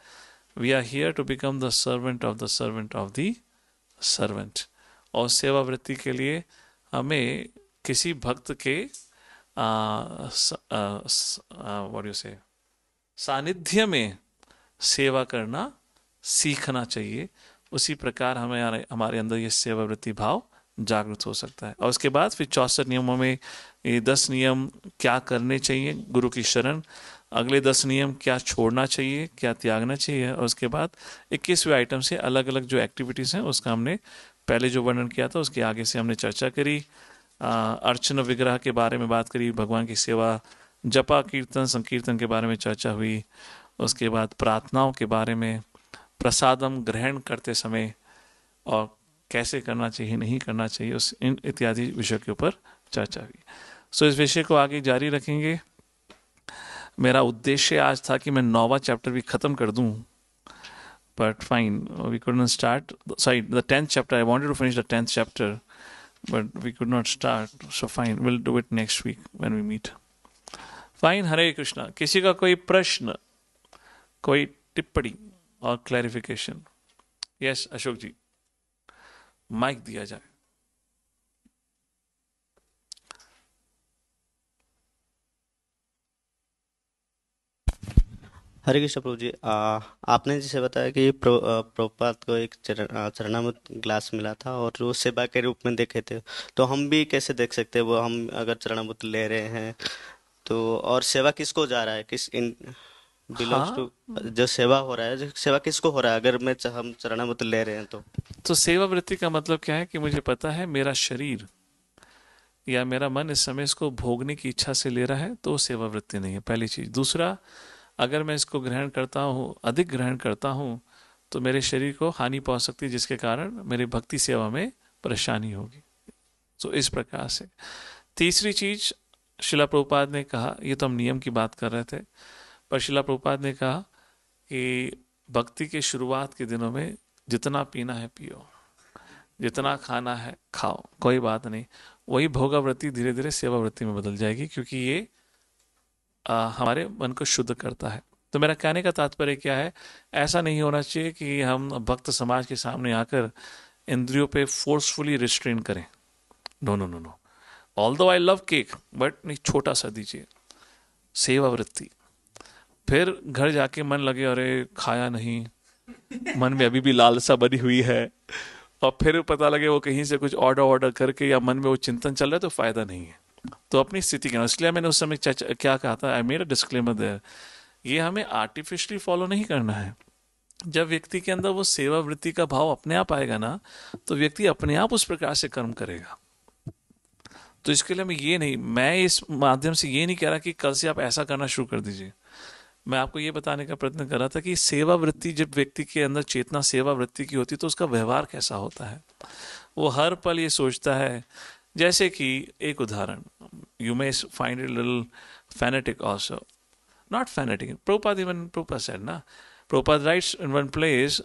we are here to become the servant of the servant of the servant और सेवा वृत्ति के लिए हमें किसी भक्त के वॉट से सानिध्य में सेवा करना सीखना चाहिए उसी प्रकार हमें हमारे अंदर ये सेवावृत्ति भाव जागृत हो सकता है और उसके बाद फिर चौसठ नियमों में ये दस नियम क्या करने चाहिए गुरु की शरण अगले दस नियम क्या छोड़ना चाहिए क्या त्यागना चाहिए और उसके बाद इक्कीसवें आइटम से अलग अलग जो एक्टिविटीज़ हैं उसका हमने पहले जो वर्णन किया था उसके आगे से हमने चर्चा करी अर्चन विग्रह के बारे में बात करी भगवान की सेवा जपा कीर्तन संकीर्तन के बारे में चर्चा हुई उसके बाद प्रार्थनाओं के बारे में प्रसादम ग्रहण करते समय और कैसे करना चाहिए नहीं करना चाहिए उस इन इत्यादि विषय के ऊपर चर्चा हुई सो इस विषय को आगे जारी रखेंगे मेरा उद्देश्य आज था कि मैं नौवा चैप्टर भी खत्म कर दूं but fine we could not start sorry the tenth chapter I want to finish the tenth chapter but we could not start so fine will do it next week when we meet fine Hare Krishna किसी का कोई प्रश्न कोई टिप्पणी और clarification yes Ashok ji mike दिया जाए हरे कृष्ण प्रभु जी आ, आपने जैसे बताया कि प्रभुपात को एक चरण चरणामृत ग्लास मिला था और वो सेवा के रूप में देखे थे तो हम भी कैसे देख सकते हैं वो हम अगर चरणामृत ले रहे हैं तो और सेवा किसको जा रहा है किस इन बिलोंग्स हाँ। टू जो सेवा हो रहा है जो सेवा किसको हो रहा है अगर मैं हम चरणामृत ले रहे हैं तो तो सेवा वृत्ति का मतलब क्या है कि मुझे पता है मेरा शरीर या मेरा मन इस समय इसको भोगने की इच्छा से ले रहा है तो सेवा वृत्ति नहीं है पहली चीज दूसरा अगर मैं इसको ग्रहण करता हूँ अधिक ग्रहण करता हूँ तो मेरे शरीर को हानि पहुँच सकती है जिसके कारण मेरी भक्ति सेवा में परेशानी होगी तो इस प्रकार से तीसरी चीज शिला प्रभुपाद ने कहा ये तो हम नियम की बात कर रहे थे पर शिला ने कहा कि भक्ति के शुरुआत के दिनों में जितना पीना है पियो जितना खाना है खाओ कोई बात नहीं वही भोगावृत्ति धीरे धीरे सेवावृत्ति में बदल जाएगी क्योंकि ये आ, हमारे मन को शुद्ध करता है तो मेरा कहने का तात्पर्य क्या है ऐसा नहीं होना चाहिए कि हम भक्त समाज के सामने आकर इंद्रियों पे फोर्सफुली रिस्ट्रेन करें no no no no although I love cake but नहीं छोटा सा दीजिए सेवावृत्ति फिर घर जाके मन लगे अरे खाया नहीं मन में अभी भी लालसा बनी हुई है और फिर पता लगे वो कहीं से कुछ ऑर्डर ऑर्डर करके या मन में वो चिंतन चल रहा है तो फायदा नहीं है तो अपनी स्थिति के इसलिए मैंने उस समय क्या कहा था आई मेरा अ डिस्क्लेमर देयर ये हमें आर्टिफिशली फॉलो नहीं करना है जब व्यक्ति के अंदर वो सेवा वृत्ति का भाव अपने आप आएगा ना तो व्यक्ति अपने आप उस प्रकार से कर्म करेगा तो इसके लिए मैं ये नहीं मैं इस माध्यम से ये नहीं कह रहा कि कल से आप ऐसा करना शुरू कर दीजिए मैं आपको ये बताने का प्रयत्न कर रहा था कि सेवा वृत्ति जब व्यक्ति के अंदर चेतना सेवा वृत्ति की होती है तो उसका व्यवहार कैसा होता है वो हर पल ये सोचता है जैसे कि एक उदाहरण you may find it fanatic also not fanatic Prabhupada even Prabhupada said ना Prabhupada writes in one place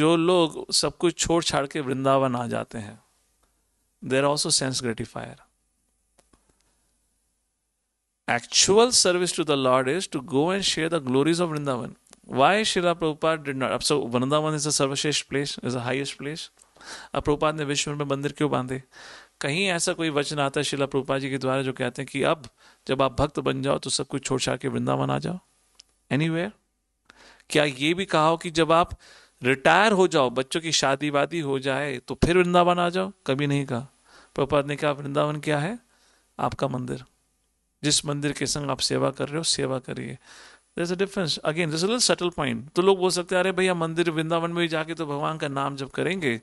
जो लोग सब कुछ छोड़ छाड़ के वृंदावन आ जाते हैं there also sense gratifier actual service to the Lord is to go and share the glories of Vrindavan. Why Srila Prabhupada did not? So Vrindavan is the सर्वश्रेष्ठ place, is the highest place. अब प्रभुपाद ने विश्व में मंदिर क्यों बांधे कहीं ऐसा कोई वचन आता है शिला प्रभुपा जी के द्वारा जो कहते हैं कि अब जब आप भक्त बन जाओ तो सब कुछ छोड़ छाड़ के वृंदावन आ जाओ एनी क्या ये भी कहा हो कि जब आप रिटायर हो जाओ बच्चों की शादी वादी हो जाए तो फिर वृंदावन आ जाओ कभी नहीं कहा प्रभुपाद ने कहा वृंदावन क्या है आपका मंदिर जिस मंदिर के संग आप सेवा कर रहे हो सेवा करिए दस अ डिफरेंस अगेन दस अल सेटल पॉइंट तो लोग बोल सकते हैं अरे भैया मंदिर वृंदावन में भी जाके तो भगवान का नाम जब करेंगे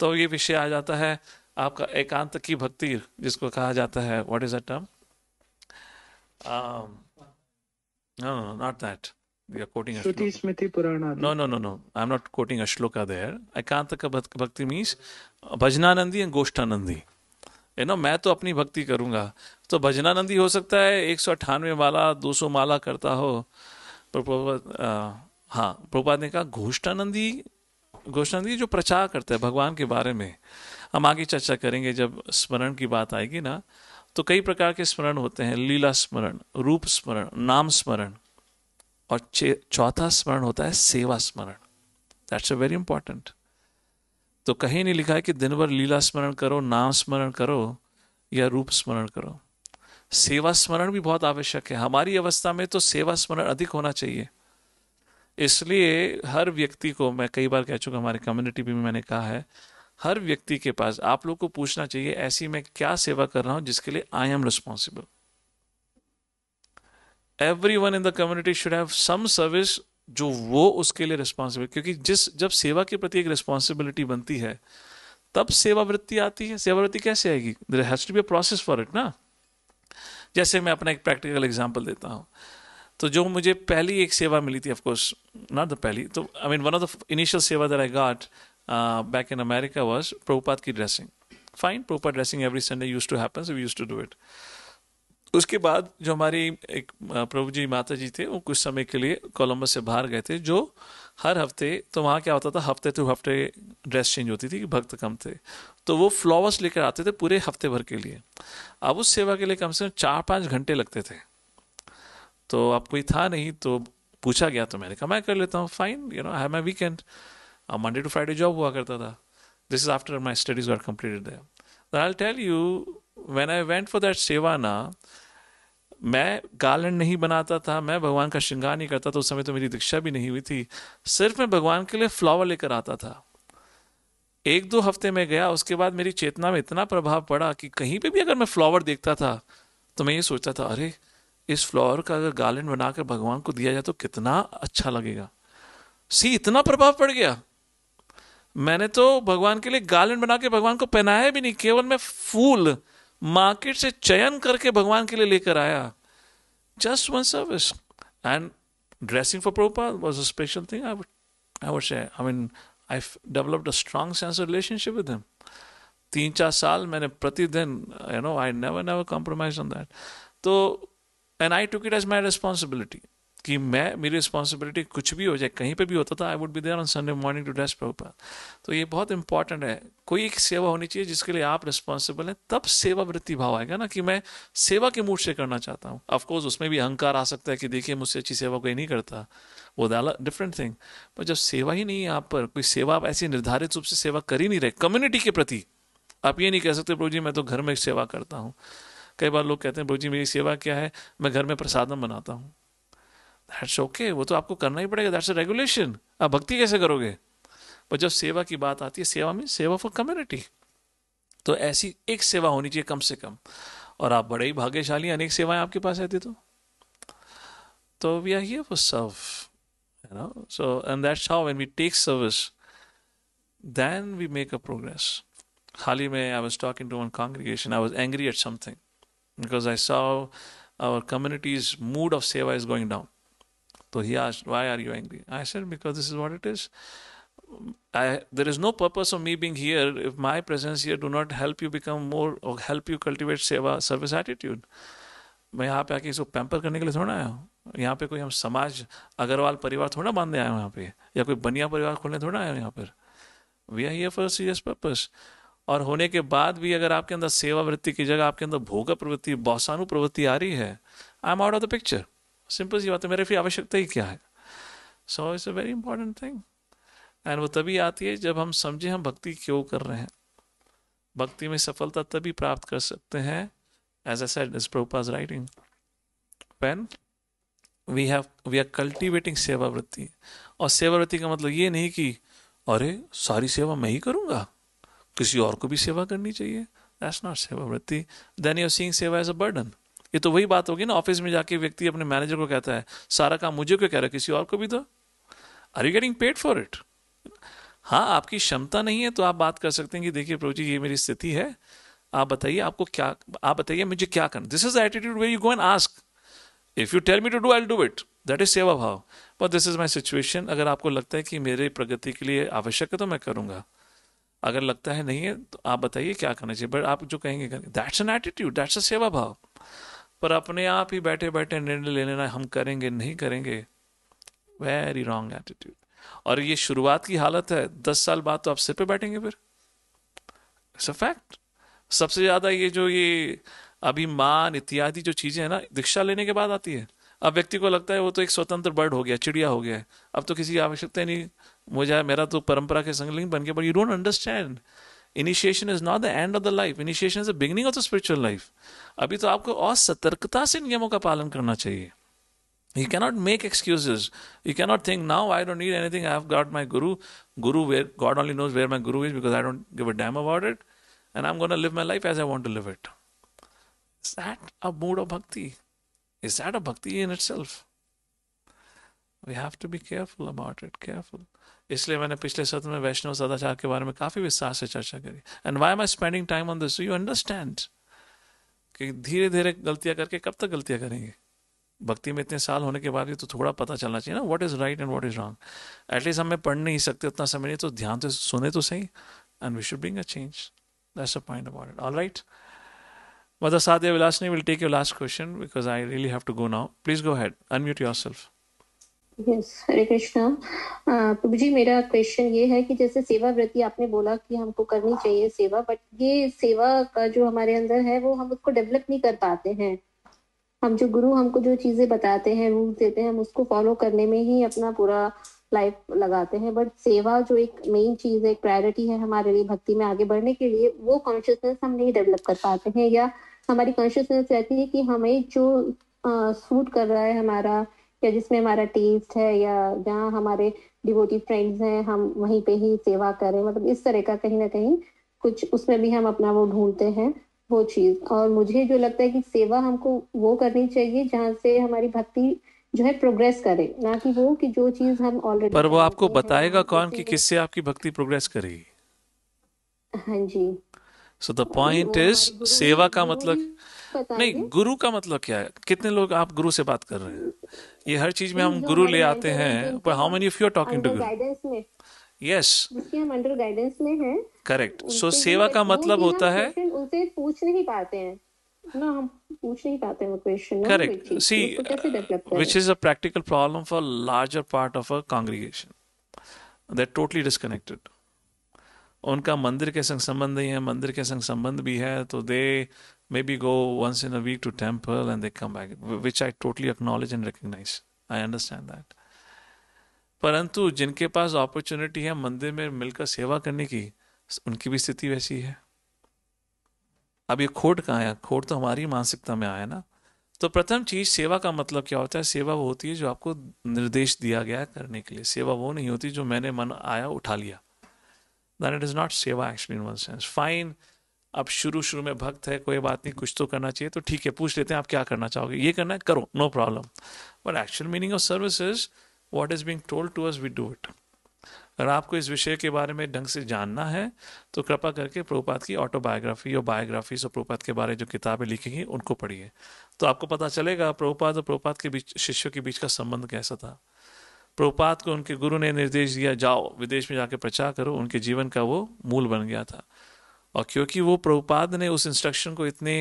तो ये विषय आ जाता है आपका एकांत की भक्ति जिसको कहा जाता है what is a not that thing we there एकांत का भक्ति मीन्स भजनानंदी एंड गोष्ठानंदी है नो मैं तो अपनी भक्ति करूंगा तो भजनानंदी हो सकता है एक सौ अट्ठानवे माला दो सौ माला करता हो प्रभुपाद हाँ प्रभुपाद ने कहा घोष्टानंदी घोषणानंदी जो प्रचार करता है भगवान के बारे में हम आगे चर्चा करेंगे जब स्मरण की बात आएगी ना तो कई प्रकार के स्मरण होते हैं लीला स्मरण रूप स्मरण नाम स्मरण और चौथा स्मरण होता है सेवा स्मरण दैट्स अ वेरी इंपॉर्टेंट तो कहीं नहीं लिखा है कि दिन भर लीला स्मरण करो नाम स्मरण करो या रूप स्मरण करो सेवा स्मरण भी बहुत आवश्यक है हमारी अवस्था में तो सेवा स्मरण अधिक होना चाहिए इसलिए हर व्यक्ति को मैं कई बार कह चुका हमारी कम्युनिटी भी मैंने कहा है हर व्यक्ति के पास आप लोग को पूछना चाहिए ऐसी मैं क्या सेवा कर रहा हूं जिसके लिए I am responsible everyone in the community should have some service जो वो उसके लिए रिस्पॉन्सिबल क्योंकि जिस जब सेवा के प्रति एक रिस्पॉन्सिबिलिटी बनती है तब सेवा वृत्ति आती है सेवा वृत्ति कैसे आएगी there has to be a process for it ना जैसे मैं अपना एक प्रैक्टिकल एग्जाम्पल देता हूँ तो जो मुझे पहली एक सेवा मिली थी ऑफकोर्स नॉट द पहली तो I mean one of the initial seva that I got back in America was Prabhupada की dressing fine Prabhupada dressing every Sunday used to happen we used to do it उसके बाद जो हमारी एक प्रभु जी माता जी थे वो कुछ समय के लिए कोलंबस से बाहर गए थे जो हर हफ्ते तो वहाँ क्या होता था हफ्ते टू हफ्ते ड्रेस चेंज होती थी कि भक्त कम थे तो वो फ्लावर्स लेकर आते थे पूरे हफ्ते भर के लिए अब उस सेवा के लिए कम से कम चार पाँच घंटे लगते थे तो अब कोई था नहीं तो पूछा गया तो मैंने कहा मैं कर लेता हूँ fine you know I my weekend Monday to Friday job हुआ करता था this is after my studies are completed I tell you when I went for that सेवाना मैं गार्लैंड नहीं बनाता था मैं भगवान का श्रृंगार नहीं करता था उस समय तो मेरी दीक्षा भी नहीं हुई थी सिर्फ मैं भगवान के लिए फ्लावर लेकर आता था एक दो हफ्ते में गया उसके बाद मेरी चेतना में इतना प्रभाव पड़ा कि कहीं पे भी अगर मैं फ्लावर देखता था तो मैं ये सोचता था अरे इस फ्लावर का अगर गार्लैंड बनाकर भगवान को दिया जाए तो कितना अच्छा लगेगा सी इतना प्रभाव पड़ गया मैंने तो भगवान के लिए गार्लैंड बना के भगवान को पहनाया भी नहीं केवल मैं फूल मार्केट से चयन करके भगवान के लिए लेकर आया just one service and dressing for Prabhupada was a special thing I I would say I mean I developed a strong sense of relationship with him तीन चार साल मैंने प्रतिदिन you know I never never compromise on that तो and I took it as my responsibility कि मैं मेरी responsibility कुछ भी हो जाए कहीं पे भी होता था I would be there on Sunday morning to डेस्ट प्रोपर तो ये बहुत इंपॉर्टेंट है कोई एक सेवा होनी चाहिए जिसके लिए आप रिस्पॉन्सिबल हैं तब सेवा वृत्ति भाव आएगा ना कि मैं सेवा के मूड से करना चाहता हूँ ऑफकोर्स उसमें भी अहंकार आ सकता है कि देखिए मुझसे अच्छी सेवा कोई नहीं करता वो डिफरेंट थिंग पर जब सेवा ही नहीं है आप पर कोई सेवा आप ऐसी निर्धारित रूप से सेवा कर ही नहीं रहे कम्युनिटी के प्रति आप ये नहीं कह सकते प्रभु जी मैं तो घर में सेवा करता हूँ कई बार लोग कहते हैं प्रभु जी मेरी सेवा क्या है मैं घर में प्रसादम बनाता हूँ दैट्स ओके वो तो आपको करना ही पड़ेगा दैट्स अ रेगुलेशन आप भक्ति कैसे करोगे पर जब सेवा की बात आती है सेवा में सेवा फॉर कम्युनिटी तो ऐसी एक सेवा होनी चाहिए कम से कम और आप बड़े ही भाग्यशाली अनेक सेवाएं आपके पास आती तो तो we are here for serve you know so and that's how when we take service then we make a progress हाल ही में I was talking to one congregation I was angry at something because I saw our communities mood of seva is going down So तो he asked, Why are you angry? I said, Because this is what it is. I, there is no purpose of me being here if my presence here do not help you become more or help you cultivate seva service attitude मैं यहाँ पे आके इसको pamper करने के लिए थोड़ा आया हूँ यहाँ पे कोई हम समाज अग्रवाल परिवार थोड़ा बांधने आए हूँ यहाँ पे या कोई बनिया परिवार खोलने थोड़ा आया हूँ यहाँ पर we are here for serious purpose और होने के बाद भी अगर आपके अंदर सेवा वृत्ति की जगह आपके अंदर भोग प्रवृत्ति बौसानु प्रवृत्ति आ रही है I am out of the picture simple सी बात है मेरे फिर आवश्यकता ही क्या है so it's a very important thing and वो तभी आती है जब हम समझे हम भक्ति क्यों कर रहे हैं भक्ति में सफलता तभी प्राप्त कर सकते हैं as he said is Prabhupada's writing pen we have we are cultivating seva vritti और सेवा वृत्ति का मतलब ये नहीं कि अरे सारी सेवा मैं ही करूँगा किसी और को भी सेवा करनी चाहिए दैट्स नॉट सेवा वृत्ति देन यूर सींग सेवा एज अ बर्डन ये तो वही बात होगी ना ऑफिस में जाके व्यक्ति अपने मैनेजर को कहता है सारा काम मुझे क्यों कह रहा है किसी और को भी दो are you getting paid for it हाँ आपकी क्षमता नहीं है तो आप बात कर सकते हैं कि देखिए प्रभु जी ये मेरी स्थिति है आप बताइए आपको क्या आप बताइए मुझे क्या करना this is attitude way you go and ask if you tell me to do I do it that is seva bhav but this is my situation अगर आपको लगता है कि मेरे प्रगति के लिए आवश्यक है तो मैं करूंगा अगर लगता है नहीं है तो आप बताइए क्या करना चाहिए बट आप जो कहेंगे that's an attitude that's a seva bhav पर अपने आप ही बैठे बैठे निर्णय ले लेना हम करेंगे नहीं करेंगे वेरी रॉन्ग एटीट्यूड और ये शुरुआत की हालत है दस साल बाद तो आप सिर पे बैठेंगे फिर इट्स अ फैक्ट सबसे ज्यादा ये जो ये अभिमान इत्यादि जो चीजें हैं ना दीक्षा लेने के बाद आती है अब व्यक्ति को लगता है वो तो एक स्वतंत्र बर्ड हो गया चिड़िया हो गया है अब तो किसी की आवश्यकता नहीं मुझे मेरा तो परंपरा के संगलिंग बन गया but you don't understand initiation is not the end of the life initiation is the beginning of the spiritual life अभी तो आपको और सतर्कता से नियमों का पालन करना चाहिए You cannot make excuses. You cannot think now I don't need anything. I've got my guru. Guru where God only knows where my guru is because I don't give a damn about it. And I'm gonna live my life as I want to live it. Is that a mood of bhakti? Is that a bhakti in itself? We have to be careful about it careful इसलिए मैंने पिछले सत्र में वैष्णव सदाचार के बारे में काफ़ी विस्तार से चर्चा करी and why am I spending time on this you understand कि धीरे धीरे गलतियां करके कब तक गलतियाँ करेंगे भक्ति में इतने साल होने के बाद भी तो थोड़ा पता चलना चाहिए ना what is right and what is wrong at least हमें पढ़ नहीं सकते उतना समय नहीं तो ध्यान से सुने तो सही and we should bring a change that's a point about it all right mother Vilas Sadhya will take take last question because I really have to go now please go ahead unmute yourself Hare Krishna prabhu ji मेरा question ये है कि जैसे सेवा वृत्ति आपने बोला कि हमको करनी चाहिए सेवा बट ये सेवा का जो हमारे अंदर है वो हम उसको डेवलप नहीं कर पाते हैं हम जो गुरु हमको जो चीजें बताते हैं रूल देते हैं हम उसको फॉलो करने में ही अपना पूरा लाइफ लगाते हैं बट सेवा जो एक मेन चीज है एक प्रायोरिटी है हमारे लिए भक्ति में आगे बढ़ने के लिए वो कॉन्शियसनेस हम नहीं डेवलप कर पाते हैं या हमारी कॉन्शियसनेस रहती है कि हमें जो सूट uh, कर रहा है हमारा या जिसमें हमारा टेस्ट है या जहाँ हमारे डिवोटी फ्रेंड्स हैं हम वहीं पे ही सेवा करें मतलब इस तरह का कहीं ना कहीं कुछ उसमें भी हम अपना वो ढूंढते हैं वो चीज़ और मुझे जो लगता है कि सेवा हमको वो करनी चाहिए जहाँ से हमारी भक्ति जो है प्रोग्रेस करे ना कि वो कि जो चीज़ हम ऑलरेडी पर वो आपको बताएगा कौन कि किससे आपकी भक्ति प्रोग्रेस करेगी हाँ जी सो द पॉइंट इज सेवा का मतलब नहीं गुरु का मतलब क्या है कितने लोग आप गुरु से बात कर रहे हैं ये हर चीज में हम गुरु ले आते हैं पर how many of you are talking to guru yes guidance में है करेक्ट सो सेवा का मतलब होता है उनसे पूछ नहीं पाते हैं correct see which is a practical problem for larger part of a congregation they totally disconnected उनका मंदिर के संग संबंध नहीं है मंदिर के संग संबंध भी है तो दे maybe go once in a week to temple and they come back, which I totally acknowledge and recognize. I understand that. परंतु जिनके पास अपॉर्चुनिटी है मंदिर में मिलकर सेवा करने की उनकी भी स्थिति वैसी है अब ये खोट कहाँ आया खोट तो हमारी मानसिकता में आया ना तो प्रथम चीज सेवा का मतलब क्या होता है सेवा वो होती है जो आपको निर्देश दिया गया करने के लिए सेवा वो नहीं होती जो मैंने मन आया उठा लिया then it is not seva actually in one sense fine अब शुरू शुरू में भक्त है कोई बात नहीं कुछ तो करना चाहिए तो ठीक है पूछ लेते हैं आप क्या करना चाहोगे ये करना है करो no problem but actual meaning of service is what is being told to us we do it अगर आपको इस विषय के बारे में ढंग से जानना है तो कृपा करके प्रभुपात की ऑटोबायोग्राफी और बायोग्राफीज और प्रभुपात के बारे में जो किताबें लिखी गई उनको पढ़िए तो आपको पता चलेगा प्रभुपात और प्रभुपात के बीच शिष्यों के बीच का संबंध कैसा था प्रभुपात को उनके गुरु ने निर्देश दिया जाओ विदेश में जाके प्रचार करो उनके जीवन का वो मूल बन गया था और क्योंकि वो प्रभुपाद ने उस इंस्ट्रक्शन को इतने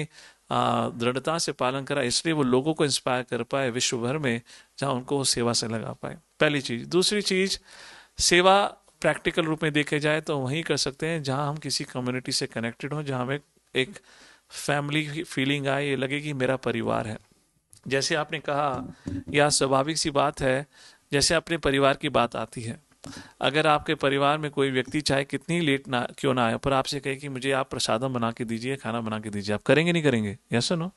दृढ़ता से पालन करा इसलिए वो लोगों को इंस्पायर कर पाए विश्व भर में जहाँ उनको सेवा से लगा पाए पहली चीज़ दूसरी चीज़ सेवा प्रैक्टिकल रूप में देखे जाए तो वहीं कर सकते हैं जहाँ हम किसी कम्युनिटी से कनेक्टेड हों जहाँ हमें एक फैमिली फीलिंग आए ये लगे कि मेरा परिवार है जैसे आपने कहा यह स्वाभाविक सी बात है जैसे अपने परिवार की बात आती है अगर आपके परिवार में कोई व्यक्ति चाहे कितनी लेट ना क्यों ना आए पर आपसे कहे कि मुझे आप प्रसादम बना के दीजिए खाना बना के दीजिए आप करेंगे नहीं करेंगे या सुनो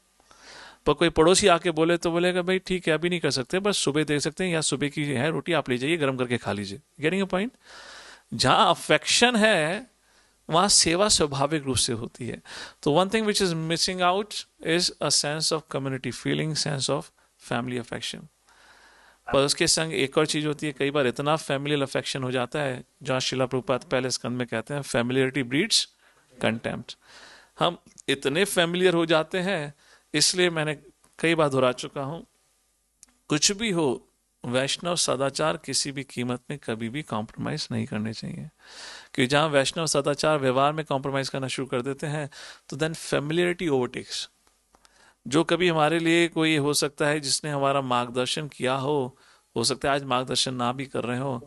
पर कोई पड़ोसी आके बोले तो बोलेगा भाई ठीक है अभी नहीं कर सकते बस सुबह दे सकते हैं या सुबह की है रोटी आप ले जाइए गर्म करके खा लीजिए गेटिंग अ पॉइंट जहाँ अफेक्शन है वहाँ सेवा स्वाभाविक रूप से होती है तो one thing which is missing out is a sense of community feeling sense of family affection पर उसके संग एक और चीज़ होती है कई बार इतना फैमिलियल अफेक्शन हो जाता है जहाँ शिला प्रपात पहले स्कंद में कहते हैं फैमिलियरिटी ब्रीड्स कंटेम्प्ट हम इतने फैमिलियर हो जाते हैं इसलिए मैंने कई बार दोहरा चुका हूँ कुछ भी हो वैष्णव सदाचार किसी भी कीमत में कभी भी कॉम्प्रोमाइज़ नहीं करने चाहिए क्योंकि जहाँ वैष्णव सदाचार व्यवहार में कॉम्प्रोमाइज़ करना शुरू कर देते हैं तो देन फेमिलियरिटी ओवरटेक्स जो कभी हमारे लिए कोई हो सकता है जिसने हमारा मार्गदर्शन किया हो हो सकता है आज मार्गदर्शन ना भी कर रहे हो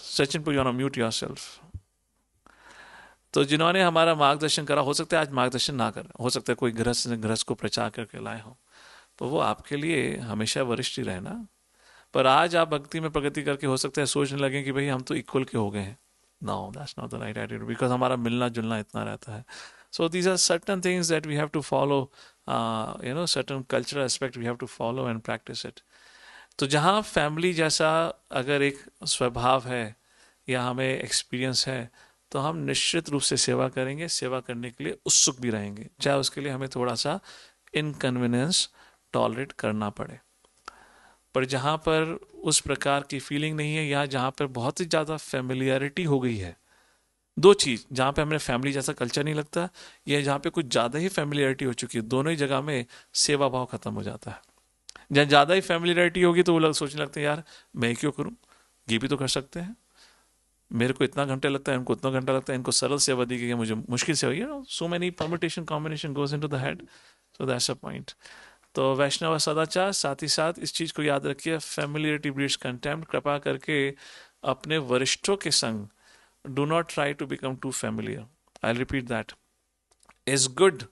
Sachin put mute yourself तो जिन्होंने हमारा मार्गदर्शन करा हो सकता है आज मार्गदर्शन ना कर हो सकता है कोई ग्रस्त ग्रस्त को प्रचार करके लाए हो तो वो आपके लिए हमेशा वरिष्ठ ही रहना पर आज आप भक्ति में प्रगति करके हो सकता है सोचने लगे कि भाई हम तो इक्वल के हो गए हैं now that's not the right attitude because हमारा मिलना जुलना इतना रहता है so these are certain things that we have to follow you know certain cultural aspect we have to follow and practice it तो जहाँ फैमिली जैसा अगर एक स्वभाव है या हमें एक्सपीरियंस है तो हम निश्चित रूप से सेवा करेंगे सेवा करने के लिए उत्सुक भी रहेंगे चाहे उसके लिए हमें थोड़ा सा इनकन्वीनियंस टॉलरेट करना पड़े पर जहाँ पर उस प्रकार की फीलिंग नहीं है या जहाँ पर बहुत ही ज़्यादा फेमिलियरिटी हो गई है दो चीज़ जहाँ पे हमें फैमिली जैसा कल्चर नहीं लगता या जहाँ पे कुछ ज़्यादा ही फैमिलियरिटी हो चुकी है दोनों ही जगह में सेवा भाव खत्म हो जाता है जहाँ ज़्यादा ही फैमिलियरिटी होगी तो वो लोग सोचने लगते हैं यार मैं क्यों करूँ ये भी तो कर सकते हैं मेरे को इतना घंटे लगता है इनको उतना घंटा लगता है इनको सरल सेवा दी गई है मुझे मुश्किल से हो है so many permutation combination goes into the head so that's a point तो वैष्णव सदाचार साथ ही साथ इस चीज़ को याद रखिए फैमिलियरिटी ब्रीड्स कंटेम्प्ट कृपा करके अपने वरिष्ठों के संग do not try to become too familiar I repeat that is good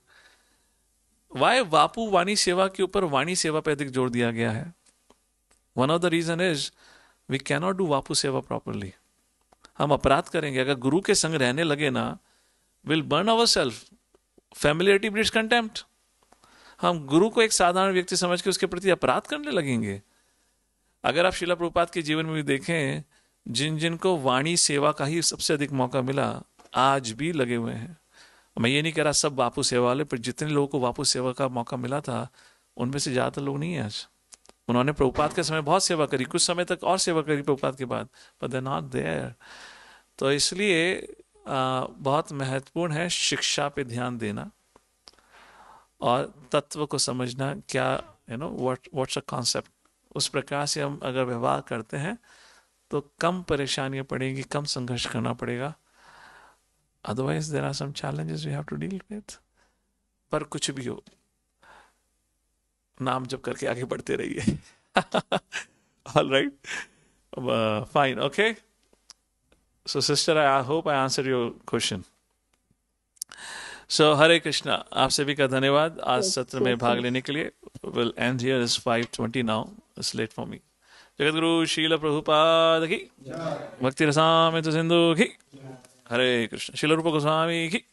वाई वापू वाणी सेवा के ऊपर वाणी सेवा पर अधिक जोर दिया गया है one of the reason is we cannot do vapu seva properly हम अपराध करेंगे अगर गुरु के संग रहने लगे ना will burn ourselves familiarity breeds contempt हम गुरु को एक साधारण व्यक्ति समझ के उसके प्रति अपराध करने लगेंगे अगर आप शिला प्रपात के जीवन में भी देखें जिन जिनको वाणी सेवा का ही सबसे अधिक मौका मिला आज भी लगे हुए हैं मैं ये नहीं कह रहा सब बापू सेवा वाले पर जितने लोगों को बापू सेवा का मौका मिला था उनमें से ज़्यादातर लोग नहीं है आज उन्होंने प्रभुपात के समय बहुत सेवा करी कुछ समय तक और सेवा करी प्रभुपात के बाद बट दे नॉट देयर तो इसलिए बहुत महत्वपूर्ण है शिक्षा पे ध्यान देना और तत्व को समझना क्या you know what what's a concept उस प्रकार से हम अगर व्यवहार करते हैं तो कम परेशानियां पड़ेंगी कम संघर्ष करना पड़ेगा otherwise there are some challenges we have to deal with पर कुछ भी हो नाम जब करके आगे बढ़ते रहिए all right fine okay so sister I hope I answer your question so Hare Krishna आप सभी का धन्यवाद आज सत्र में भाग लेने के लिए will and here is 5:20 now it's late for me Jagat Guru शील प्रभुपाद की भक्ति रसाम सिंधु की हरे कृष्ण शील रूप गोस्वामी की